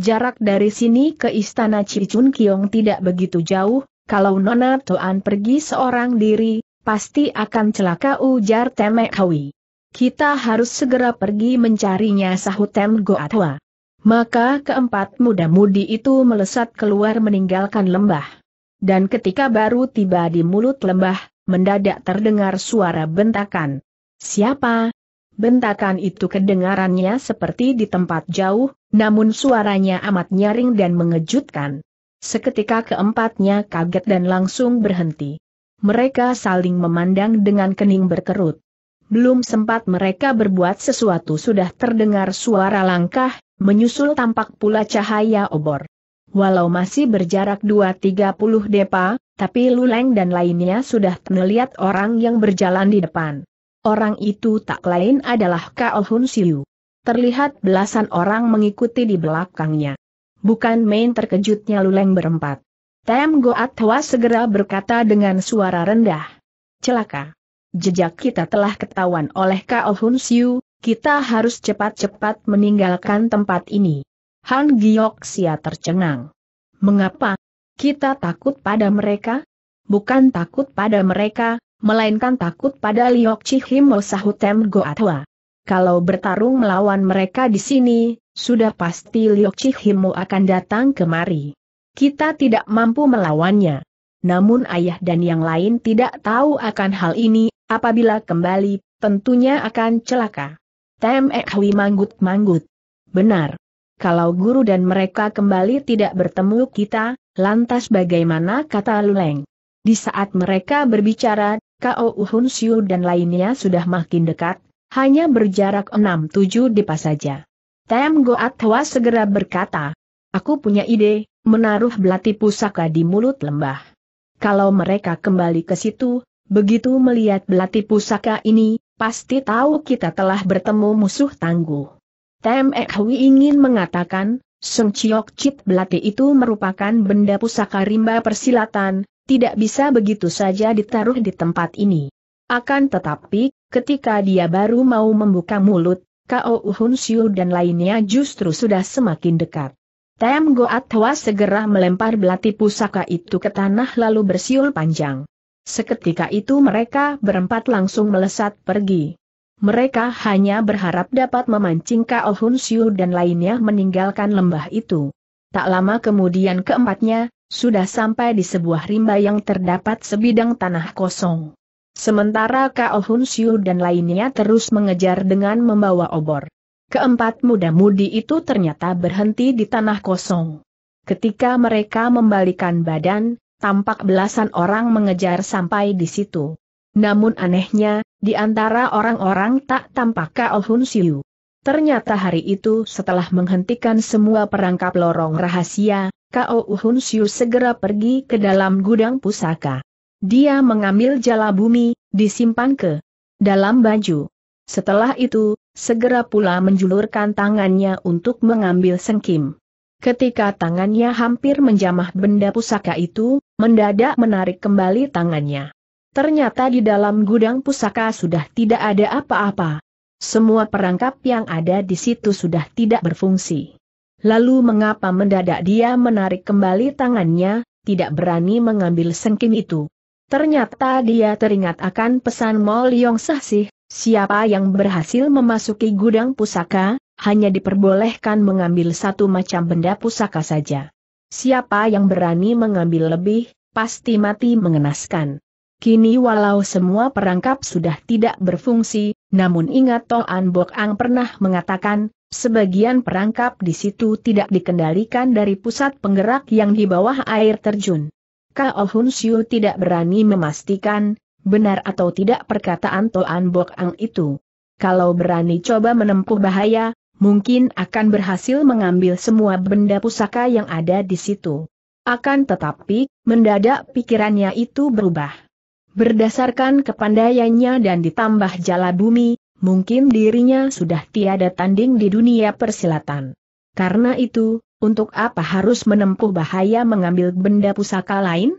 Jarak dari sini ke istana Cicun Kiong tidak begitu jauh, kalau Nona Toan pergi seorang diri, pasti akan celaka ujar Temek Hawi. Kita harus segera pergi mencarinya sahut Tem Goatwa. Maka keempat muda-mudi itu melesat keluar meninggalkan lembah. Dan ketika baru tiba di mulut lembah, mendadak terdengar suara bentakan. Siapa, Bentakan itu kedengarannya seperti di tempat jauh, namun suaranya amat nyaring dan mengejutkan. Seketika keempatnya kaget dan langsung berhenti. Mereka saling memandang dengan kening berkerut. Belum sempat mereka berbuat sesuatu sudah terdengar suara langkah, menyusul tampak pula cahaya obor. Walau masih berjarak 2-30 depa, tapi Luleng dan lainnya sudah melihat orang yang berjalan di depan. Orang itu tak lain adalah Kao Hun Siu. Terlihat belasan orang mengikuti di belakangnya. Bukan main terkejutnya Luleng berempat. Tem Goat Hwa segera berkata dengan suara rendah. Celaka. Jejak kita telah ketahuan oleh Kao Hun Siu, kita harus cepat-cepat meninggalkan tempat ini. Han Giok Sia tercengang. Mengapa? Kita takut pada mereka? Bukan takut pada mereka, melainkan takut pada Liok Chihimo Sahutem Goatwa. Kalau bertarung melawan mereka di sini, sudah pasti Liok Chihimo akan datang kemari. Kita tidak mampu melawannya. Namun ayah dan yang lain tidak tahu akan hal ini, apabila kembali, tentunya akan celaka. Tem Ekhui manggut-manggut. Benar. Kalau guru dan mereka kembali tidak bertemu kita, lantas bagaimana kata Luleng? Di saat mereka berbicara, Kao Uhun Siu dan lainnya sudah makin dekat, hanya berjarak 6-7 depa saja. Tem Goat Hwa segera berkata, Aku punya ide, menaruh belati pusaka di mulut lembah. Kalau mereka kembali ke situ, begitu melihat belati pusaka ini, pasti tahu kita telah bertemu musuh tangguh. Tem Ek ingin mengatakan, Sung Chiok Chit belati itu merupakan benda pusaka rimba persilatan, tidak bisa begitu saja ditaruh di tempat ini. Akan tetapi, ketika dia baru mau membuka mulut, Kao Uhun Siu dan lainnya justru sudah semakin dekat. Tem Goat Hwa segera melempar belati pusaka itu ke tanah lalu bersiul panjang. Seketika itu mereka berempat langsung melesat pergi. Mereka hanya berharap dapat memancing Kao Hun Siu dan lainnya meninggalkan lembah itu. Tak lama kemudian keempatnya, sudah sampai di sebuah rimba yang terdapat sebidang tanah kosong. Sementara Kao Hun Siu dan lainnya terus mengejar dengan membawa obor. Keempat muda-mudi itu ternyata berhenti di tanah kosong. Ketika mereka membalikan badan, tampak belasan orang mengejar sampai di situ. Namun anehnya, di antara orang-orang tak tampak Kao Hun Siu. Ternyata hari itu setelah menghentikan semua perangkap lorong rahasia, Kao Siu segera pergi ke dalam gudang pusaka. Dia mengambil jala bumi, disimpan ke dalam baju. Setelah itu, segera pula menjulurkan tangannya untuk mengambil sengkim. Ketika tangannya hampir menjamah benda pusaka itu, mendadak menarik kembali tangannya. Ternyata di dalam gudang pusaka sudah tidak ada apa-apa. Semua perangkap yang ada di situ sudah tidak berfungsi. Lalu mengapa mendadak dia menarik kembali tangannya, tidak berani mengambil sengkim itu. Ternyata dia teringat akan pesan Mol Yong Sahsih, siapa yang berhasil memasuki gudang pusaka, hanya diperbolehkan mengambil satu macam benda pusaka saja. Siapa yang berani mengambil lebih, pasti mati mengenaskan. Kini walau semua perangkap sudah tidak berfungsi, namun ingat Toan Bok Ang pernah mengatakan, Sebagian perangkap di situ tidak dikendalikan dari pusat penggerak yang di bawah air terjun. Kao Hun Siu tidak berani memastikan, benar atau tidak perkataan Toan Bok Ang itu. Kalau berani coba menempuh bahaya, mungkin akan berhasil mengambil semua benda pusaka yang ada di situ. Akan tetapi, mendadak pikirannya itu berubah. Berdasarkan kepandaiannya dan ditambah jala bumi, mungkin dirinya sudah tiada tanding di dunia persilatan. Karena itu, untuk apa harus menempuh bahaya mengambil benda pusaka lain?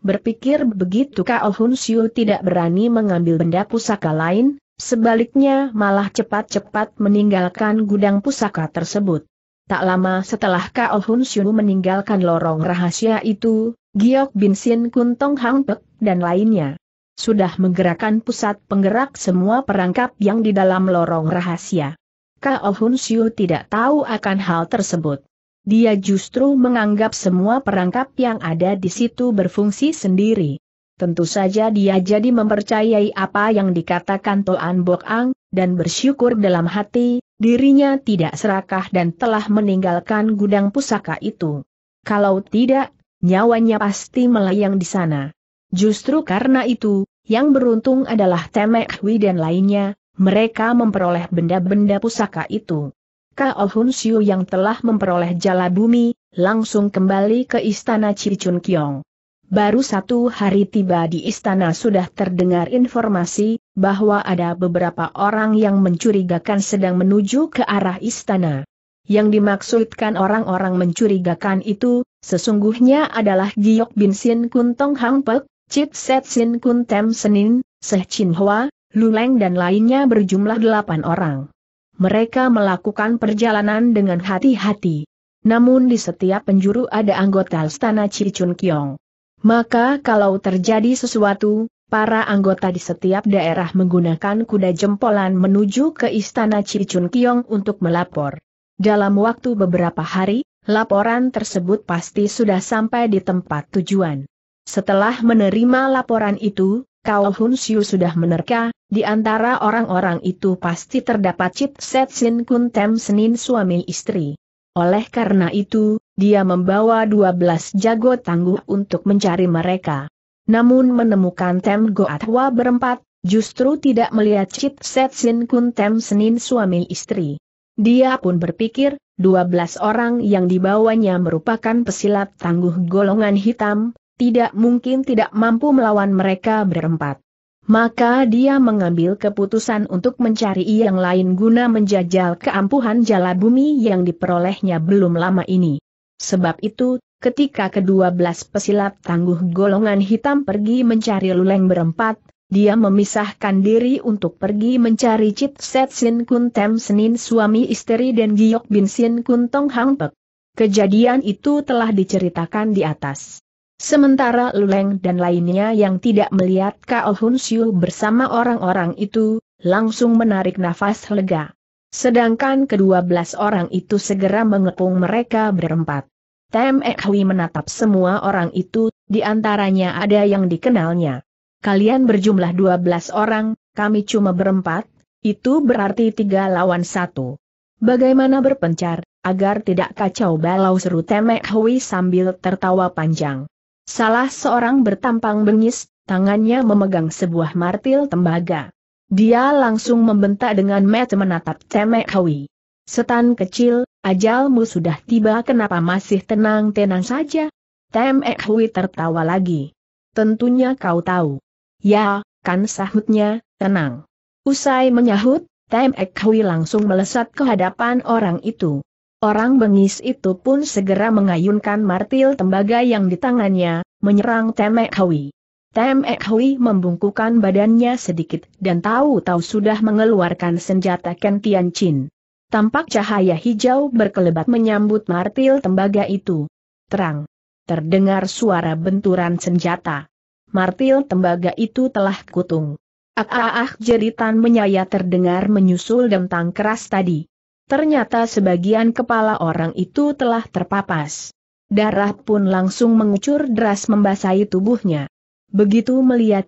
Berpikir begitu Kao Hun Siu tidak berani mengambil benda pusaka lain, sebaliknya malah cepat-cepat meninggalkan gudang pusaka tersebut. Tak lama setelah Kao Hun Xiu meninggalkan lorong rahasia itu, Giok Bin Sin Kun Tong Hang Pek dan lainnya sudah menggerakkan pusat penggerak semua perangkap yang di dalam lorong rahasia. Kao Hun Siu tidak tahu akan hal tersebut. Dia justru menganggap semua perangkap yang ada di situ berfungsi sendiri. Tentu saja dia jadi mempercayai apa yang dikatakan Toan Bok Ang, dan bersyukur dalam hati, dirinya tidak serakah dan telah meninggalkan gudang pusaka itu. Kalau tidak, nyawanya pasti melayang di sana. Justru karena itu, yang beruntung adalah Temek Hui dan lainnya, mereka memperoleh benda-benda pusaka itu. Kao Hun Siu yang telah memperoleh jala bumi, langsung kembali ke istana Cicun Kiong. Baru satu hari tiba di istana sudah terdengar informasi, bahwa ada beberapa orang yang mencurigakan sedang menuju ke arah istana. Yang dimaksudkan orang-orang mencurigakan itu, sesungguhnya adalah Giok Bin Sin Kuntong Hang Pek, Set Setsin Kun Tem Senin, Seh Chin Hua, Luleng dan lainnya berjumlah delapan orang. Mereka melakukan perjalanan dengan hati-hati. Namun di setiap penjuru ada anggota Astana Cicun Kiong. Maka kalau terjadi sesuatu, para anggota di setiap daerah menggunakan kuda jempolan menuju ke Istana Cicun Kiong untuk melapor. Dalam waktu beberapa hari, laporan tersebut pasti sudah sampai di tempat tujuan. Setelah menerima laporan itu, Kao Hun Siu sudah menerka, di antara orang-orang itu pasti terdapat Cip Set Sin Kun Tem Senin suami istri. Oleh karena itu, dia membawa 12 jago tangguh untuk mencari mereka. Namun menemukan Tem Goatwa berempat, justru tidak melihat Cip Set Sin Kun Tem Senin suami istri. Dia pun berpikir, 12 orang yang dibawanya merupakan pesilat tangguh golongan hitam, tidak mungkin tidak mampu melawan mereka berempat. Maka dia mengambil keputusan untuk mencari yang lain guna menjajal keampuhan jala bumi yang diperolehnya belum lama ini. Sebab itu, ketika kedua belas pesilat tangguh golongan hitam pergi mencari luleng berempat, dia memisahkan diri untuk pergi mencari Chit Set Sin Kun Tem Senin suami istri dan Giok Bin Sin Kun Tong Hang Pek. Kejadian itu telah diceritakan di atas. Sementara Luleng dan lainnya yang tidak melihat Kao Hun Siu bersama orang-orang itu, langsung menarik nafas lega. Sedangkan kedua belas orang itu segera mengepung mereka berempat. Tem Ek Hui menatap semua orang itu, di antaranya ada yang dikenalnya. Kalian berjumlah dua belas orang, kami cuma berempat, itu berarti tiga lawan satu. Bagaimana berpencar, agar tidak kacau balau seru Temek Hui sambil tertawa panjang. Salah seorang bertampang bengis, tangannya memegang sebuah martil tembaga. Dia langsung membentak dengan mata menatap Temek Hawi. Setan kecil, ajalmu sudah tiba kenapa masih tenang-tenang saja? Temek Hawi tertawa lagi. Tentunya kau tahu. Ya, kan sahutnya, tenang. Usai menyahut, Temek Hui langsung melesat ke hadapan orang itu. Orang bengis itu pun segera mengayunkan martil tembaga yang di tangannya, menyerang Temek Hui. Temek Hui membungkukan badannya sedikit dan tahu-tahu sudah mengeluarkan senjata Ken chin. Tampak cahaya hijau berkelebat menyambut martil tembaga itu. Terang. Terdengar suara benturan senjata. Martil tembaga itu telah kutung. Ah, ah, ah jeritan menyayat terdengar menyusul dentang keras tadi. Ternyata sebagian kepala orang itu telah terpapas. Darah pun langsung mengucur deras membasahi tubuhnya. Begitu melihat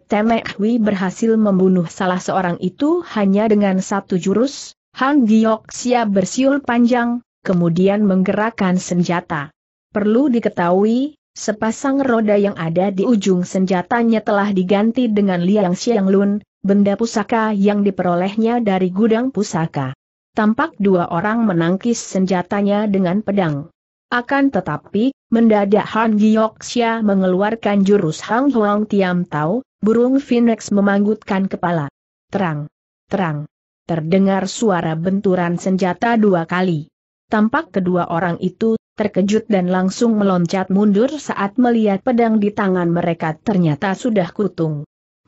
Hui berhasil membunuh salah seorang itu hanya dengan satu jurus, Han Giok siap bersiul panjang, kemudian menggerakkan senjata. Perlu diketahui, sepasang roda yang ada di ujung senjatanya telah diganti dengan Liang Xianglun, benda pusaka yang diperolehnya dari gudang pusaka tampak dua orang menangkis senjatanya dengan pedang. Akan tetapi, mendadak Han Gyoksya mengeluarkan jurus Hang Huang Tiam Tao, burung Phoenix memanggutkan kepala. Terang, terang. Terdengar suara benturan senjata dua kali. Tampak kedua orang itu terkejut dan langsung meloncat mundur saat melihat pedang di tangan mereka ternyata sudah kutung.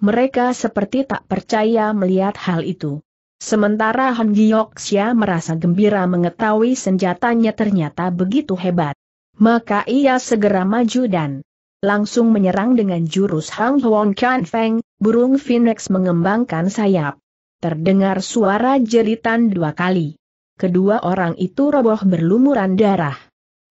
Mereka seperti tak percaya melihat hal itu. Sementara Han Gyoksya merasa gembira mengetahui senjatanya ternyata begitu hebat. Maka ia segera maju dan langsung menyerang dengan jurus Hang Huang Kian Feng, burung Phoenix mengembangkan sayap. Terdengar suara jeritan dua kali. Kedua orang itu roboh berlumuran darah.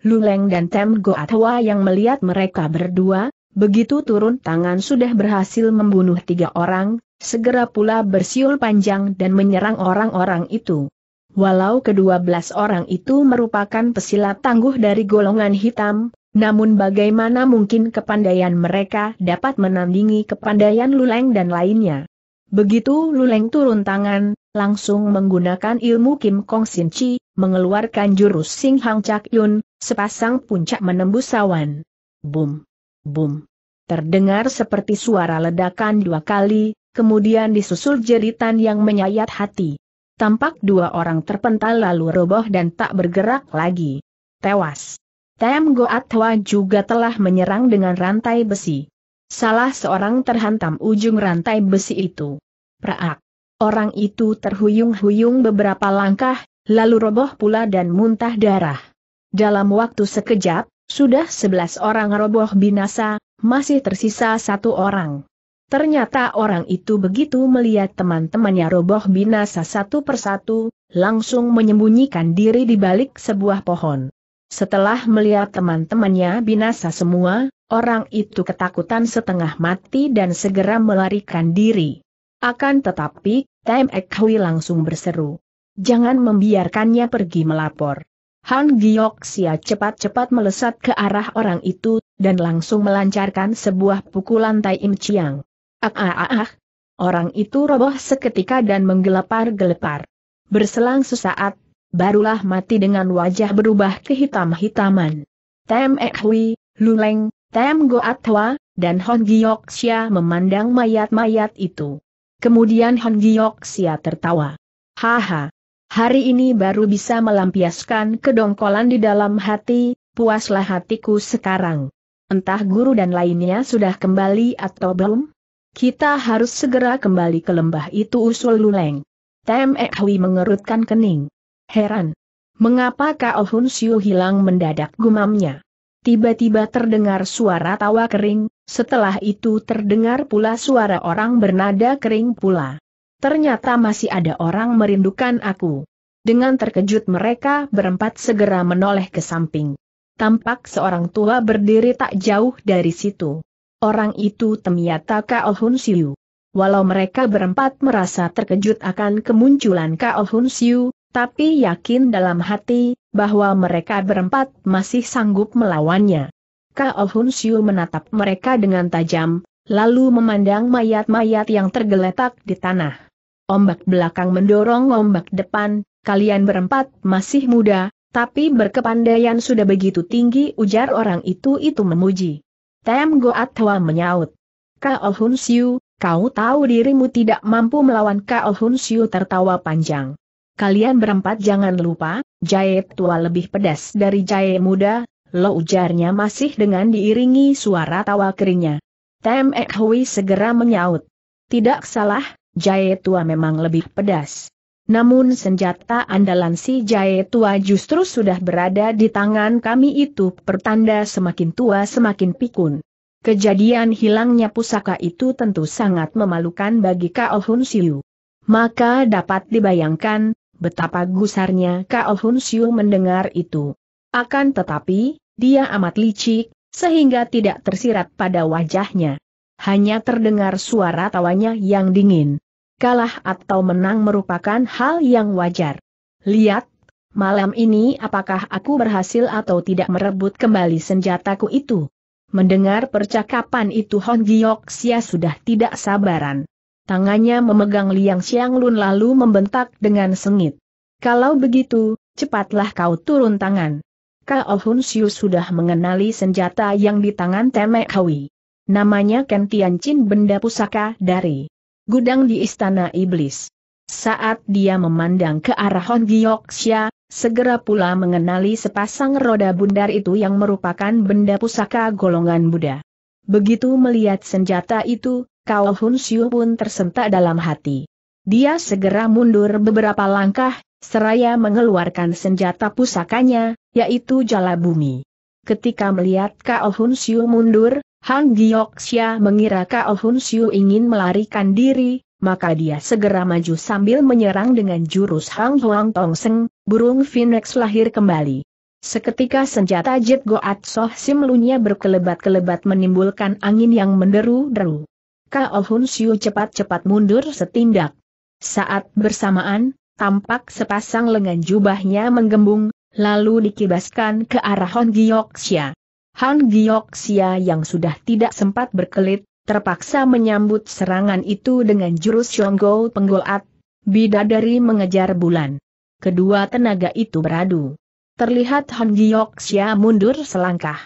Luleng dan Tem Goatwa yang melihat mereka berdua, begitu turun tangan sudah berhasil membunuh tiga orang, Segera pula bersiul panjang dan menyerang orang-orang itu. Walau kedua belas orang itu merupakan pesilat tangguh dari golongan hitam, namun bagaimana mungkin kepandaian mereka dapat menandingi kepandaian Luleng dan lainnya. Begitu Luleng turun tangan, langsung menggunakan ilmu Kim Kong Sin Chi, mengeluarkan jurus Sing Hang Chak Yun, sepasang puncak menembus sawan. Boom, boom. Terdengar seperti suara ledakan dua kali, kemudian disusul jeritan yang menyayat hati. Tampak dua orang terpental lalu roboh dan tak bergerak lagi. Tewas. Tem Goatwa juga telah menyerang dengan rantai besi. Salah seorang terhantam ujung rantai besi itu. Praak. Orang itu terhuyung-huyung beberapa langkah, lalu roboh pula dan muntah darah. Dalam waktu sekejap, sudah sebelas orang roboh binasa, masih tersisa satu orang. Ternyata orang itu begitu melihat teman-temannya roboh binasa satu persatu, langsung menyembunyikan diri di balik sebuah pohon. Setelah melihat teman-temannya binasa semua, orang itu ketakutan setengah mati dan segera melarikan diri. Akan tetapi, Time Ek Hui langsung berseru. Jangan membiarkannya pergi melapor. Han Sia cepat-cepat melesat ke arah orang itu, dan langsung melancarkan sebuah pukulan Tai Im Chiang. Ah, ah, ah Orang itu roboh seketika dan menggelepar-gelepar. Berselang sesaat, barulah mati dengan wajah berubah kehitam-hitaman. Tem Ekhui, Luleng, Tem Goatwa, dan Hon Giyoksia memandang mayat-mayat itu. Kemudian Hon Giyoksia tertawa. Haha. Hari ini baru bisa melampiaskan kedongkolan di dalam hati, puaslah hatiku sekarang. Entah guru dan lainnya sudah kembali atau belum? Kita harus segera kembali ke lembah itu usul Luleng. Tem Ek mengerutkan kening. Heran. Mengapa Kao Hun Siu hilang mendadak gumamnya? Tiba-tiba terdengar suara tawa kering, setelah itu terdengar pula suara orang bernada kering pula. Ternyata masih ada orang merindukan aku. Dengan terkejut mereka berempat segera menoleh ke samping. Tampak seorang tua berdiri tak jauh dari situ. Orang itu ternyata Kao Hun Siu. Walau mereka berempat merasa terkejut akan kemunculan Kao Hun Siu, tapi yakin dalam hati, bahwa mereka berempat masih sanggup melawannya. Kao Hun Siu menatap mereka dengan tajam, lalu memandang mayat-mayat yang tergeletak di tanah. Ombak belakang mendorong ombak depan, kalian berempat masih muda, tapi berkepandaian sudah begitu tinggi ujar orang itu itu memuji. Tem Goat Hwa menyaut. Kao oh Hun Siu, kau tahu dirimu tidak mampu melawan Kao oh Hun Siu tertawa panjang. Kalian berempat jangan lupa, jahe tua lebih pedas dari jahe muda, lo ujarnya masih dengan diiringi suara tawa keringnya. Tem Ek Hui segera menyaut. Tidak salah, jahe tua memang lebih pedas. Namun senjata andalan si jahe tua justru sudah berada di tangan kami itu pertanda semakin tua semakin pikun. Kejadian hilangnya pusaka itu tentu sangat memalukan bagi Kao Hun Siu. Maka dapat dibayangkan, betapa gusarnya Kao Hun Siu mendengar itu. Akan tetapi, dia amat licik, sehingga tidak tersirat pada wajahnya. Hanya terdengar suara tawanya yang dingin kalah atau menang merupakan hal yang wajar. Lihat, malam ini apakah aku berhasil atau tidak merebut kembali senjataku itu. Mendengar percakapan itu Hon sia sudah tidak sabaran. Tangannya memegang liang Siang Lun lalu membentak dengan sengit. Kalau begitu, cepatlah kau turun tangan. Kao Hun Siu sudah mengenali senjata yang di tangan Temek Hawi. Namanya Tian Chin benda pusaka dari gudang di istana iblis. Saat dia memandang ke arah Hon Gyoksya, segera pula mengenali sepasang roda bundar itu yang merupakan benda pusaka golongan Buddha. Begitu melihat senjata itu, Kao Hun Siu pun tersentak dalam hati. Dia segera mundur beberapa langkah, seraya mengeluarkan senjata pusakanya, yaitu jala bumi. Ketika melihat Kao Hun Siu mundur, Han Gyoksya mengira Kao Hun Siu ingin melarikan diri, maka dia segera maju sambil menyerang dengan jurus Hang Huang Tong Seng, burung Phoenix lahir kembali. Seketika senjata Jet Goat Soh Simlunya berkelebat-kelebat menimbulkan angin yang menderu-deru. Kao Hun Siu cepat-cepat mundur setindak. Saat bersamaan, tampak sepasang lengan jubahnya menggembung, lalu dikibaskan ke arah Hon Gyoksya. Han Sia yang sudah tidak sempat berkelit, terpaksa menyambut serangan itu dengan jurus Xionggo penggolat, bidadari mengejar bulan. Kedua tenaga itu beradu. Terlihat Han Sia mundur selangkah.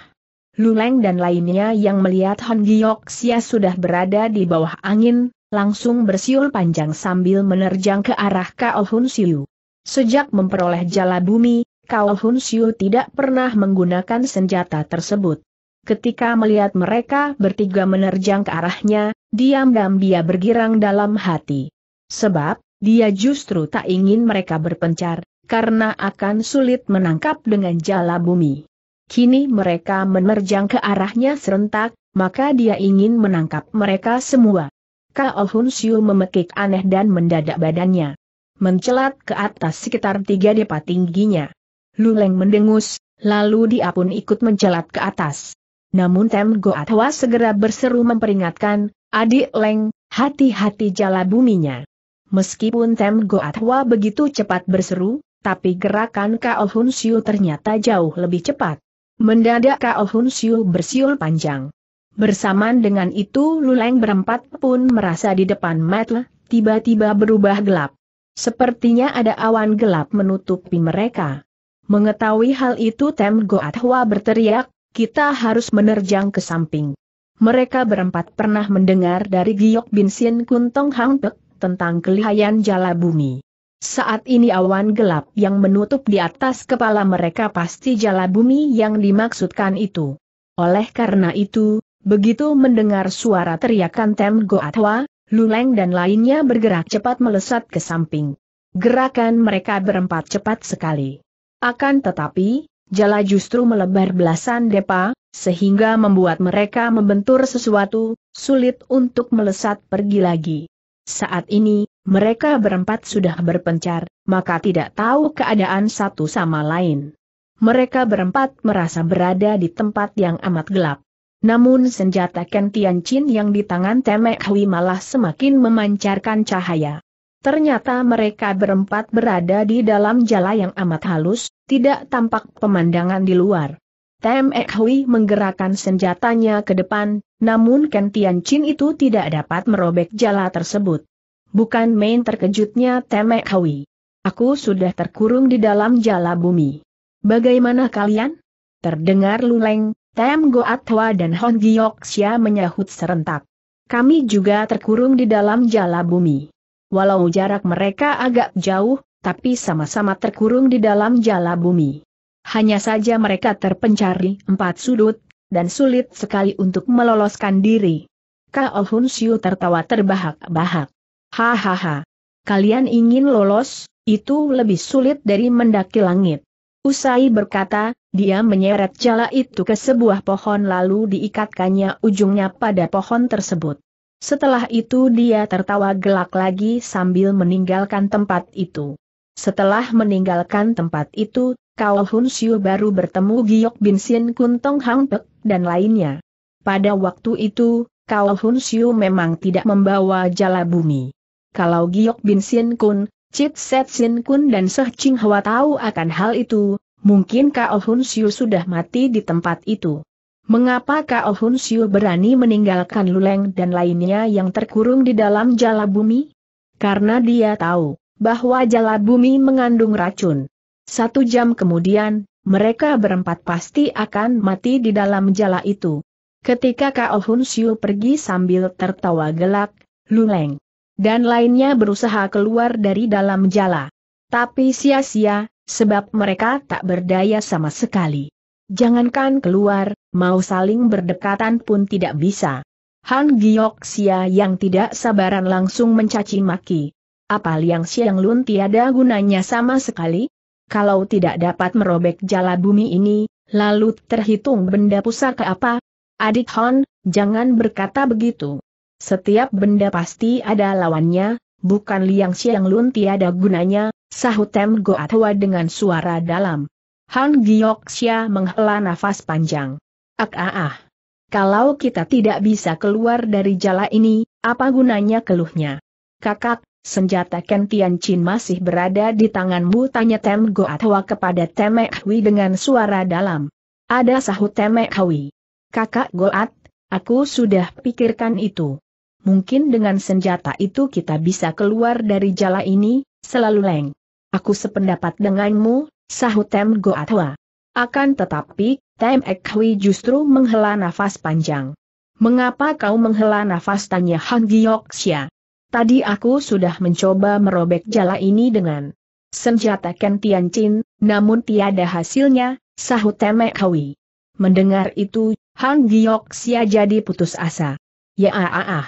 Luleng dan lainnya yang melihat Han Sia sudah berada di bawah angin, langsung bersiul panjang sambil menerjang ke arah Kao oh Siu. Sejak memperoleh jala bumi, Kao Hun Siu tidak pernah menggunakan senjata tersebut. Ketika melihat mereka bertiga menerjang ke arahnya, diam-diam dia bergirang dalam hati. Sebab, dia justru tak ingin mereka berpencar, karena akan sulit menangkap dengan jala bumi. Kini mereka menerjang ke arahnya serentak, maka dia ingin menangkap mereka semua. Kao Hun Siu memekik aneh dan mendadak badannya. Mencelat ke atas sekitar tiga depa tingginya. Luleng mendengus, lalu dia pun ikut menjelat ke atas. Namun Tem Goatwa segera berseru memperingatkan, adik Leng, hati-hati jala buminya. Meskipun Tem Goatwa begitu cepat berseru, tapi gerakan Kao Hun Siu ternyata jauh lebih cepat. Mendadak Kao Hun Siu bersiul panjang. Bersamaan dengan itu Luleng berempat pun merasa di depan Matle, tiba-tiba berubah gelap. Sepertinya ada awan gelap menutupi mereka. Mengetahui hal itu Tem Goathwa berteriak, kita harus menerjang ke samping. Mereka berempat pernah mendengar dari Giok Bin Sin Kuntong Hang Pek tentang kelihayan jala bumi. Saat ini awan gelap yang menutup di atas kepala mereka pasti jala bumi yang dimaksudkan itu. Oleh karena itu, begitu mendengar suara teriakan Tem Goatwa, Luleng dan lainnya bergerak cepat melesat ke samping. Gerakan mereka berempat cepat sekali. Akan tetapi, jala justru melebar belasan depa, sehingga membuat mereka membentur sesuatu, sulit untuk melesat pergi lagi. Saat ini, mereka berempat sudah berpencar, maka tidak tahu keadaan satu sama lain. Mereka berempat merasa berada di tempat yang amat gelap. Namun senjata Ken Chin yang di tangan Temek Hui malah semakin memancarkan cahaya. Ternyata mereka berempat berada di dalam jala yang amat halus, tidak tampak pemandangan di luar. Tem Ek menggerakkan senjatanya ke depan, namun Ken Tian Chin itu tidak dapat merobek jala tersebut. Bukan main terkejutnya Tem Ek Aku sudah terkurung di dalam jala bumi. Bagaimana kalian? Terdengar luleng, Tem Goatwa dan Hon Xia menyahut serentak. Kami juga terkurung di dalam jala bumi walau jarak mereka agak jauh, tapi sama-sama terkurung di dalam jala bumi. Hanya saja mereka terpencari empat sudut, dan sulit sekali untuk meloloskan diri. Kao Hun Siu tertawa terbahak-bahak. Hahaha. Kalian ingin lolos, itu lebih sulit dari mendaki langit. Usai berkata, dia menyeret jala itu ke sebuah pohon lalu diikatkannya ujungnya pada pohon tersebut. Setelah itu dia tertawa gelak lagi sambil meninggalkan tempat itu. Setelah meninggalkan tempat itu, Kao Hun Siu baru bertemu Giok Bin Sin Kun Tong Hang Pek, dan lainnya. Pada waktu itu, Kao Hun Siu memang tidak membawa jala bumi. Kalau Giok Bin Sin Kun, Chit Set Sin Kun dan Seh Ching Hwa tahu akan hal itu, mungkin Kao Hun Siu sudah mati di tempat itu. Mengapa Kao Hun Siu berani meninggalkan Luleng dan lainnya yang terkurung di dalam jala bumi? Karena dia tahu bahwa jala bumi mengandung racun. Satu jam kemudian, mereka berempat pasti akan mati di dalam jala itu. Ketika Kao Hun Siu pergi sambil tertawa gelak, Luleng dan lainnya berusaha keluar dari dalam jala. Tapi sia-sia, sebab mereka tak berdaya sama sekali. Jangankan keluar, mau saling berdekatan pun tidak bisa. Han Gioksia yang tidak sabaran langsung mencaci maki. Apa Liang Xiang Lun tiada gunanya sama sekali? Kalau tidak dapat merobek jala bumi ini, lalu terhitung benda pusaka apa? Adik Han, jangan berkata begitu. Setiap benda pasti ada lawannya, bukan Liang Xiang Lun tiada gunanya, sahut Tem Goatwa dengan suara dalam. Han Gyoksya menghela nafas panjang. Ak ah ah. Kalau kita tidak bisa keluar dari jala ini, apa gunanya keluhnya? Kakak, senjata Ken Chin masih berada di tanganmu tanya Tem Atwa kepada Temek Hui dengan suara dalam. Ada sahut Temek Hui. Kakak Goat, aku sudah pikirkan itu. Mungkin dengan senjata itu kita bisa keluar dari jala ini, selalu leng. Aku sependapat denganmu, sahut Tem Goatwa. Akan tetapi, Tem Ek Hui justru menghela nafas panjang. Mengapa kau menghela nafas tanya Han Xia? Tadi aku sudah mencoba merobek jala ini dengan senjata Tian Chin, namun tiada hasilnya, sahut Ek Hui. Mendengar itu, Han Xia jadi putus asa. Ya ah ah ah.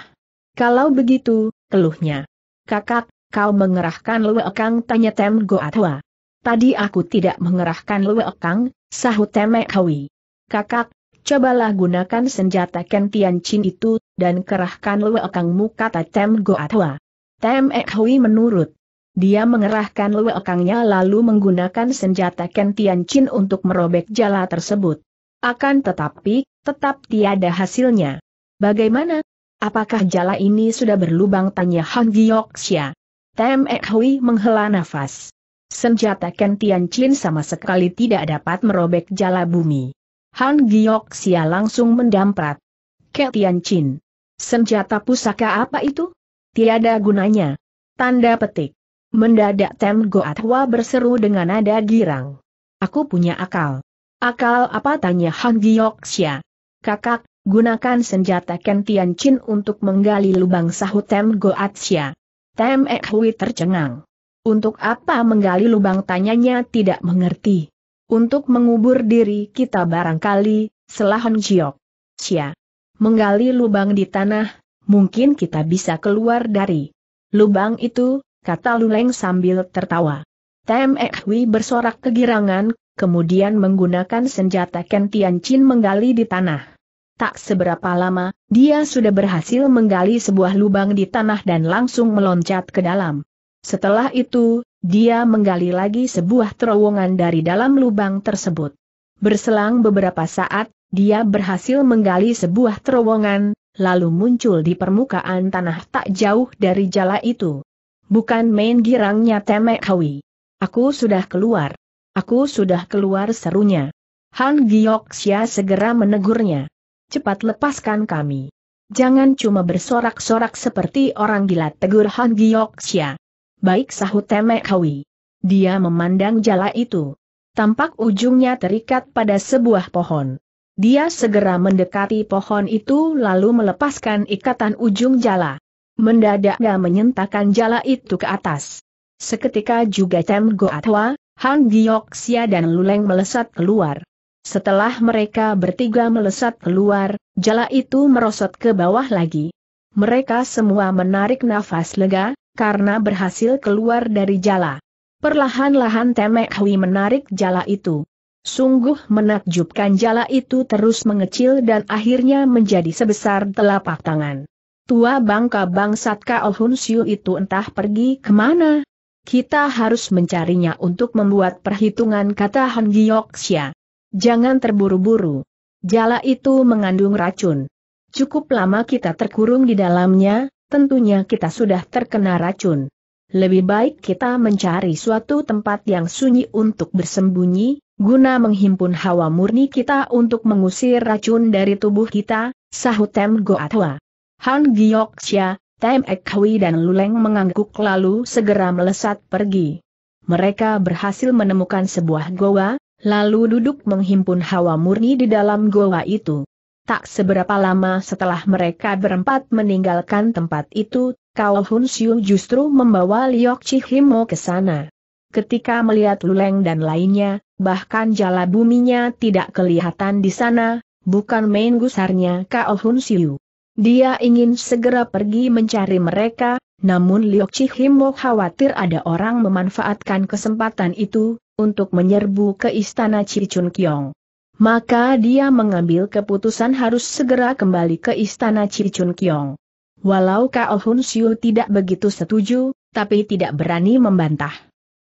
Kalau begitu, keluhnya. Kakak, kau mengerahkan Lue Kang tanya Tem Goatwa. Tadi aku tidak mengerahkan luekang, sahut Temek Hawi. Kakak, cobalah gunakan senjata Ken chin itu, dan kerahkan luekangmu kata Tem Goatwa. Tem Ekhui menurut. Dia mengerahkan luekangnya lalu menggunakan senjata Ken chin untuk merobek jala tersebut. Akan tetapi, tetap tiada hasilnya. Bagaimana? Apakah jala ini sudah berlubang tanya Han Xia? Tem Hui e menghela nafas. Senjata Kentian Chin sama sekali tidak dapat merobek jala bumi. Han Sia langsung mendamprat. Kentian Chin. Senjata pusaka apa itu? Tiada gunanya. Tanda petik. Mendadak Tem Goatwa berseru dengan nada girang. Aku punya akal. Akal apa tanya Han Sia? Kakak, gunakan senjata Kentian Chin untuk menggali lubang sahut Tem Goatsia. Tem Ek Hui tercengang. Untuk apa menggali lubang tanyanya tidak mengerti. Untuk mengubur diri kita barangkali, selahan jiok. Sia. Menggali lubang di tanah, mungkin kita bisa keluar dari lubang itu, kata Luleng sambil tertawa. Tem Ekwi bersorak kegirangan, kemudian menggunakan senjata Ken Chin menggali di tanah. Tak seberapa lama, dia sudah berhasil menggali sebuah lubang di tanah dan langsung meloncat ke dalam. Setelah itu, dia menggali lagi sebuah terowongan dari dalam lubang tersebut. Berselang beberapa saat, dia berhasil menggali sebuah terowongan, lalu muncul di permukaan tanah tak jauh dari jala itu. Bukan main girangnya Temek Hawi. Aku sudah keluar. Aku sudah keluar serunya. Han Giyoksia segera menegurnya. Cepat lepaskan kami. Jangan cuma bersorak-sorak seperti orang gila tegur Han Giyoksia. Baik sahut Temek Hawi. Dia memandang jala itu. Tampak ujungnya terikat pada sebuah pohon. Dia segera mendekati pohon itu lalu melepaskan ikatan ujung jala. Mendadak dia menyentakkan jala itu ke atas. Seketika juga Tem Goatwa, Han sia dan Luleng melesat keluar. Setelah mereka bertiga melesat keluar, jala itu merosot ke bawah lagi. Mereka semua menarik nafas lega, karena berhasil keluar dari jala. Perlahan-lahan Temek Hui menarik jala itu. Sungguh menakjubkan jala itu terus mengecil dan akhirnya menjadi sebesar telapak tangan. Tua bangka bangsat Kao Siu itu entah pergi kemana. Kita harus mencarinya untuk membuat perhitungan kata Han Giyoksia. Jangan terburu-buru. Jala itu mengandung racun. Cukup lama kita terkurung di dalamnya, tentunya kita sudah terkena racun. Lebih baik kita mencari suatu tempat yang sunyi untuk bersembunyi, guna menghimpun hawa murni kita untuk mengusir racun dari tubuh kita, sahut Tem Goatwa. Han Gyoksya, Tem Ekwi dan Luleng mengangguk lalu segera melesat pergi. Mereka berhasil menemukan sebuah goa, lalu duduk menghimpun hawa murni di dalam goa itu. Tak seberapa lama setelah mereka berempat meninggalkan tempat itu, Kao Hun Siu justru membawa Liok Chihimo ke sana. Ketika melihat Luleng dan lainnya, bahkan jala buminya tidak kelihatan di sana, bukan main gusarnya Kao Hun Siu. Dia ingin segera pergi mencari mereka, namun Liok Chihimo khawatir ada orang memanfaatkan kesempatan itu, untuk menyerbu ke istana Cicun Kiong maka dia mengambil keputusan harus segera kembali ke istana Cicun Kiong. Walau Kao Hun Siu tidak begitu setuju, tapi tidak berani membantah.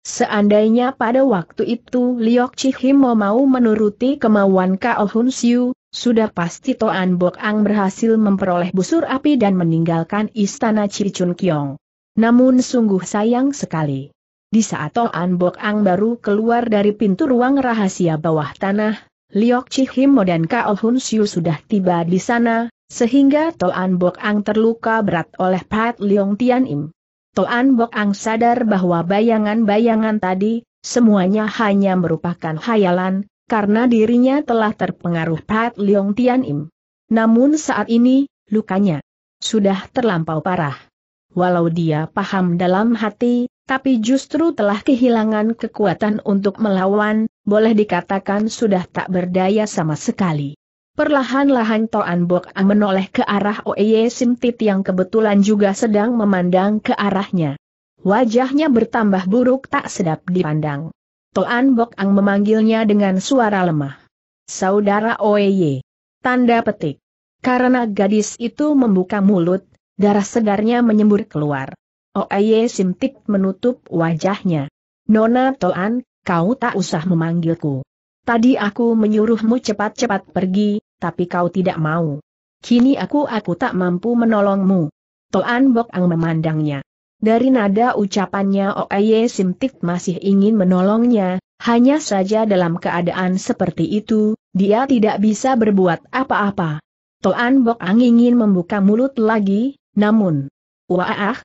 Seandainya pada waktu itu Liok Chihimo mau menuruti kemauan Kao Hun Siu, sudah pasti Toan Bok Ang berhasil memperoleh busur api dan meninggalkan istana Cicun Kiong. Namun sungguh sayang sekali. Di saat Toan Bok Ang baru keluar dari pintu ruang rahasia bawah tanah, Liok Chihimo dan Kao Hun Siu sudah tiba di sana, sehingga Toan Bok Ang terluka berat oleh Pat Leong Tian Im. Toan Bok Ang sadar bahwa bayangan-bayangan tadi, semuanya hanya merupakan hayalan, karena dirinya telah terpengaruh Pat Leong Tian Im. Namun saat ini, lukanya sudah terlampau parah. Walau dia paham dalam hati, tapi justru telah kehilangan kekuatan untuk melawan, boleh dikatakan sudah tak berdaya sama sekali. Perlahan-lahan Toan Bok Ang menoleh ke arah Oeye Simtit yang kebetulan juga sedang memandang ke arahnya. Wajahnya bertambah buruk tak sedap dipandang. Toan Bok Ang memanggilnya dengan suara lemah. Saudara Oeye. Tanda petik. Karena gadis itu membuka mulut, darah segarnya menyembur keluar. Oeye Simtit menutup wajahnya. Nona Toan, kau tak usah memanggilku. Tadi aku menyuruhmu cepat-cepat pergi, tapi kau tidak mau. Kini aku aku tak mampu menolongmu. Toan Bok Ang memandangnya. Dari nada ucapannya Oeye Simtik masih ingin menolongnya, hanya saja dalam keadaan seperti itu, dia tidak bisa berbuat apa-apa. Toan Bok Ang ingin membuka mulut lagi, namun... Wah, ah,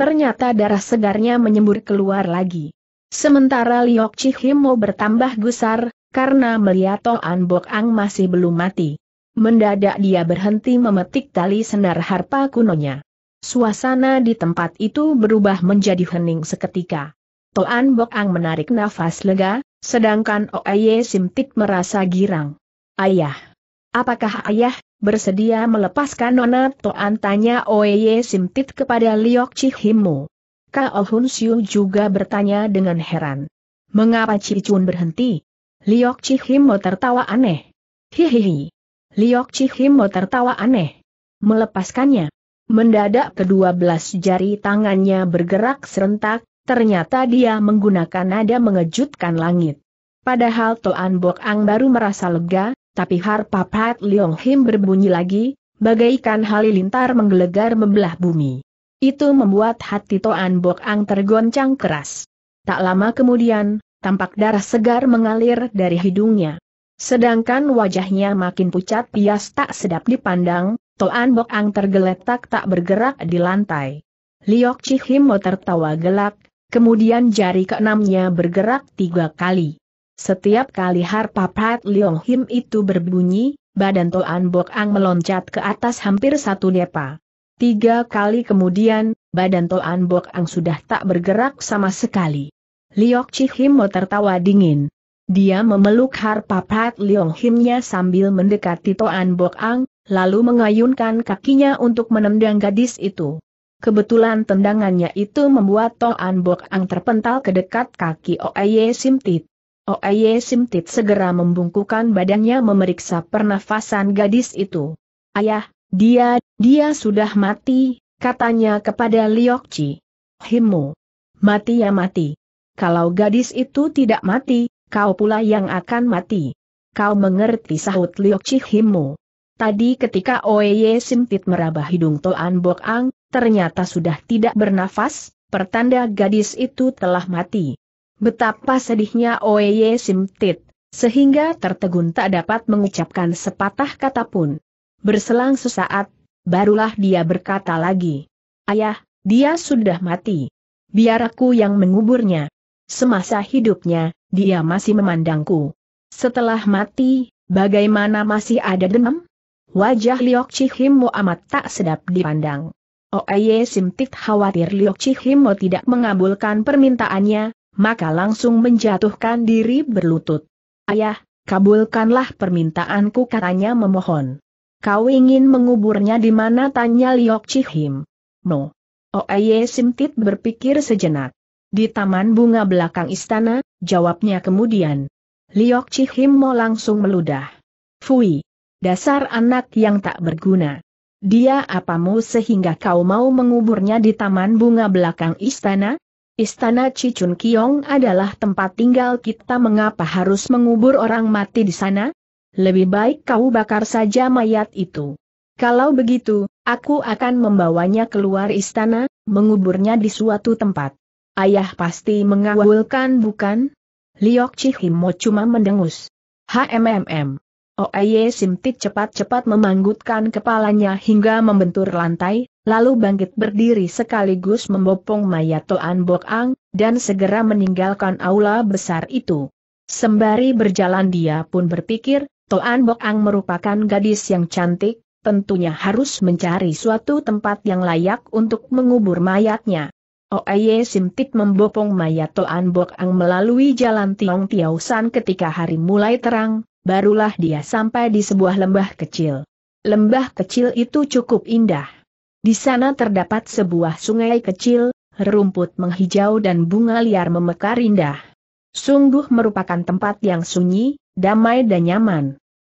ternyata darah segarnya menyembur keluar lagi. Sementara Liok Chihimo bertambah gusar, karena melihat Toan Bok Ang masih belum mati. Mendadak dia berhenti memetik tali senar harpa kunonya. Suasana di tempat itu berubah menjadi hening seketika. Toan Bok Ang menarik nafas lega, sedangkan Oye Simtik merasa girang. Ayah. Apakah ayah, bersedia melepaskan nona Toan tanya Oye Simtit kepada Liok Cihimu. Kao Hun Siu juga bertanya dengan heran. Mengapa Ci Chun berhenti? Liok Chi Himo tertawa aneh. Hihihi. Liok Chi Himo tertawa aneh. Melepaskannya. Mendadak kedua belas jari tangannya bergerak serentak, ternyata dia menggunakan nada mengejutkan langit. Padahal Toan Bok Ang baru merasa lega, tapi harpa Pat Leong Him berbunyi lagi, bagaikan halilintar menggelegar membelah bumi. Itu membuat hati Toan Bok Ang tergoncang keras. Tak lama kemudian, tampak darah segar mengalir dari hidungnya. Sedangkan wajahnya makin pucat pias tak sedap dipandang, Toan Bok Ang tergeletak tak bergerak di lantai. Liok Chihimo tertawa gelak, kemudian jari keenamnya bergerak tiga kali. Setiap kali harpa pat Liong Him itu berbunyi, badan Toan Bok Ang meloncat ke atas hampir satu depa. Tiga kali kemudian, badan Toan Bok Ang sudah tak bergerak sama sekali. Liok Chi mau tertawa dingin. Dia memeluk Harpapat Liong Himnya sambil mendekati Toan Bok Ang, lalu mengayunkan kakinya untuk menendang gadis itu. Kebetulan tendangannya itu membuat Toan Bok Ang terpental ke dekat kaki Oaye Simtit. Oaye Simtit segera membungkukan badannya memeriksa pernafasan gadis itu. Ayah, dia, dia sudah mati, katanya kepada Liokci. Himu. Mati ya mati. Kalau gadis itu tidak mati, kau pula yang akan mati. Kau mengerti sahut Liokci Himu. Tadi ketika Oeye Simtit meraba hidung Toan Bok Ang, ternyata sudah tidak bernafas, pertanda gadis itu telah mati. Betapa sedihnya Oeye Simtit, sehingga tertegun tak dapat mengucapkan sepatah kata pun. Berselang sesaat, barulah dia berkata lagi. Ayah, dia sudah mati. Biar aku yang menguburnya. Semasa hidupnya, dia masih memandangku. Setelah mati, bagaimana masih ada dendam? Wajah Liok Chihimo amat tak sedap dipandang. Oeye Simtik khawatir Liok Chihimo tidak mengabulkan permintaannya, maka langsung menjatuhkan diri berlutut. Ayah, kabulkanlah permintaanku katanya memohon. Kau ingin menguburnya di mana tanya Liok Chihim? No. Oeye oh, Simtit berpikir sejenak. Di taman bunga belakang istana, jawabnya kemudian. Liok Chihim mau langsung meludah. Fui. Dasar anak yang tak berguna. Dia apamu sehingga kau mau menguburnya di taman bunga belakang istana? Istana Cicun Kiong adalah tempat tinggal kita mengapa harus mengubur orang mati di sana? Lebih baik kau bakar saja mayat itu. Kalau begitu, aku akan membawanya keluar istana, menguburnya di suatu tempat. Ayah pasti mengawulkan bukan? Liok Cihimo cuma mendengus. HMMM. Oeye Simtik cepat-cepat memanggutkan kepalanya hingga membentur lantai, lalu bangkit berdiri sekaligus membopong mayat Toan Bok Ang, dan segera meninggalkan aula besar itu. Sembari berjalan dia pun berpikir, Toan Bok Ang merupakan gadis yang cantik, tentunya harus mencari suatu tempat yang layak untuk mengubur mayatnya. Oeye Simtik membopong mayat Toan Bok Ang melalui jalan Tiong Tiau San ketika hari mulai terang, barulah dia sampai di sebuah lembah kecil. Lembah kecil itu cukup indah. Di sana terdapat sebuah sungai kecil, rumput menghijau dan bunga liar memekar indah. Sungguh merupakan tempat yang sunyi, damai dan nyaman.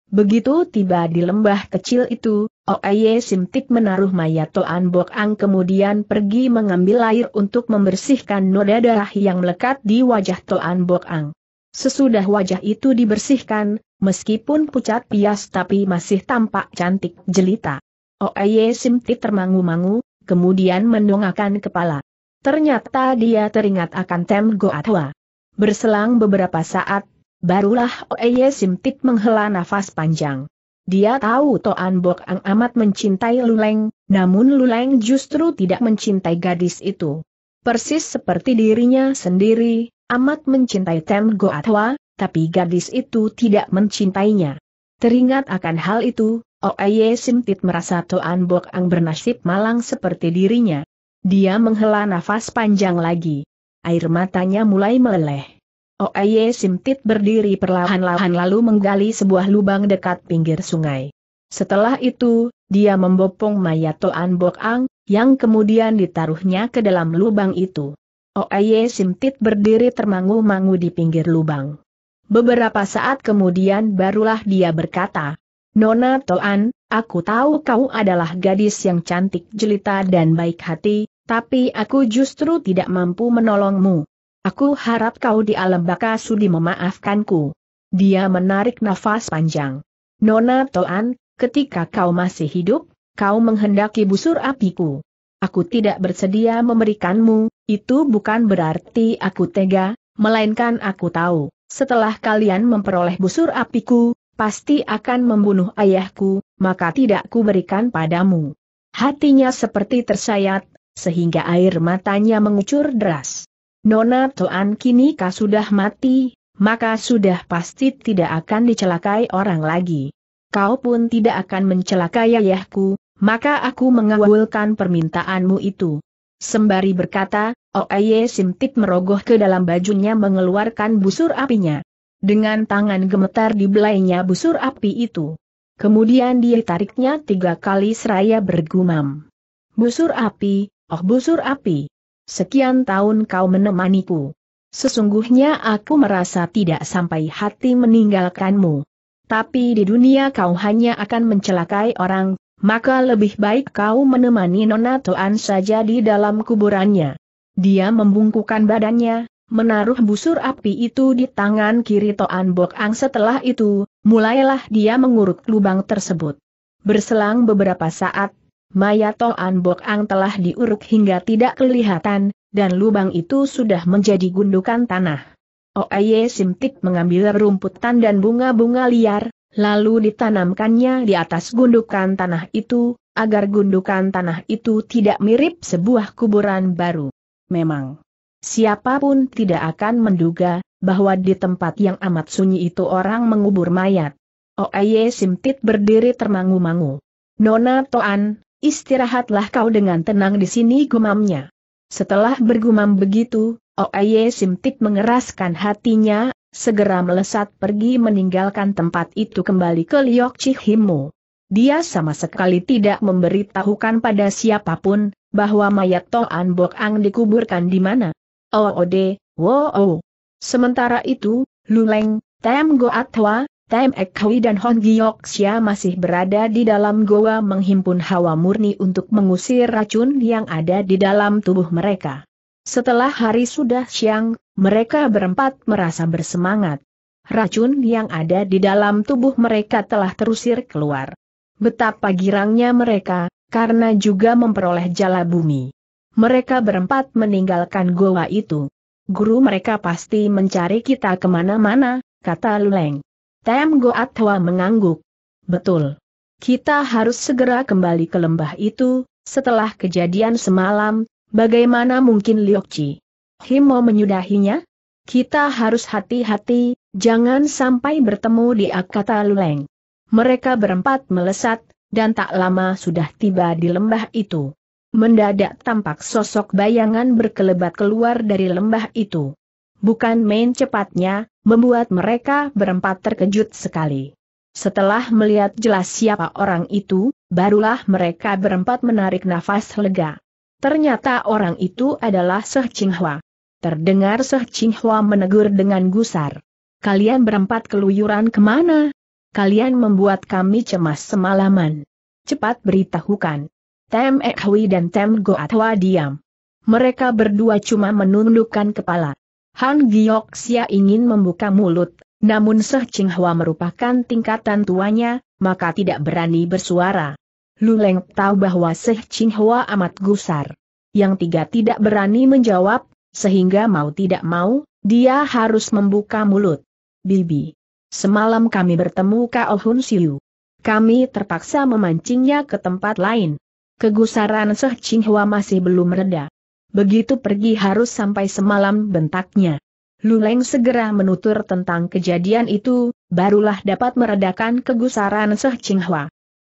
Begitu tiba di lembah kecil itu, Oeye Simtik menaruh mayat Toan Bok Ang kemudian pergi mengambil air untuk membersihkan noda darah yang melekat di wajah Toan Bok Ang. Sesudah wajah itu dibersihkan, meskipun pucat pias tapi masih tampak cantik jelita. Oeye Simtik termangu-mangu, kemudian mendongakkan kepala. Ternyata dia teringat akan Tem Goatwa. Berselang beberapa saat Barulah Oeye Simtik menghela nafas panjang. Dia tahu Toan Bok Ang amat mencintai Luleng, namun Luleng justru tidak mencintai gadis itu. Persis seperti dirinya sendiri, amat mencintai Tem Goatwa, tapi gadis itu tidak mencintainya. Teringat akan hal itu, Oeye Simtit merasa Toan Bok Ang bernasib malang seperti dirinya. Dia menghela nafas panjang lagi. Air matanya mulai meleleh. Oeye Simtit berdiri perlahan-lahan lalu menggali sebuah lubang dekat pinggir sungai. Setelah itu, dia membopong mayat Toan Bok Ang, yang kemudian ditaruhnya ke dalam lubang itu. Oeye Simtit berdiri termangu-mangu di pinggir lubang. Beberapa saat kemudian barulah dia berkata, Nona Toan, aku tahu kau adalah gadis yang cantik jelita dan baik hati, tapi aku justru tidak mampu menolongmu. Aku harap kau di alam baka sudi memaafkanku. Dia menarik nafas panjang. Nona Toan, ketika kau masih hidup, kau menghendaki busur apiku. Aku tidak bersedia memberikanmu, itu bukan berarti aku tega, melainkan aku tahu, setelah kalian memperoleh busur apiku, pasti akan membunuh ayahku, maka tidak kuberikan padamu. Hatinya seperti tersayat, sehingga air matanya mengucur deras. Nona Toan kini kah sudah mati, maka sudah pasti tidak akan dicelakai orang lagi. Kau pun tidak akan mencelakai ayahku, maka aku mengawulkan permintaanmu itu. Sembari berkata, Oeye Simtik merogoh ke dalam bajunya mengeluarkan busur apinya. Dengan tangan gemetar dibelainya busur api itu. Kemudian dia tariknya tiga kali seraya bergumam. Busur api, oh busur api. Sekian tahun kau menemaniku. Sesungguhnya aku merasa tidak sampai hati meninggalkanmu. Tapi di dunia kau hanya akan mencelakai orang, maka lebih baik kau menemani Nona Toan saja di dalam kuburannya. Dia membungkukan badannya, menaruh busur api itu di tangan kiri Toan Bok Ang setelah itu, mulailah dia mengurut lubang tersebut. Berselang beberapa saat, mayat Toan Bok Ang telah diuruk hingga tidak kelihatan, dan lubang itu sudah menjadi gundukan tanah. Oaye Simtik mengambil rumputan dan bunga-bunga liar, lalu ditanamkannya di atas gundukan tanah itu, agar gundukan tanah itu tidak mirip sebuah kuburan baru. Memang, siapapun tidak akan menduga bahwa di tempat yang amat sunyi itu orang mengubur mayat. Oaye Simtik berdiri termangu-mangu. Nona Toan, Istirahatlah kau dengan tenang di sini gumamnya. Setelah bergumam begitu, Oye Simtik mengeraskan hatinya, segera melesat pergi meninggalkan tempat itu kembali ke Liok Chihimu. Dia sama sekali tidak memberitahukan pada siapapun, bahwa mayat Toan Bok Ang dikuburkan di mana. Oode, wow. Sementara itu, Luleng, Tem Hwa, Time Ek Hui dan Hong Xia masih berada di dalam goa menghimpun hawa murni untuk mengusir racun yang ada di dalam tubuh mereka. Setelah hari sudah siang, mereka berempat merasa bersemangat. Racun yang ada di dalam tubuh mereka telah terusir keluar. Betapa girangnya mereka, karena juga memperoleh jala bumi. Mereka berempat meninggalkan goa itu. Guru mereka pasti mencari kita kemana-mana, kata Luleng. Tem Goat Hwa mengangguk. Betul. Kita harus segera kembali ke lembah itu, setelah kejadian semalam, bagaimana mungkin Liokci? Himo menyudahinya? Kita harus hati-hati, jangan sampai bertemu di Akata Luleng. Mereka berempat melesat, dan tak lama sudah tiba di lembah itu. Mendadak tampak sosok bayangan berkelebat keluar dari lembah itu bukan main cepatnya, membuat mereka berempat terkejut sekali. Setelah melihat jelas siapa orang itu, barulah mereka berempat menarik nafas lega. Ternyata orang itu adalah Seh Hwa. Terdengar Seh Hwa menegur dengan gusar. Kalian berempat keluyuran kemana? Kalian membuat kami cemas semalaman. Cepat beritahukan. Tem Ek Hui dan Tem Goatwa diam. Mereka berdua cuma menundukkan kepala. Han Giyoksia ingin membuka mulut, namun Seh Ching Hua merupakan tingkatan tuanya, maka tidak berani bersuara. Luleng tahu bahwa Seh Ching Hua amat gusar. Yang tiga tidak berani menjawab, sehingga mau tidak mau, dia harus membuka mulut. Bibi. Semalam kami bertemu Kao Hun Siu. Kami terpaksa memancingnya ke tempat lain. Kegusaran Seh Ching Hua masih belum reda. Begitu pergi harus sampai semalam bentaknya. Luleng segera menutur tentang kejadian itu, barulah dapat meredakan kegusaran Seh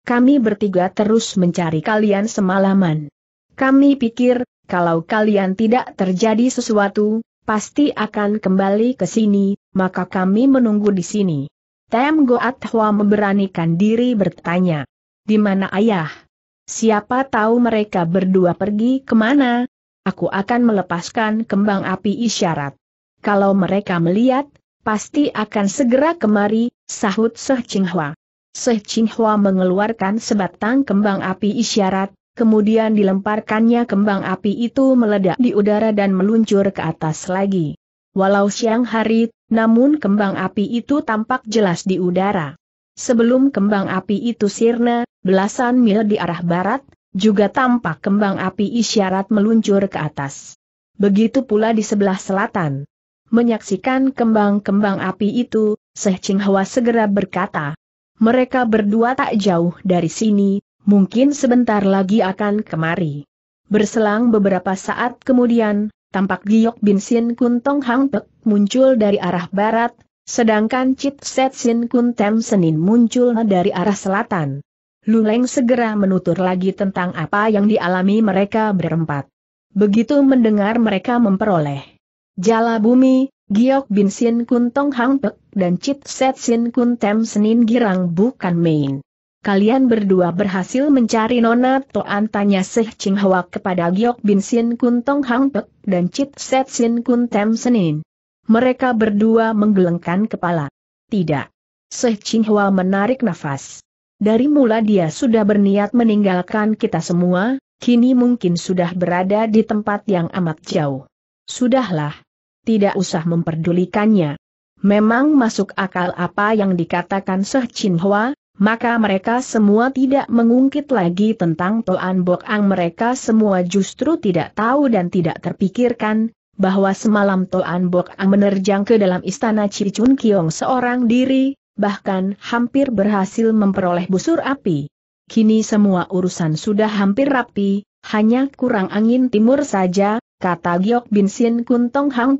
Kami bertiga terus mencari kalian semalaman. Kami pikir, kalau kalian tidak terjadi sesuatu, pasti akan kembali ke sini, maka kami menunggu di sini. Tem Goat Hua memberanikan diri bertanya. Di mana ayah? Siapa tahu mereka berdua pergi kemana, aku akan melepaskan kembang api isyarat. Kalau mereka melihat, pasti akan segera kemari, sahut Seh Hua. Seh Hua mengeluarkan sebatang kembang api isyarat, kemudian dilemparkannya kembang api itu meledak di udara dan meluncur ke atas lagi. Walau siang hari, namun kembang api itu tampak jelas di udara. Sebelum kembang api itu sirna, belasan mil di arah barat, juga tampak kembang api isyarat meluncur ke atas. Begitu pula di sebelah selatan. Menyaksikan kembang-kembang api itu, Seh Ching Hwa segera berkata, mereka berdua tak jauh dari sini, mungkin sebentar lagi akan kemari. Berselang beberapa saat kemudian, tampak Giok Bin Sin Kun Tong Hang Pek muncul dari arah barat, sedangkan Chit Set Sin Kun Tem Senin muncul dari arah selatan. Luleng segera menutur lagi tentang apa yang dialami mereka berempat. Begitu mendengar mereka memperoleh Jala Bumi, Giok Bin Sin Kun Tong Hang Pek, dan Chit Set Sin Kun Tem Senin Girang bukan main. Kalian berdua berhasil mencari Nona Toan tanya Seh Ching Hwa kepada Giok Bin Sin Kun Tong Hang Pek dan Chit Set Sin Kun Tem Senin. Mereka berdua menggelengkan kepala. Tidak. Seh Ching Hwa menarik nafas. Dari mula dia sudah berniat meninggalkan kita semua, kini mungkin sudah berada di tempat yang amat jauh. Sudahlah. Tidak usah memperdulikannya. Memang masuk akal apa yang dikatakan Seh Chin Hwa, maka mereka semua tidak mengungkit lagi tentang Toan Bok Ang. Mereka semua justru tidak tahu dan tidak terpikirkan, bahwa semalam Toan Bok Ang menerjang ke dalam istana Cicun Kiong seorang diri, bahkan hampir berhasil memperoleh busur api. Kini semua urusan sudah hampir rapi, hanya kurang angin timur saja, kata Giok Bin Sin Kuntong Hang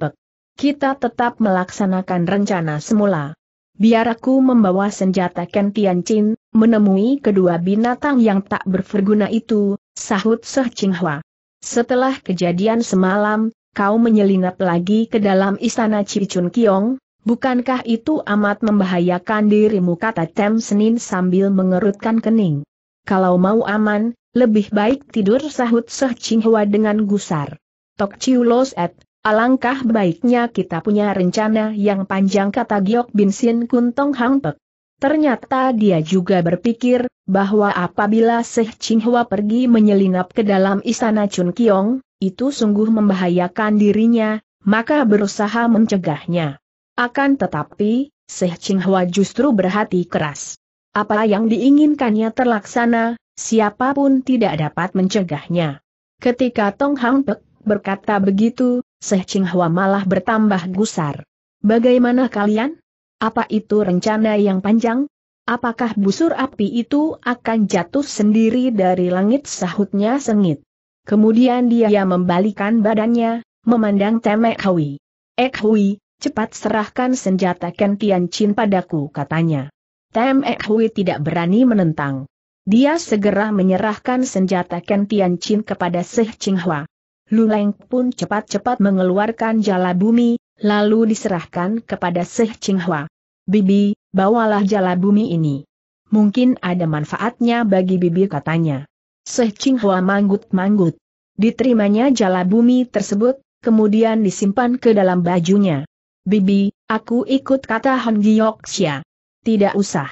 Kita tetap melaksanakan rencana semula. Biar aku membawa senjata Kentian Chin, menemui kedua binatang yang tak berguna itu, sahut Seh Hwa. Setelah kejadian semalam, kau menyelinap lagi ke dalam istana Cicun Kiong, Bukankah itu amat membahayakan dirimu kata Tem Senin sambil mengerutkan kening. Kalau mau aman, lebih baik tidur sahut Seh Chinghua dengan gusar. Tok Chiu Los Et, alangkah baiknya kita punya rencana yang panjang kata Giok Bin Sin Kuntong Hang Pek. Ternyata dia juga berpikir, bahwa apabila Seh Chinghua pergi menyelinap ke dalam istana Chun Kiong, itu sungguh membahayakan dirinya, maka berusaha mencegahnya. Akan tetapi, Seh Hwa justru berhati keras. Apa yang diinginkannya terlaksana, siapapun tidak dapat mencegahnya. Ketika Tong Hang Pek berkata begitu, Seh Hwa malah bertambah gusar. Bagaimana kalian? Apa itu rencana yang panjang? Apakah busur api itu akan jatuh sendiri dari langit sahutnya sengit? Kemudian dia membalikan badannya, memandang Temek Hui. Ek Hui, Cepat serahkan senjata Ken Tian Chin padaku katanya. Tem Ek Hui tidak berani menentang. Dia segera menyerahkan senjata Ken Tian Chin kepada Seh Ching Hwa. Luleng pun cepat-cepat mengeluarkan jala bumi, lalu diserahkan kepada Seh Ching Hua. Bibi, bawalah jala bumi ini. Mungkin ada manfaatnya bagi Bibi katanya. Seh Ching Hua manggut-manggut. Diterimanya jala bumi tersebut, kemudian disimpan ke dalam bajunya. Bibi, aku ikut kata Han Gyoksya. Tidak usah.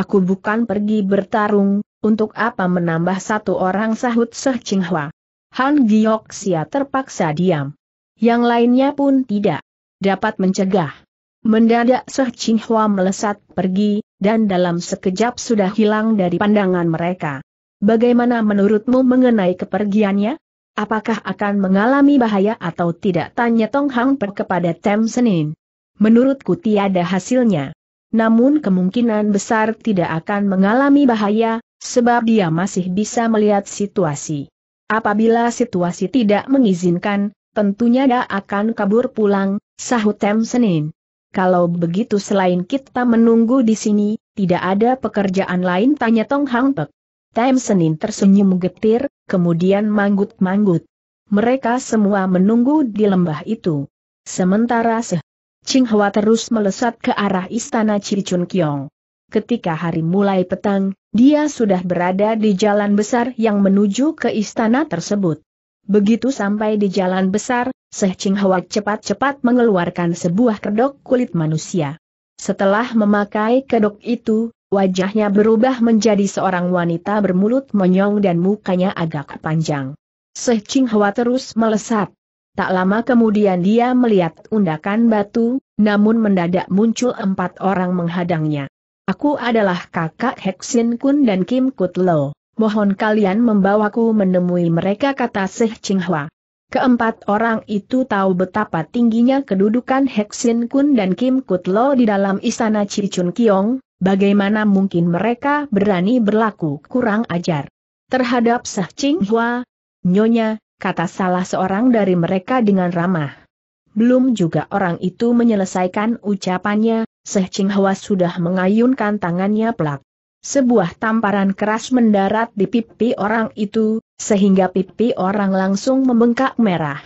Aku bukan pergi bertarung, untuk apa menambah satu orang sahut Seh Qinghua. Han Gyoksya terpaksa diam. Yang lainnya pun tidak dapat mencegah. Mendadak Seh Qinghua melesat pergi, dan dalam sekejap sudah hilang dari pandangan mereka. Bagaimana menurutmu mengenai kepergiannya? Apakah akan mengalami bahaya atau tidak tanya Tong Hang Per kepada Tem Senin. Menurutku tiada hasilnya. Namun kemungkinan besar tidak akan mengalami bahaya, sebab dia masih bisa melihat situasi. Apabila situasi tidak mengizinkan, tentunya dia akan kabur pulang, sahut Tem Senin. Kalau begitu selain kita menunggu di sini, tidak ada pekerjaan lain tanya Tong Hang Pek. Time Senin tersenyum getir, kemudian manggut-manggut. Mereka semua menunggu di lembah itu. Sementara Seh Ching Hwa terus melesat ke arah istana Cicun Kyong. Ketika hari mulai petang, dia sudah berada di jalan besar yang menuju ke istana tersebut. Begitu sampai di jalan besar, Seh Ching Hwa cepat-cepat mengeluarkan sebuah kedok kulit manusia. Setelah memakai kedok itu, Wajahnya berubah menjadi seorang wanita bermulut monyong dan mukanya agak panjang. Seh Ching Hwa terus melesat. Tak lama kemudian dia melihat undakan batu, namun mendadak muncul empat orang menghadangnya. Aku adalah kakak Heksin Kun dan Kim Kut Lo. Mohon kalian membawaku menemui mereka kata Seh Ching Hwa. Keempat orang itu tahu betapa tingginya kedudukan Heksin Kun dan Kim Kut Lo di dalam istana Cicun Kiong, bagaimana mungkin mereka berani berlaku kurang ajar. Terhadap Sah Ching Hua, Nyonya, kata salah seorang dari mereka dengan ramah. Belum juga orang itu menyelesaikan ucapannya, Sah Ching Hwa sudah mengayunkan tangannya pelak. Sebuah tamparan keras mendarat di pipi orang itu, sehingga pipi orang langsung membengkak merah.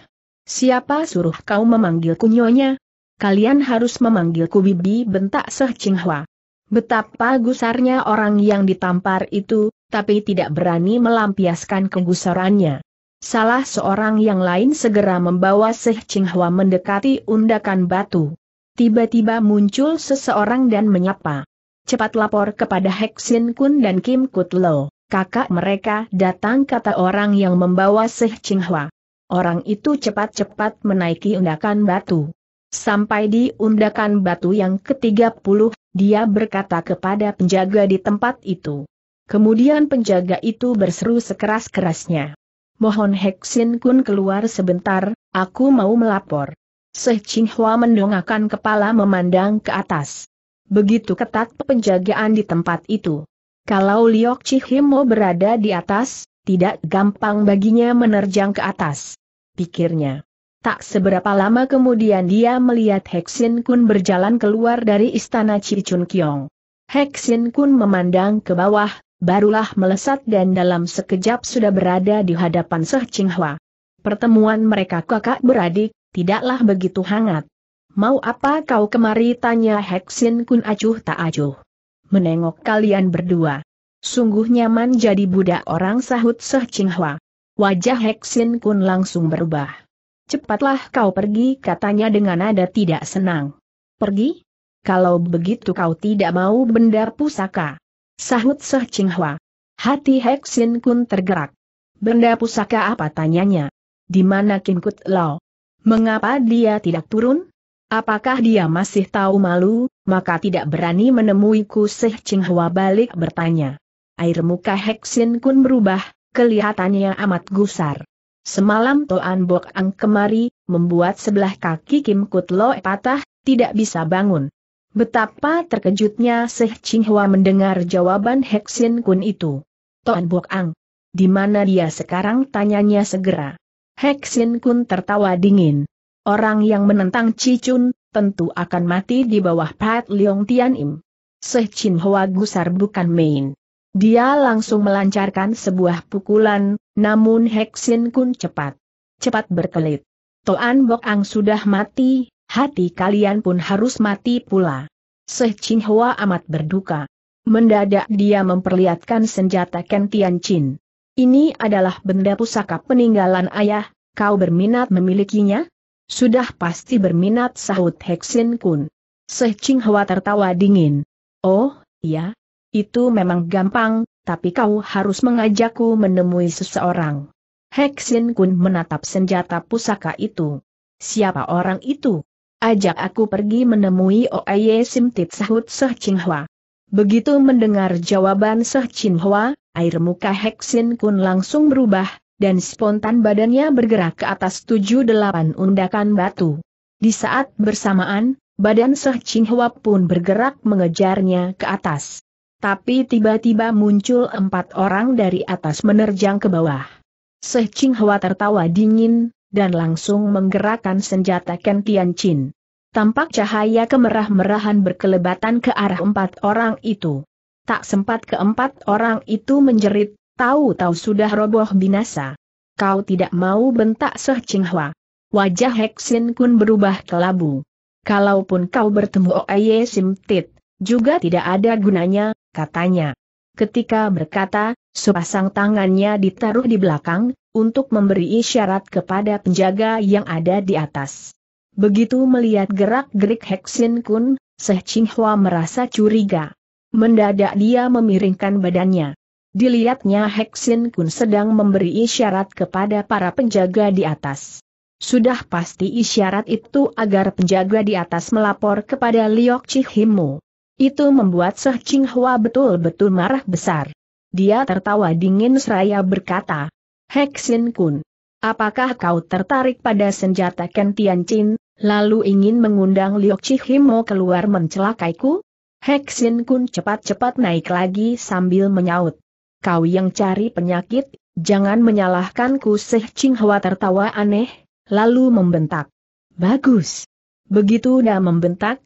Siapa suruh kau memanggilku nyonya? Kalian harus memanggilku bibi bentak Seh Ching Hwa. Betapa gusarnya orang yang ditampar itu, tapi tidak berani melampiaskan kegusarannya. Salah seorang yang lain segera membawa Seh Ching Hwa mendekati undakan batu. Tiba-tiba muncul seseorang dan menyapa. Cepat lapor kepada Heksin Kun dan Kim Kutlo, kakak mereka datang kata orang yang membawa Seh Ching Hwa. Orang itu cepat-cepat menaiki undakan batu. Sampai di undakan batu yang ke-30, dia berkata kepada penjaga di tempat itu. Kemudian penjaga itu berseru sekeras-kerasnya. Mohon Heksin Kun keluar sebentar, aku mau melapor. Seh Hua mendongakkan kepala memandang ke atas. Begitu ketat penjagaan di tempat itu. Kalau Liok Chihimo berada di atas, tidak gampang baginya menerjang ke atas. Pikirnya. Tak seberapa lama kemudian dia melihat Heksin Kun berjalan keluar dari istana Cicun Kiong. Heksin Kun memandang ke bawah, barulah melesat dan dalam sekejap sudah berada di hadapan Seh Hwa. Pertemuan mereka kakak beradik, tidaklah begitu hangat. Mau apa kau kemari tanya Heksin Kun acuh tak acuh. Menengok kalian berdua. Sungguh nyaman jadi budak orang sahut Seh Hwa. Wajah Heksin Kun langsung berubah. Cepatlah kau pergi katanya dengan nada tidak senang. Pergi? Kalau begitu kau tidak mau benda pusaka. Sahut Seh Hwa. Hati Heksin Kun tergerak. Benda pusaka apa tanyanya? Di mana Kinkut Lao? Mengapa dia tidak turun? Apakah dia masih tahu malu, maka tidak berani menemuiku Seh Hwa balik bertanya. Air muka Heksin Kun berubah, kelihatannya amat gusar. Semalam Toan Bok Ang kemari, membuat sebelah kaki Kim Kut Lo patah, tidak bisa bangun. Betapa terkejutnya Seh Ching Hwa mendengar jawaban Heksin Kun itu. Toan Bok Ang, di mana dia sekarang tanyanya segera. Heksin Kun tertawa dingin. Orang yang menentang Cicun, tentu akan mati di bawah Pat Leong Tian Im. Seh Ching Hwa gusar bukan main. Dia langsung melancarkan sebuah pukulan, namun Heksin Kun cepat. Cepat berkelit. Toan Bok Ang sudah mati, hati kalian pun harus mati pula. Seh Ching Hua amat berduka. Mendadak dia memperlihatkan senjata Ken Tian Chin. Ini adalah benda pusaka peninggalan ayah, kau berminat memilikinya? Sudah pasti berminat sahut Heksin Kun. Seh Ching Hua tertawa dingin. Oh, iya, itu memang gampang, tapi kau harus mengajakku menemui seseorang. Heksin Kun menatap senjata pusaka itu. Siapa orang itu? Ajak aku pergi menemui Oye Simtit sahut Seh Hwa. Begitu mendengar jawaban Seh Hwa, air muka Heksin Kun langsung berubah, dan spontan badannya bergerak ke atas tujuh delapan undakan batu. Di saat bersamaan, badan Seh Hwa pun bergerak mengejarnya ke atas. Tapi tiba-tiba muncul empat orang dari atas menerjang ke bawah. Seh Ching Hwa tertawa dingin, dan langsung menggerakkan senjata Ken Chin. Tampak cahaya kemerah-merahan berkelebatan ke arah empat orang itu. Tak sempat keempat orang itu menjerit, tahu-tahu sudah roboh binasa. Kau tidak mau bentak Seh Ching Hwa. Wajah Heksin Kun berubah kelabu. Kalaupun kau bertemu Oye Sim Tit. Juga tidak ada gunanya, katanya. Ketika berkata, sepasang tangannya ditaruh di belakang, untuk memberi isyarat kepada penjaga yang ada di atas. Begitu melihat gerak-gerik Heksin Kun, Seh Ching Hua merasa curiga. Mendadak dia memiringkan badannya. Dilihatnya Heksin Kun sedang memberi isyarat kepada para penjaga di atas. Sudah pasti isyarat itu agar penjaga di atas melapor kepada Liok Chihimu. Itu membuat Seh Ching Hua betul-betul marah besar. Dia tertawa dingin seraya berkata, Heksin Kun, apakah kau tertarik pada senjata Kentian Chin, lalu ingin mengundang Liok Chihimo keluar mencelakaiku? Heksin Kun cepat-cepat naik lagi sambil menyaut. Kau yang cari penyakit, jangan menyalahkanku Seh Ching Hua tertawa aneh, lalu membentak. Bagus. Begitu dah membentak,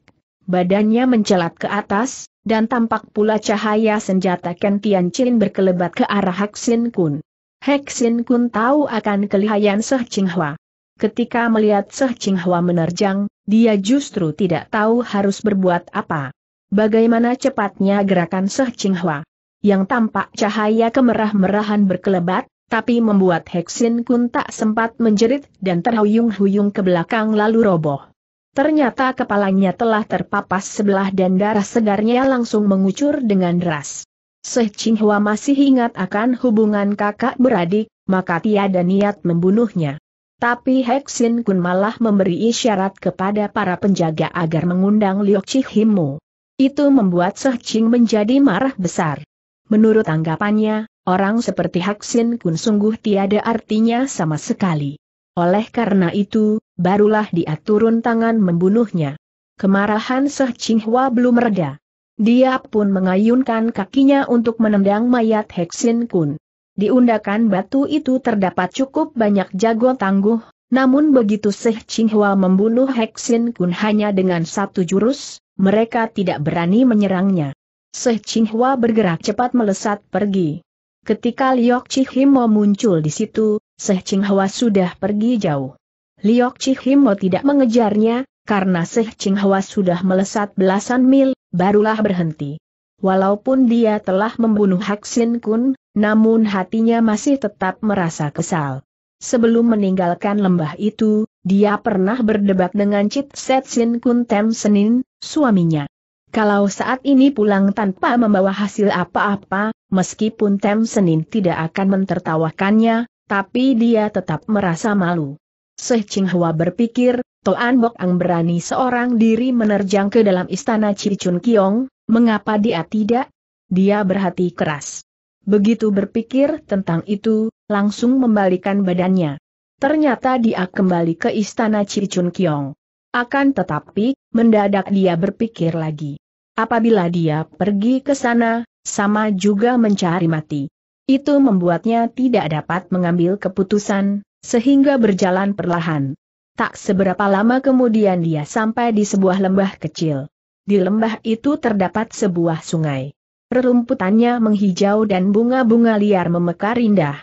Badannya mencelat ke atas, dan tampak pula cahaya senjata Ken Chin berkelebat ke arah Heksin Kun. Heksin Kun tahu akan kelihayan Seh Hwa. Ketika melihat Seh Hwa menerjang, dia justru tidak tahu harus berbuat apa. Bagaimana cepatnya gerakan Seh Hwa, yang tampak cahaya kemerah-merahan berkelebat, tapi membuat Heksin Kun tak sempat menjerit dan terhuyung-huyung ke belakang lalu roboh. Ternyata kepalanya telah terpapas sebelah dan darah segarnya langsung mengucur dengan deras. Seh Hua masih ingat akan hubungan kakak beradik, maka tiada niat membunuhnya. Tapi Heksin Kun malah memberi isyarat kepada para penjaga agar mengundang Liok Chihimu. Itu membuat Seh Ching menjadi marah besar. Menurut anggapannya, orang seperti Heksin Kun sungguh tiada artinya sama sekali. Oleh karena itu, barulah dia turun tangan membunuhnya. Kemarahan Seh Hua belum reda Dia pun mengayunkan kakinya untuk menendang mayat Heksin Kun. Di undakan batu itu terdapat cukup banyak jago tangguh, namun begitu Seh Hua membunuh Heksin Kun hanya dengan satu jurus, mereka tidak berani menyerangnya. Seh Hua bergerak cepat melesat pergi. Ketika Liok Chihimo muncul di situ, Seh Ching Hwa sudah pergi jauh. Liok Chihimo tidak mengejarnya, karena Seh Ching Hwa sudah melesat belasan mil, barulah berhenti. Walaupun dia telah membunuh Hak Sin Kun, namun hatinya masih tetap merasa kesal. Sebelum meninggalkan lembah itu, dia pernah berdebat dengan Chit Set Sin Kun Tem Senin, suaminya. Kalau saat ini pulang tanpa membawa hasil apa-apa, meskipun Tem Senin tidak akan mentertawakannya, tapi dia tetap merasa malu. Seh Ching Hua berpikir, Toan Bok Ang berani seorang diri menerjang ke dalam istana Cicun Kiong, mengapa dia tidak? Dia berhati keras. Begitu berpikir tentang itu, langsung membalikan badannya. Ternyata dia kembali ke istana Cicun Kiong. Akan tetapi, mendadak dia berpikir lagi. Apabila dia pergi ke sana, sama juga mencari mati. Itu membuatnya tidak dapat mengambil keputusan, sehingga berjalan perlahan. Tak seberapa lama kemudian dia sampai di sebuah lembah kecil. Di lembah itu terdapat sebuah sungai. Rerumputannya menghijau dan bunga-bunga liar memekar indah.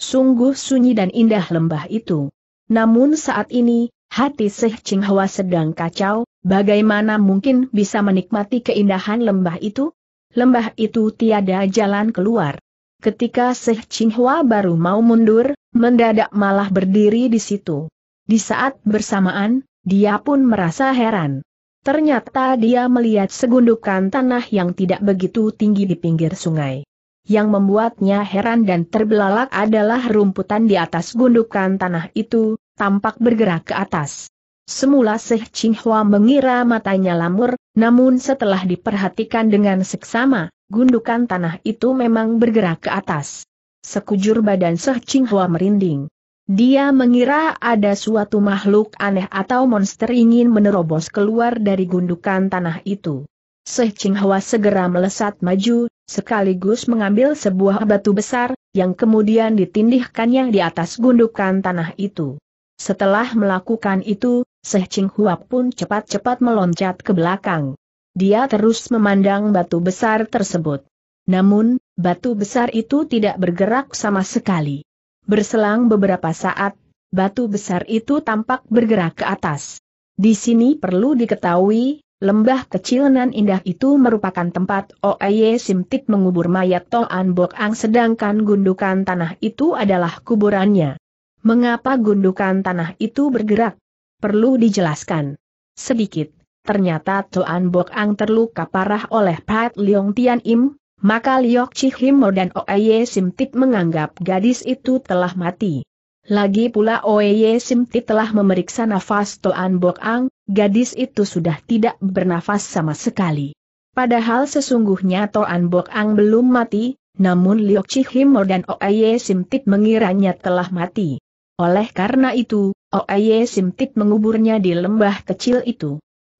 Sungguh sunyi dan indah lembah itu. Namun saat ini, hati Seh Ching sedang kacau, bagaimana mungkin bisa menikmati keindahan lembah itu? Lembah itu tiada jalan keluar. Ketika Seh Hua baru mau mundur, mendadak malah berdiri di situ. Di saat bersamaan, dia pun merasa heran. Ternyata dia melihat segundukan tanah yang tidak begitu tinggi di pinggir sungai. Yang membuatnya heran dan terbelalak adalah rumputan di atas gundukan tanah itu, tampak bergerak ke atas. Semula Seh Hua mengira matanya lamur, namun setelah diperhatikan dengan seksama, gundukan tanah itu memang bergerak ke atas. Sekujur badan Seh Hua merinding. Dia mengira ada suatu makhluk aneh atau monster ingin menerobos keluar dari gundukan tanah itu. Seh Hua segera melesat maju, sekaligus mengambil sebuah batu besar, yang kemudian ditindihkannya di atas gundukan tanah itu. Setelah melakukan itu, Seh Hua pun cepat-cepat meloncat ke belakang. Dia terus memandang batu besar tersebut. Namun, batu besar itu tidak bergerak sama sekali. Berselang beberapa saat, batu besar itu tampak bergerak ke atas. Di sini perlu diketahui, lembah kecil nan indah itu merupakan tempat Oeye Simtik mengubur mayat Toan Bok Ang sedangkan gundukan tanah itu adalah kuburannya. Mengapa gundukan tanah itu bergerak? Perlu dijelaskan. Sedikit ternyata Tuan Bok Ang terluka parah oleh Pat Leong Tian Im, maka Liok Chihimo dan Oeye Simtit menganggap gadis itu telah mati. Lagi pula Oeye Simtit telah memeriksa nafas Tuan Bok Ang, gadis itu sudah tidak bernafas sama sekali. Padahal sesungguhnya Toan Bok Ang belum mati, namun Liok Chihimo dan Oeye Simtit mengiranya telah mati. Oleh karena itu, Oeye Simtit menguburnya di lembah kecil itu.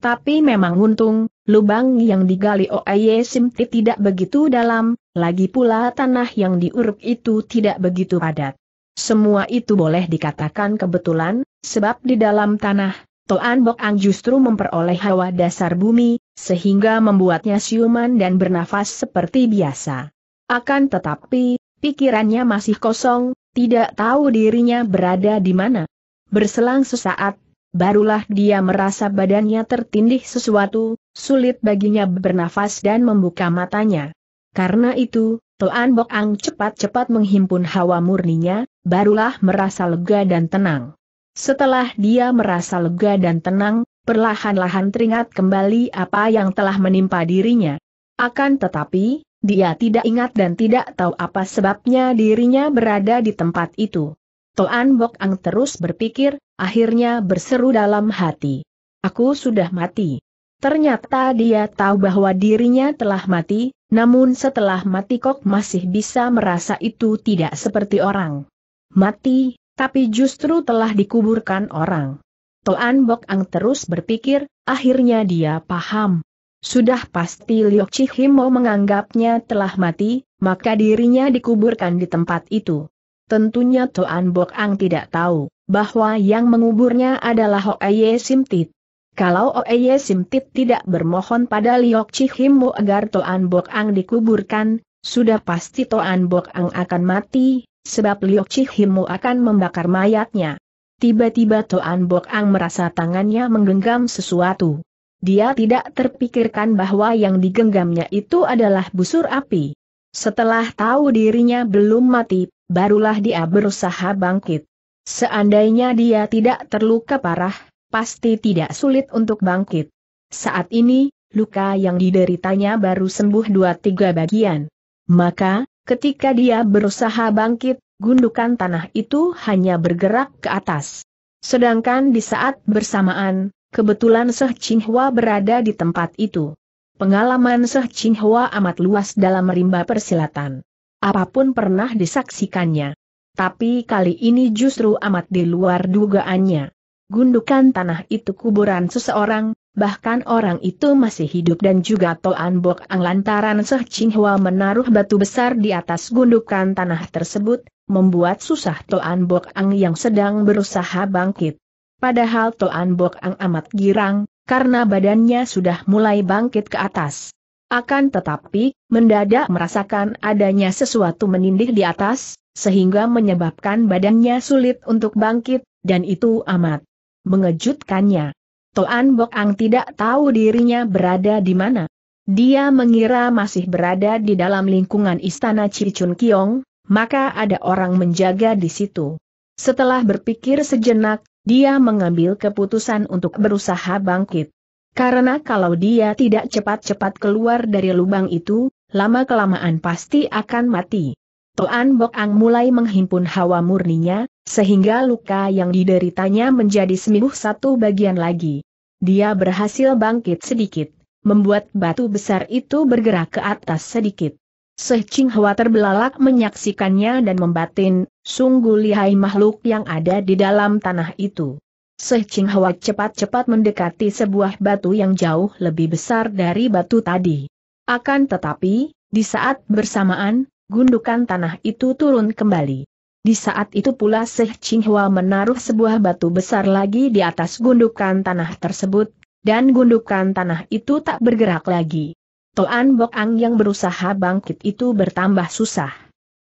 Tapi memang untung, lubang yang digali Oye Simti tidak begitu dalam, lagi pula tanah yang diuruk itu tidak begitu padat. Semua itu boleh dikatakan kebetulan, sebab di dalam tanah, Toan Bok Ang justru memperoleh hawa dasar bumi, sehingga membuatnya siuman dan bernafas seperti biasa. Akan tetapi, pikirannya masih kosong, tidak tahu dirinya berada di mana. Berselang sesaat, barulah dia merasa badannya tertindih sesuatu, sulit baginya bernafas dan membuka matanya. Karena itu, Tuan Bok Ang cepat-cepat menghimpun hawa murninya, barulah merasa lega dan tenang. Setelah dia merasa lega dan tenang, perlahan-lahan teringat kembali apa yang telah menimpa dirinya. Akan tetapi, dia tidak ingat dan tidak tahu apa sebabnya dirinya berada di tempat itu. Toan Bok Ang terus berpikir, akhirnya berseru dalam hati. Aku sudah mati. Ternyata dia tahu bahwa dirinya telah mati, namun setelah mati Kok masih bisa merasa itu tidak seperti orang. Mati, tapi justru telah dikuburkan orang. Toan Bok Ang terus berpikir, akhirnya dia paham. Sudah pasti Liok Chihimo menganggapnya telah mati, maka dirinya dikuburkan di tempat itu. Tentunya Toan Bok Ang tidak tahu, bahwa yang menguburnya adalah Hoeye Simtit. Kalau Hoeye Simtit tidak bermohon pada Liok Chihimbo agar Toan Bok Ang dikuburkan, sudah pasti Toan Bok Ang akan mati, sebab Liok Chihimbo akan membakar mayatnya. Tiba-tiba Toan Bok Ang merasa tangannya menggenggam sesuatu. Dia tidak terpikirkan bahwa yang digenggamnya itu adalah busur api. Setelah tahu dirinya belum mati, barulah dia berusaha bangkit. Seandainya dia tidak terluka parah, pasti tidak sulit untuk bangkit. Saat ini, luka yang dideritanya baru sembuh dua tiga bagian. Maka, ketika dia berusaha bangkit, gundukan tanah itu hanya bergerak ke atas. Sedangkan di saat bersamaan, kebetulan Seh Hua berada di tempat itu. Pengalaman Seh Hua amat luas dalam rimba persilatan apapun pernah disaksikannya. Tapi kali ini justru amat di luar dugaannya. Gundukan tanah itu kuburan seseorang, bahkan orang itu masih hidup dan juga Toan Bok Ang lantaran Seh Qinghua menaruh batu besar di atas gundukan tanah tersebut, membuat susah Toan Bok Ang yang sedang berusaha bangkit. Padahal Toan Bok Ang amat girang, karena badannya sudah mulai bangkit ke atas. Akan tetapi, mendadak merasakan adanya sesuatu menindih di atas, sehingga menyebabkan badannya sulit untuk bangkit, dan itu amat mengejutkannya. Toan Bok Ang tidak tahu dirinya berada di mana. Dia mengira masih berada di dalam lingkungan istana Cicun Kiong, maka ada orang menjaga di situ. Setelah berpikir sejenak, dia mengambil keputusan untuk berusaha bangkit. Karena kalau dia tidak cepat-cepat keluar dari lubang itu, lama-kelamaan pasti akan mati. Toan Bok Ang mulai menghimpun hawa murninya, sehingga luka yang dideritanya menjadi seminggu satu bagian lagi. Dia berhasil bangkit sedikit, membuat batu besar itu bergerak ke atas sedikit. Ching Hwa terbelalak menyaksikannya dan membatin, sungguh lihai makhluk yang ada di dalam tanah itu. Seh Ching Hwa cepat-cepat mendekati sebuah batu yang jauh lebih besar dari batu tadi. Akan tetapi, di saat bersamaan, gundukan tanah itu turun kembali. Di saat itu pula Seh Ching Hwa menaruh sebuah batu besar lagi di atas gundukan tanah tersebut, dan gundukan tanah itu tak bergerak lagi. Toan Bok Ang yang berusaha bangkit itu bertambah susah.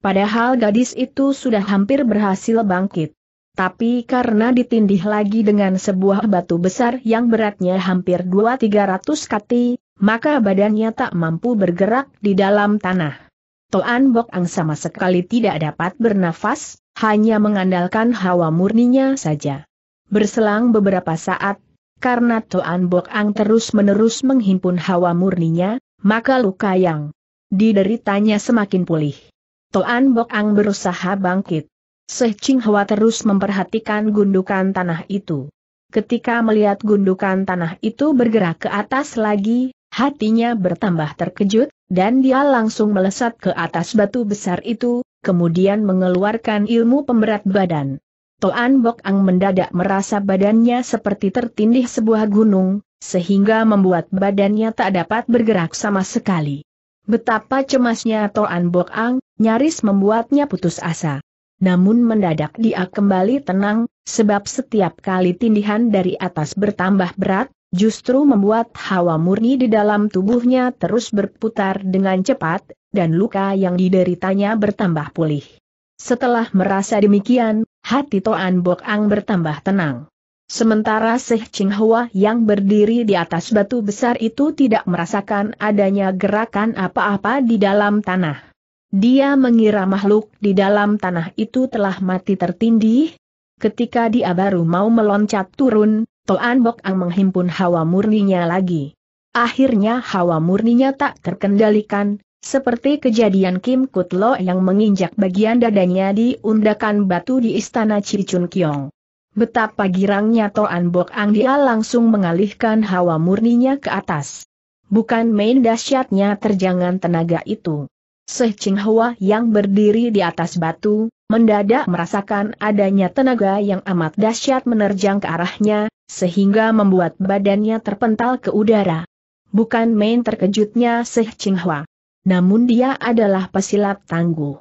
Padahal gadis itu sudah hampir berhasil bangkit tapi karena ditindih lagi dengan sebuah batu besar yang beratnya hampir 2-300 kati, maka badannya tak mampu bergerak di dalam tanah. Toan Bok Ang sama sekali tidak dapat bernafas, hanya mengandalkan hawa murninya saja. Berselang beberapa saat, karena Toan Bok Ang terus-menerus menghimpun hawa murninya, maka luka yang dideritanya semakin pulih. Toan Bok Ang berusaha bangkit. Seh Ching Hwa terus memperhatikan gundukan tanah itu. Ketika melihat gundukan tanah itu bergerak ke atas lagi, hatinya bertambah terkejut, dan dia langsung melesat ke atas batu besar itu, kemudian mengeluarkan ilmu pemberat badan. Toan Bok Ang mendadak merasa badannya seperti tertindih sebuah gunung, sehingga membuat badannya tak dapat bergerak sama sekali. Betapa cemasnya Toan Bok Ang, nyaris membuatnya putus asa namun mendadak dia kembali tenang, sebab setiap kali tindihan dari atas bertambah berat, justru membuat hawa murni di dalam tubuhnya terus berputar dengan cepat, dan luka yang dideritanya bertambah pulih. Setelah merasa demikian, hati Toan Bok Ang bertambah tenang. Sementara Seh Ching Hua yang berdiri di atas batu besar itu tidak merasakan adanya gerakan apa-apa di dalam tanah. Dia mengira makhluk di dalam tanah itu telah mati tertindih. Ketika dia baru mau meloncat turun, Toan Bok Ang menghimpun hawa murninya lagi. Akhirnya hawa murninya tak terkendalikan, seperti kejadian Kim Kutlo yang menginjak bagian dadanya di undakan batu di istana Cicun Kiong. Betapa girangnya Toan Bok Ang dia langsung mengalihkan hawa murninya ke atas. Bukan main dahsyatnya terjangan tenaga itu. Seh Ching Hua yang berdiri di atas batu, mendadak merasakan adanya tenaga yang amat dahsyat menerjang ke arahnya, sehingga membuat badannya terpental ke udara. Bukan main terkejutnya Seh Ching Hua. Namun dia adalah pesilat tangguh.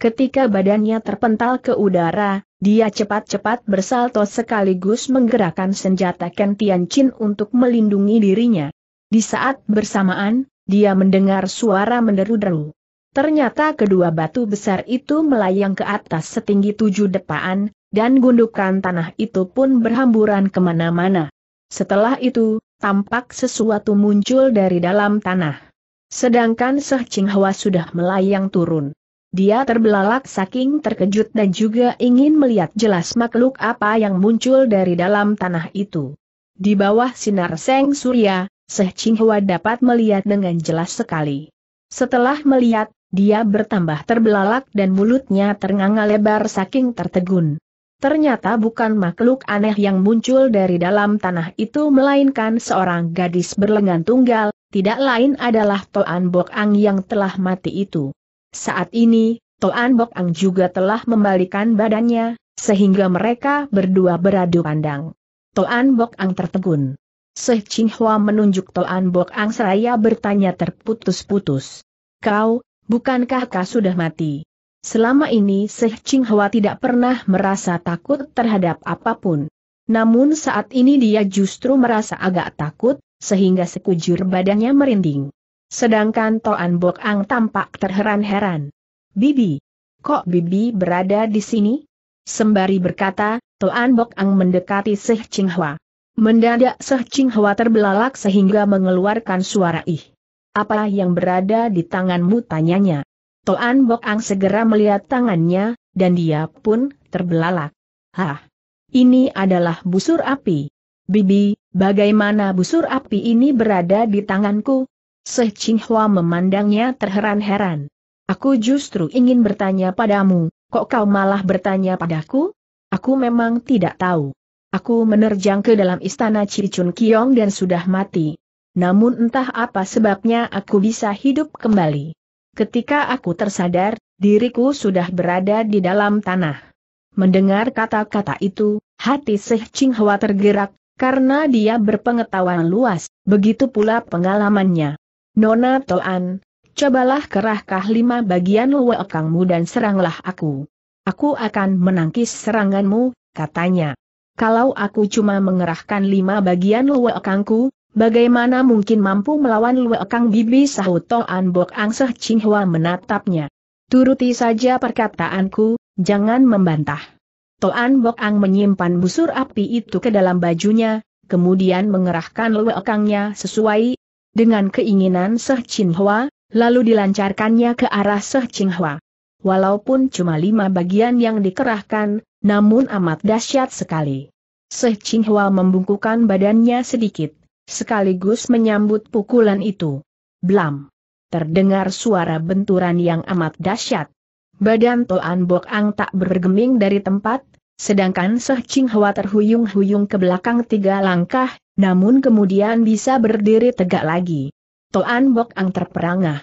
Ketika badannya terpental ke udara, dia cepat-cepat bersalto sekaligus menggerakkan senjata Ken chin untuk melindungi dirinya. Di saat bersamaan, dia mendengar suara menderu-deru. Ternyata kedua batu besar itu melayang ke atas setinggi tujuh depaan, dan gundukan tanah itu pun berhamburan kemana-mana. Setelah itu, tampak sesuatu muncul dari dalam tanah. Sedangkan Seh Hwa sudah melayang turun. Dia terbelalak saking terkejut dan juga ingin melihat jelas makhluk apa yang muncul dari dalam tanah itu. Di bawah sinar seng surya, Seh Hwa dapat melihat dengan jelas sekali. Setelah melihat, dia bertambah terbelalak dan mulutnya ternganga lebar saking tertegun. Ternyata bukan makhluk aneh yang muncul dari dalam tanah itu melainkan seorang gadis berlengan tunggal, tidak lain adalah Toan Bok Ang yang telah mati itu. Saat ini, Toan Bok Ang juga telah membalikan badannya, sehingga mereka berdua beradu pandang. Toan Bok Ang tertegun. Seh Ching Hua menunjuk Toan Bok Ang seraya bertanya terputus-putus. Kau, Bukankah kau sudah mati? Selama ini Seh Ching Hwa tidak pernah merasa takut terhadap apapun. Namun saat ini dia justru merasa agak takut, sehingga sekujur badannya merinding. Sedangkan Toan Bok Ang tampak terheran-heran. Bibi, kok Bibi berada di sini? Sembari berkata, Toan Bok Ang mendekati Seh Ching Hwa. Mendadak Seh Ching Hwa terbelalak sehingga mengeluarkan suara ih. Apa yang berada di tanganmu tanyanya. Toan Bok Ang segera melihat tangannya, dan dia pun terbelalak. Hah! Ini adalah busur api. Bibi, bagaimana busur api ini berada di tanganku? Seh Hua memandangnya terheran-heran. Aku justru ingin bertanya padamu, kok kau malah bertanya padaku? Aku memang tidak tahu. Aku menerjang ke dalam istana Cicun Kiong dan sudah mati namun entah apa sebabnya aku bisa hidup kembali. Ketika aku tersadar, diriku sudah berada di dalam tanah. Mendengar kata-kata itu, hati Seh Ching Hwa tergerak, karena dia berpengetahuan luas, begitu pula pengalamannya. Nona Toan, cobalah kerahkah lima bagian kangmu dan seranglah aku. Aku akan menangkis seranganmu, katanya. Kalau aku cuma mengerahkan lima bagian luekangku, Bagaimana mungkin mampu melawan Lue Kang Bibi sahut An Bok Ang Seh menatapnya. Turuti saja perkataanku, jangan membantah. Toan Bok Ang menyimpan busur api itu ke dalam bajunya, kemudian mengerahkan Lue Kangnya sesuai dengan keinginan Seh Chin lalu dilancarkannya ke arah Seh Chin Walaupun cuma lima bagian yang dikerahkan, namun amat dahsyat sekali. Seh Chin Hwa membungkukan badannya sedikit. Sekaligus menyambut pukulan itu. Blam! Terdengar suara benturan yang amat dahsyat. Badan Toan Bok Ang tak bergeming dari tempat, sedangkan Seh Ching Hwa terhuyung-huyung ke belakang tiga langkah, namun kemudian bisa berdiri tegak lagi. Toan Bok Ang terperangah.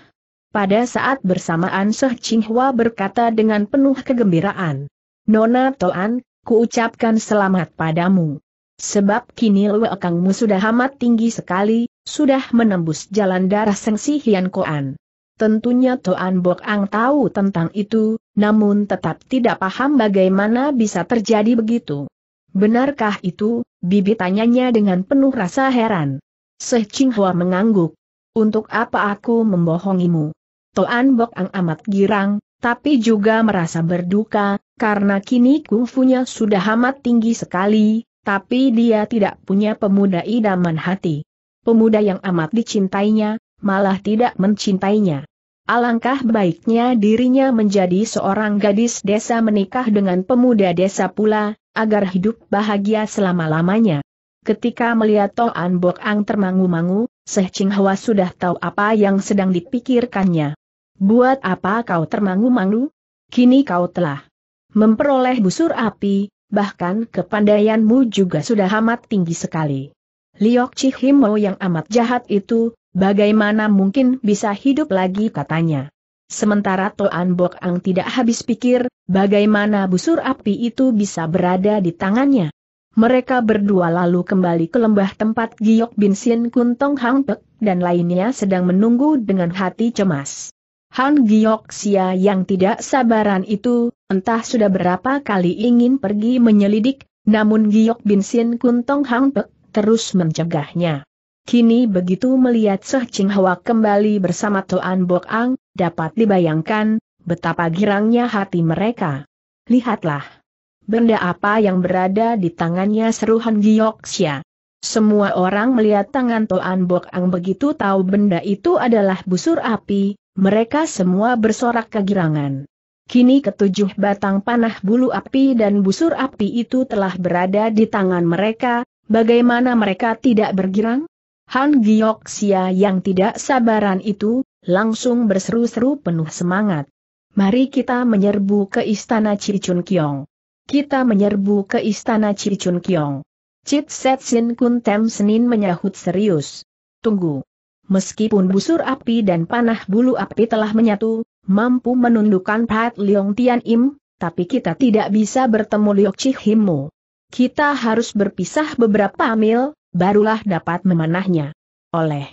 Pada saat bersamaan Seh Ching Hwa berkata dengan penuh kegembiraan. Nona Toan, kuucapkan selamat padamu. Sebab kini luakangmu sudah amat tinggi sekali, sudah menembus jalan darah Sengsi Hian Koan. Tentunya Toan Bok Ang tahu tentang itu, namun tetap tidak paham bagaimana bisa terjadi begitu. Benarkah itu, Bibi tanyanya dengan penuh rasa heran. Seh Ching Hua mengangguk. Untuk apa aku membohongimu? Toan Bok Ang amat girang, tapi juga merasa berduka, karena kini kungfunya sudah amat tinggi sekali, tapi dia tidak punya pemuda idaman hati. Pemuda yang amat dicintainya, malah tidak mencintainya. Alangkah baiknya dirinya menjadi seorang gadis desa menikah dengan pemuda desa pula, agar hidup bahagia selama-lamanya. Ketika melihat Toan Bok Ang termangu-mangu, Seh Ching Hwa sudah tahu apa yang sedang dipikirkannya. Buat apa kau termangu-mangu? Kini kau telah memperoleh busur api, bahkan kepandaianmu juga sudah amat tinggi sekali. Liok Chihimo yang amat jahat itu, bagaimana mungkin bisa hidup lagi katanya. Sementara Toan Bok Ang tidak habis pikir, bagaimana busur api itu bisa berada di tangannya. Mereka berdua lalu kembali ke lembah tempat Giok Bin Sin Kuntong Hang Pek dan lainnya sedang menunggu dengan hati cemas. Han Gioksia yang tidak sabaran itu, entah sudah berapa kali ingin pergi menyelidik, namun Giok Bin Sin Kuntong Hang Pek terus mencegahnya. Kini begitu melihat Seh Ching Hwa kembali bersama Toan Bok Ang, dapat dibayangkan, betapa girangnya hati mereka. Lihatlah. Benda apa yang berada di tangannya seru Han Gioksia. Semua orang melihat tangan Toan Bok Ang begitu tahu benda itu adalah busur api, mereka semua bersorak kegirangan. Kini ketujuh batang panah bulu api dan busur api itu telah berada di tangan mereka, bagaimana mereka tidak bergirang? Han Xia yang tidak sabaran itu, langsung berseru-seru penuh semangat. Mari kita menyerbu ke istana Cicun Kiong. Kita menyerbu ke istana Cicun Kiong. Chit Set Sin Kun Tem Senin menyahut serius. Tunggu. Meskipun busur api dan panah bulu api telah menyatu, mampu menundukkan Pat Leong Tian Im, tapi kita tidak bisa bertemu Liok Chihimu. Kita harus berpisah beberapa mil, barulah dapat memanahnya. Oleh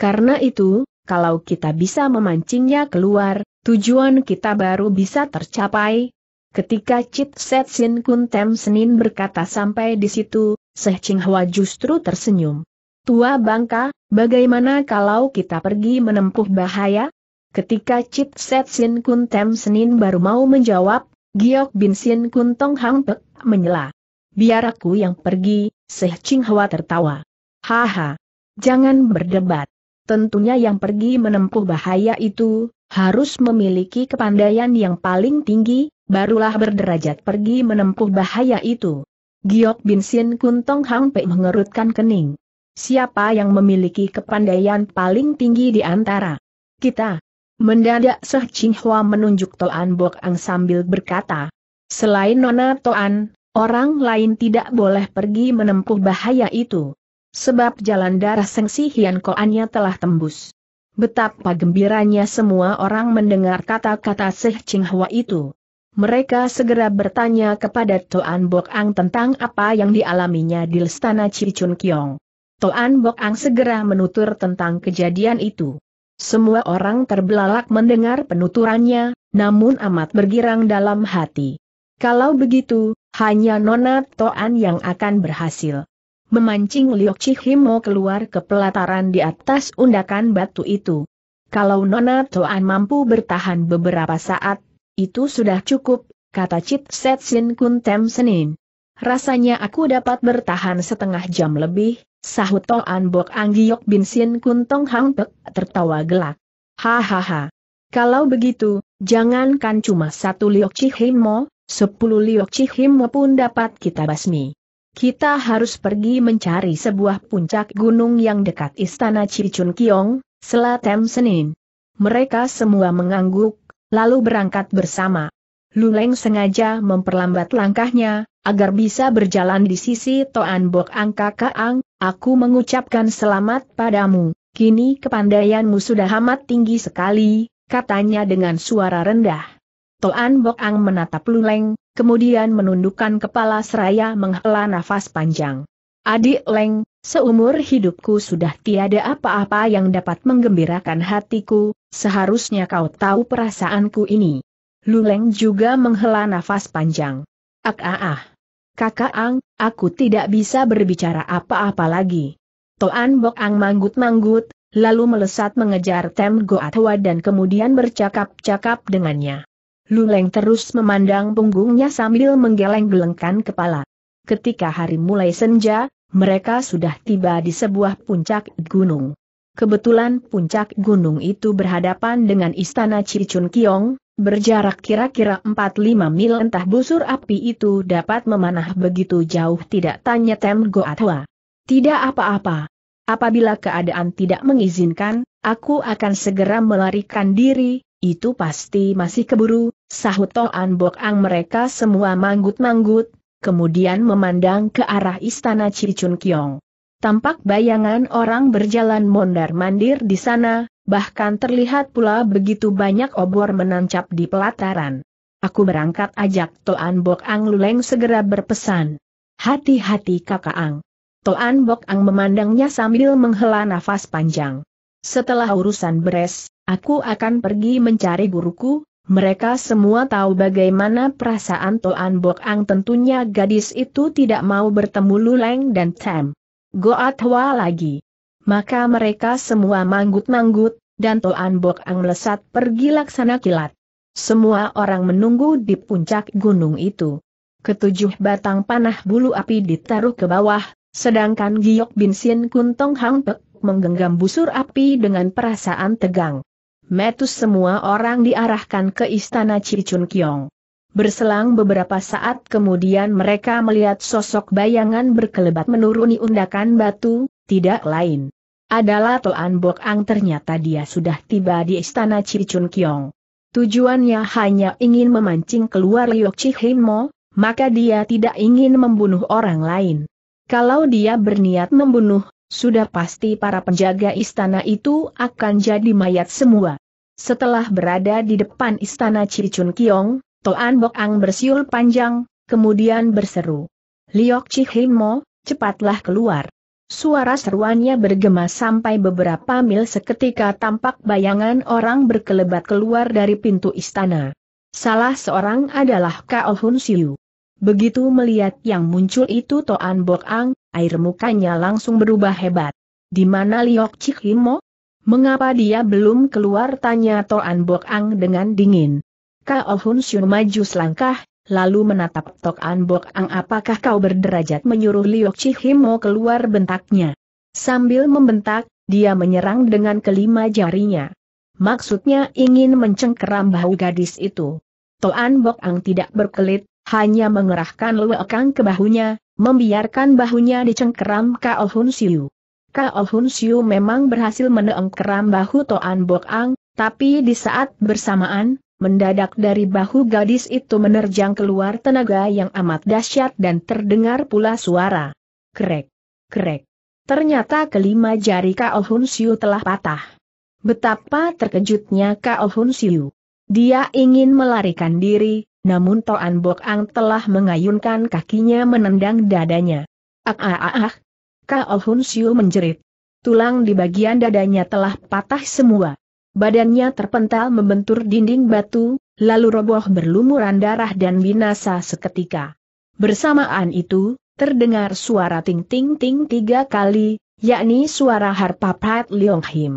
karena itu, kalau kita bisa memancingnya keluar, tujuan kita baru bisa tercapai. Ketika Chit Set Sin Kun Tem Senin berkata sampai di situ, Seh Ching Hwa justru tersenyum. Tua bangka, bagaimana kalau kita pergi menempuh bahaya? Ketika Chit Set Sin Kun Tem Senin baru mau menjawab, Giok Bin Sin Kun Tong Hang Pek menyela. Biar aku yang pergi, Seh Ching Hwa tertawa. Haha. Jangan berdebat. Tentunya yang pergi menempuh bahaya itu, harus memiliki kepandaian yang paling tinggi, barulah berderajat pergi menempuh bahaya itu. Giok Bin Sin Kun Tong Hang Pek mengerutkan kening. Siapa yang memiliki kepandaian paling tinggi di antara kita? Mendadak Seh Ching Hua menunjuk Toan Bok Ang sambil berkata, Selain Nona Toan, orang lain tidak boleh pergi menempuh bahaya itu. Sebab jalan darah Sengsi Hian Koannya telah tembus. Betapa gembiranya semua orang mendengar kata-kata Seh Ching Hua itu. Mereka segera bertanya kepada Toan Bok Ang tentang apa yang dialaminya di Lestana Cicun Kiong. Toan Bok Ang segera menutur tentang kejadian itu. Semua orang terbelalak mendengar penuturannya, namun amat bergirang dalam hati. Kalau begitu, hanya Nona Toan yang akan berhasil. Memancing Liok Chihimo keluar ke pelataran di atas undakan batu itu. Kalau Nona Toan mampu bertahan beberapa saat, itu sudah cukup, kata Cit Setsin Tem Senin. Rasanya aku dapat bertahan setengah jam lebih, Sahut Toan Bok Anggiok Bin Sin Kun Tong Hang Pek tertawa gelak. Hahaha. Kalau begitu, jangankan cuma satu liok mo? sepuluh liok cihimo pun dapat kita basmi. Kita harus pergi mencari sebuah puncak gunung yang dekat istana Cicun Kiong, Selatem Senin. Mereka semua mengangguk, lalu berangkat bersama. Luleng sengaja memperlambat langkahnya, agar bisa berjalan di sisi Toan Bok Ang Aku mengucapkan selamat padamu, kini kepandaianmu sudah amat tinggi sekali, katanya dengan suara rendah. Toan Bok Ang menatap Luleng, kemudian menundukkan kepala seraya menghela nafas panjang. Adik Leng, seumur hidupku sudah tiada apa-apa yang dapat menggembirakan hatiku, seharusnya kau tahu perasaanku ini. Luleng juga menghela nafas panjang. Ak ah ah. Kakak Ang, aku tidak bisa berbicara apa-apa lagi. Toan Bok Ang manggut-manggut, lalu melesat mengejar Tem Goatwa dan kemudian bercakap-cakap dengannya. Luleng terus memandang punggungnya sambil menggeleng-gelengkan kepala. Ketika hari mulai senja, mereka sudah tiba di sebuah puncak gunung. Kebetulan puncak gunung itu berhadapan dengan istana Cicun Kiong, Berjarak kira-kira 4-5 mil entah busur api itu dapat memanah begitu jauh tidak tanya Tem Goatwa. Tidak apa-apa. Apabila keadaan tidak mengizinkan, aku akan segera melarikan diri, itu pasti masih keburu, sahut Toan Bok Ang mereka semua manggut-manggut, kemudian memandang ke arah istana Cicun Kiong. Tampak bayangan orang berjalan mondar-mandir di sana, bahkan terlihat pula begitu banyak obor menancap di pelataran. Aku berangkat ajak Toan Bok Ang Luleng segera berpesan. Hati-hati kakak Ang. Toan Bok Ang memandangnya sambil menghela nafas panjang. Setelah urusan beres, aku akan pergi mencari guruku, mereka semua tahu bagaimana perasaan Toan Bok Ang tentunya gadis itu tidak mau bertemu Luleng dan Tem. Goat Goatwa lagi. Maka mereka semua manggut-manggut, dan Toan Bok Ang melesat pergi laksana kilat. Semua orang menunggu di puncak gunung itu. Ketujuh batang panah bulu api ditaruh ke bawah, sedangkan Giok Bin Sin Kuntong Hang Pek menggenggam busur api dengan perasaan tegang. Metus semua orang diarahkan ke istana Cicun Kiong. Berselang beberapa saat kemudian mereka melihat sosok bayangan berkelebat menuruni undakan batu, tidak lain adalah Toan Bok Ang ternyata dia sudah tiba di istana Cicun Kiong. Tujuannya hanya ingin memancing keluar Liok Chihimo, maka dia tidak ingin membunuh orang lain. Kalau dia berniat membunuh, sudah pasti para penjaga istana itu akan jadi mayat semua. Setelah berada di depan istana Cicun Kiong, Toan Bok Ang bersiul panjang, kemudian berseru. Liok Chihimo, cepatlah keluar. Suara seruannya bergema sampai beberapa mil seketika tampak bayangan orang berkelebat keluar dari pintu istana. Salah seorang adalah Kao Hun Siu. Begitu melihat yang muncul itu Toan Bok Ang, air mukanya langsung berubah hebat. Di mana Liok Chik Himo? Mengapa dia belum keluar tanya Toan Bok Ang dengan dingin. Kao Hun Siu maju selangkah, lalu menatap Tok An Bok Ang apakah kau berderajat menyuruh Liu Chihimo keluar bentaknya. Sambil membentak, dia menyerang dengan kelima jarinya. Maksudnya ingin mencengkeram bahu gadis itu. Toan Bok Ang tidak berkelit, hanya mengerahkan luekang ke bahunya, membiarkan bahunya dicengkeram Kao Hun Siu. Kao Hun Siu memang berhasil meneengkeram bahu Toan Bok Ang, tapi di saat bersamaan, Mendadak dari bahu gadis itu menerjang keluar tenaga yang amat dahsyat dan terdengar pula suara. Krek, krek. Ternyata kelima jari Kao Hun Siu telah patah. Betapa terkejutnya Kao Hun Siu. Dia ingin melarikan diri, namun Toan Bok Ang telah mengayunkan kakinya menendang dadanya. Ah ah ah ah. Kao Hun Siu menjerit. Tulang di bagian dadanya telah patah semua. Badannya terpental membentur dinding batu, lalu roboh berlumuran darah dan binasa seketika. Bersamaan itu, terdengar suara ting-ting-ting tiga kali, yakni suara harpa Pat Leong Him.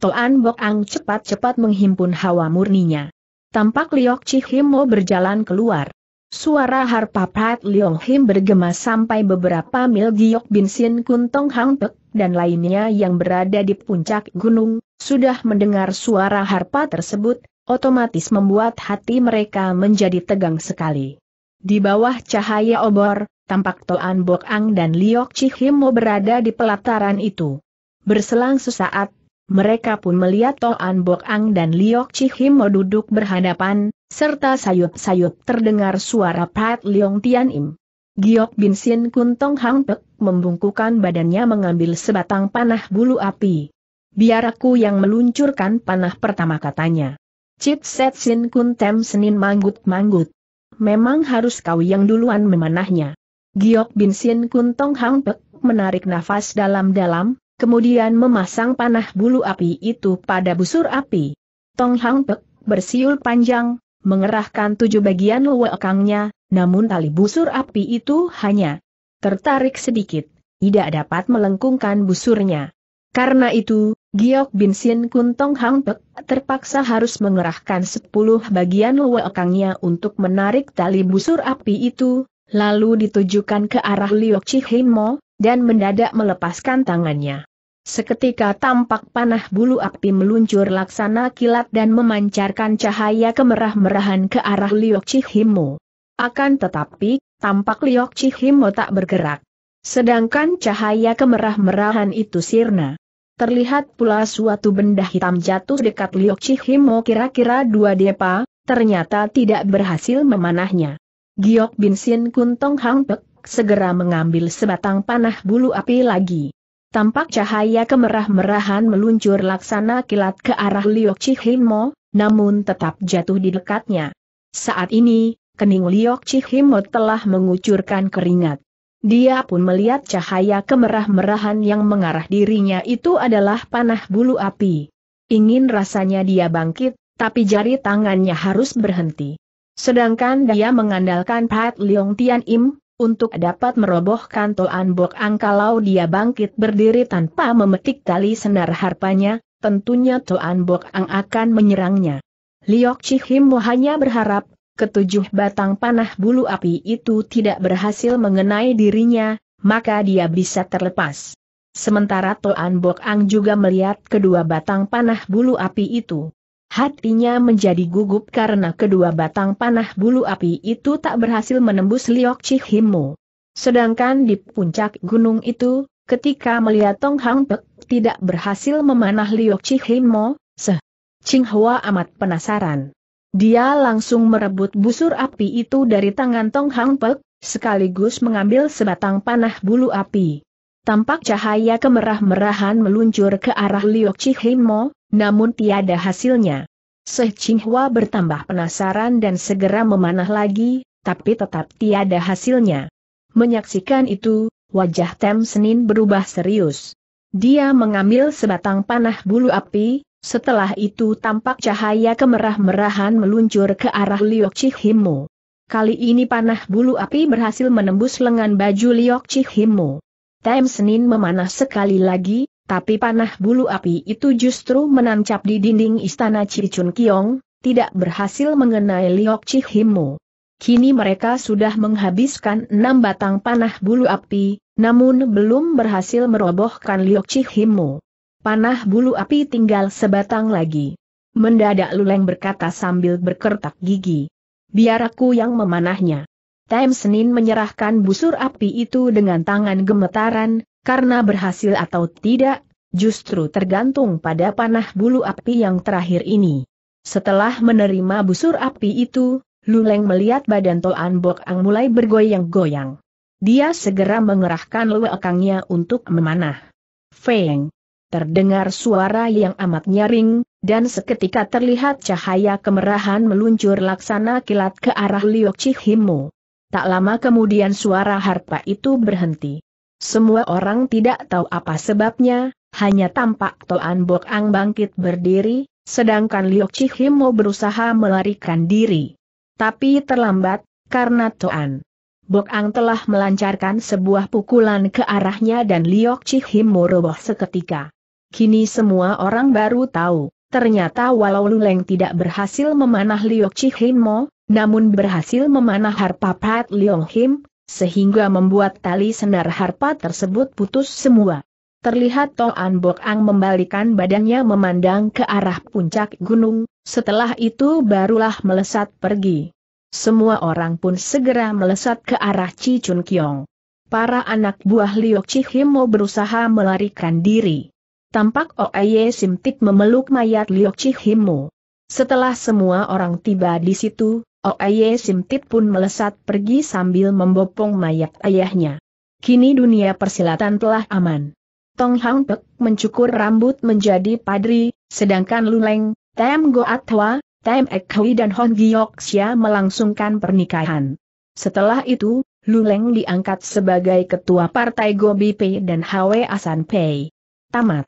Toan Bok Ang cepat-cepat menghimpun hawa murninya. Tampak Liok Chihimo berjalan keluar. Suara harpa Pat Leong Him bergema sampai beberapa mil Giok Bin Sin Kun Hang Pek dan lainnya yang berada di puncak gunung, sudah mendengar suara harpa tersebut, otomatis membuat hati mereka menjadi tegang sekali. Di bawah cahaya obor, tampak Toan Bok Ang dan Liok Chihimo berada di pelataran itu. Berselang sesaat, mereka pun melihat Toan Bok Ang dan Liok Chihimo duduk berhadapan, serta sayup-sayup terdengar suara Pat Leong Tian Im. Giok Bin Sin Kun Hang Pek membungkukan badannya mengambil sebatang panah bulu api. Biar aku yang meluncurkan panah pertama katanya. Cip Set Sin Kun Tem Senin manggut-manggut. Memang harus kau yang duluan memanahnya. Giok Bin Sin Kun Tong Hang Pek menarik nafas dalam-dalam, kemudian memasang panah bulu api itu pada busur api. Tong Hang Pek bersiul panjang, mengerahkan tujuh bagian lewekangnya, namun tali busur api itu hanya tertarik sedikit, tidak dapat melengkungkan busurnya. Karena itu, Giok Bin Sin Kun Tong Hang Pek terpaksa harus mengerahkan sepuluh bagian luwakangnya untuk menarik tali busur api itu, lalu ditujukan ke arah Liok Mo, dan mendadak melepaskan tangannya. Seketika tampak panah bulu api meluncur laksana kilat dan memancarkan cahaya kemerah-merahan ke arah Liok Mo. Akan tetapi, tampak Liok Mo tak bergerak. Sedangkan cahaya kemerah-merahan itu sirna. Terlihat pula suatu benda hitam jatuh dekat Liok Chihimo kira-kira dua depa, ternyata tidak berhasil memanahnya. Giok Bin Sin Kun Hang Pek segera mengambil sebatang panah bulu api lagi. Tampak cahaya kemerah-merahan meluncur laksana kilat ke arah Liok Chihimo, namun tetap jatuh di dekatnya. Saat ini, kening Liok Chihimo telah mengucurkan keringat. Dia pun melihat cahaya kemerah-merahan yang mengarah dirinya itu adalah panah bulu api. Ingin rasanya dia bangkit, tapi jari tangannya harus berhenti. Sedangkan dia mengandalkan Pat Leong Tian Im, untuk dapat merobohkan Toan Bok Ang kalau dia bangkit berdiri tanpa memetik tali senar harpanya, tentunya Toan Bok Ang akan menyerangnya. Liok Chihim hanya berharap ketujuh batang panah bulu api itu tidak berhasil mengenai dirinya, maka dia bisa terlepas. Sementara Toan Bok Ang juga melihat kedua batang panah bulu api itu. Hatinya menjadi gugup karena kedua batang panah bulu api itu tak berhasil menembus Liok Chihimu. Sedangkan di puncak gunung itu, ketika melihat Tong Hang Pek tidak berhasil memanah Liok Chihimu, Seh. Ching Hua amat penasaran. Dia langsung merebut busur api itu dari tangan Tong Hang Pek, sekaligus mengambil sebatang panah bulu api. Tampak cahaya kemerah-merahan meluncur ke arah Liok Chihimo, namun tiada hasilnya. Seh Qinghua bertambah penasaran dan segera memanah lagi, tapi tetap tiada hasilnya. Menyaksikan itu, wajah Tem Senin berubah serius. Dia mengambil sebatang panah bulu api, setelah itu tampak cahaya kemerah-merahan meluncur ke arah Liok Chihimo. Kali ini panah bulu api berhasil menembus lengan baju Liok Chihimo. Tem Senin memanah sekali lagi, tapi panah bulu api itu justru menancap di dinding istana Cicun Kiong, tidak berhasil mengenai Liok Chihimo. Kini mereka sudah menghabiskan enam batang panah bulu api, namun belum berhasil merobohkan Liok Chihimo. Panah bulu api tinggal sebatang lagi. Mendadak Luleng berkata sambil berkertak gigi. Biar aku yang memanahnya. Tem Senin menyerahkan busur api itu dengan tangan gemetaran, karena berhasil atau tidak, justru tergantung pada panah bulu api yang terakhir ini. Setelah menerima busur api itu, Luleng melihat badan Toan Bok Ang mulai bergoyang-goyang. Dia segera mengerahkan luekangnya untuk memanah. Feng terdengar suara yang amat nyaring, dan seketika terlihat cahaya kemerahan meluncur laksana kilat ke arah Liok Chihimu. Tak lama kemudian suara harpa itu berhenti. Semua orang tidak tahu apa sebabnya, hanya tampak Toan Bok Ang bangkit berdiri, sedangkan Liok Chihimu berusaha melarikan diri. Tapi terlambat, karena Toan. Bok Ang telah melancarkan sebuah pukulan ke arahnya dan Liok Chihimu roboh seketika. Kini semua orang baru tahu, ternyata walau Luleng tidak berhasil memanah Liok Chihin Mo, namun berhasil memanah harpa Pat Leong Him, sehingga membuat tali senar harpa tersebut putus semua. Terlihat Toan Bok Ang membalikan badannya memandang ke arah puncak gunung, setelah itu barulah melesat pergi. Semua orang pun segera melesat ke arah Cichun Kyong. Para anak buah Liok Chihimo berusaha melarikan diri. Tampak Oye Simtik memeluk mayat Liok Chihimo. Setelah semua orang tiba di situ, Oye Simtik pun melesat pergi sambil membopong mayat ayahnya. Kini dunia persilatan telah aman. Tong Hang Pek mencukur rambut menjadi padri, sedangkan Luleng, Tem Go Atwa, Tem Ek Hui dan Hon Xia melangsungkan pernikahan. Setelah itu, Luleng diangkat sebagai ketua partai Gobi Pei dan Hwe Asan Pei. Tamat.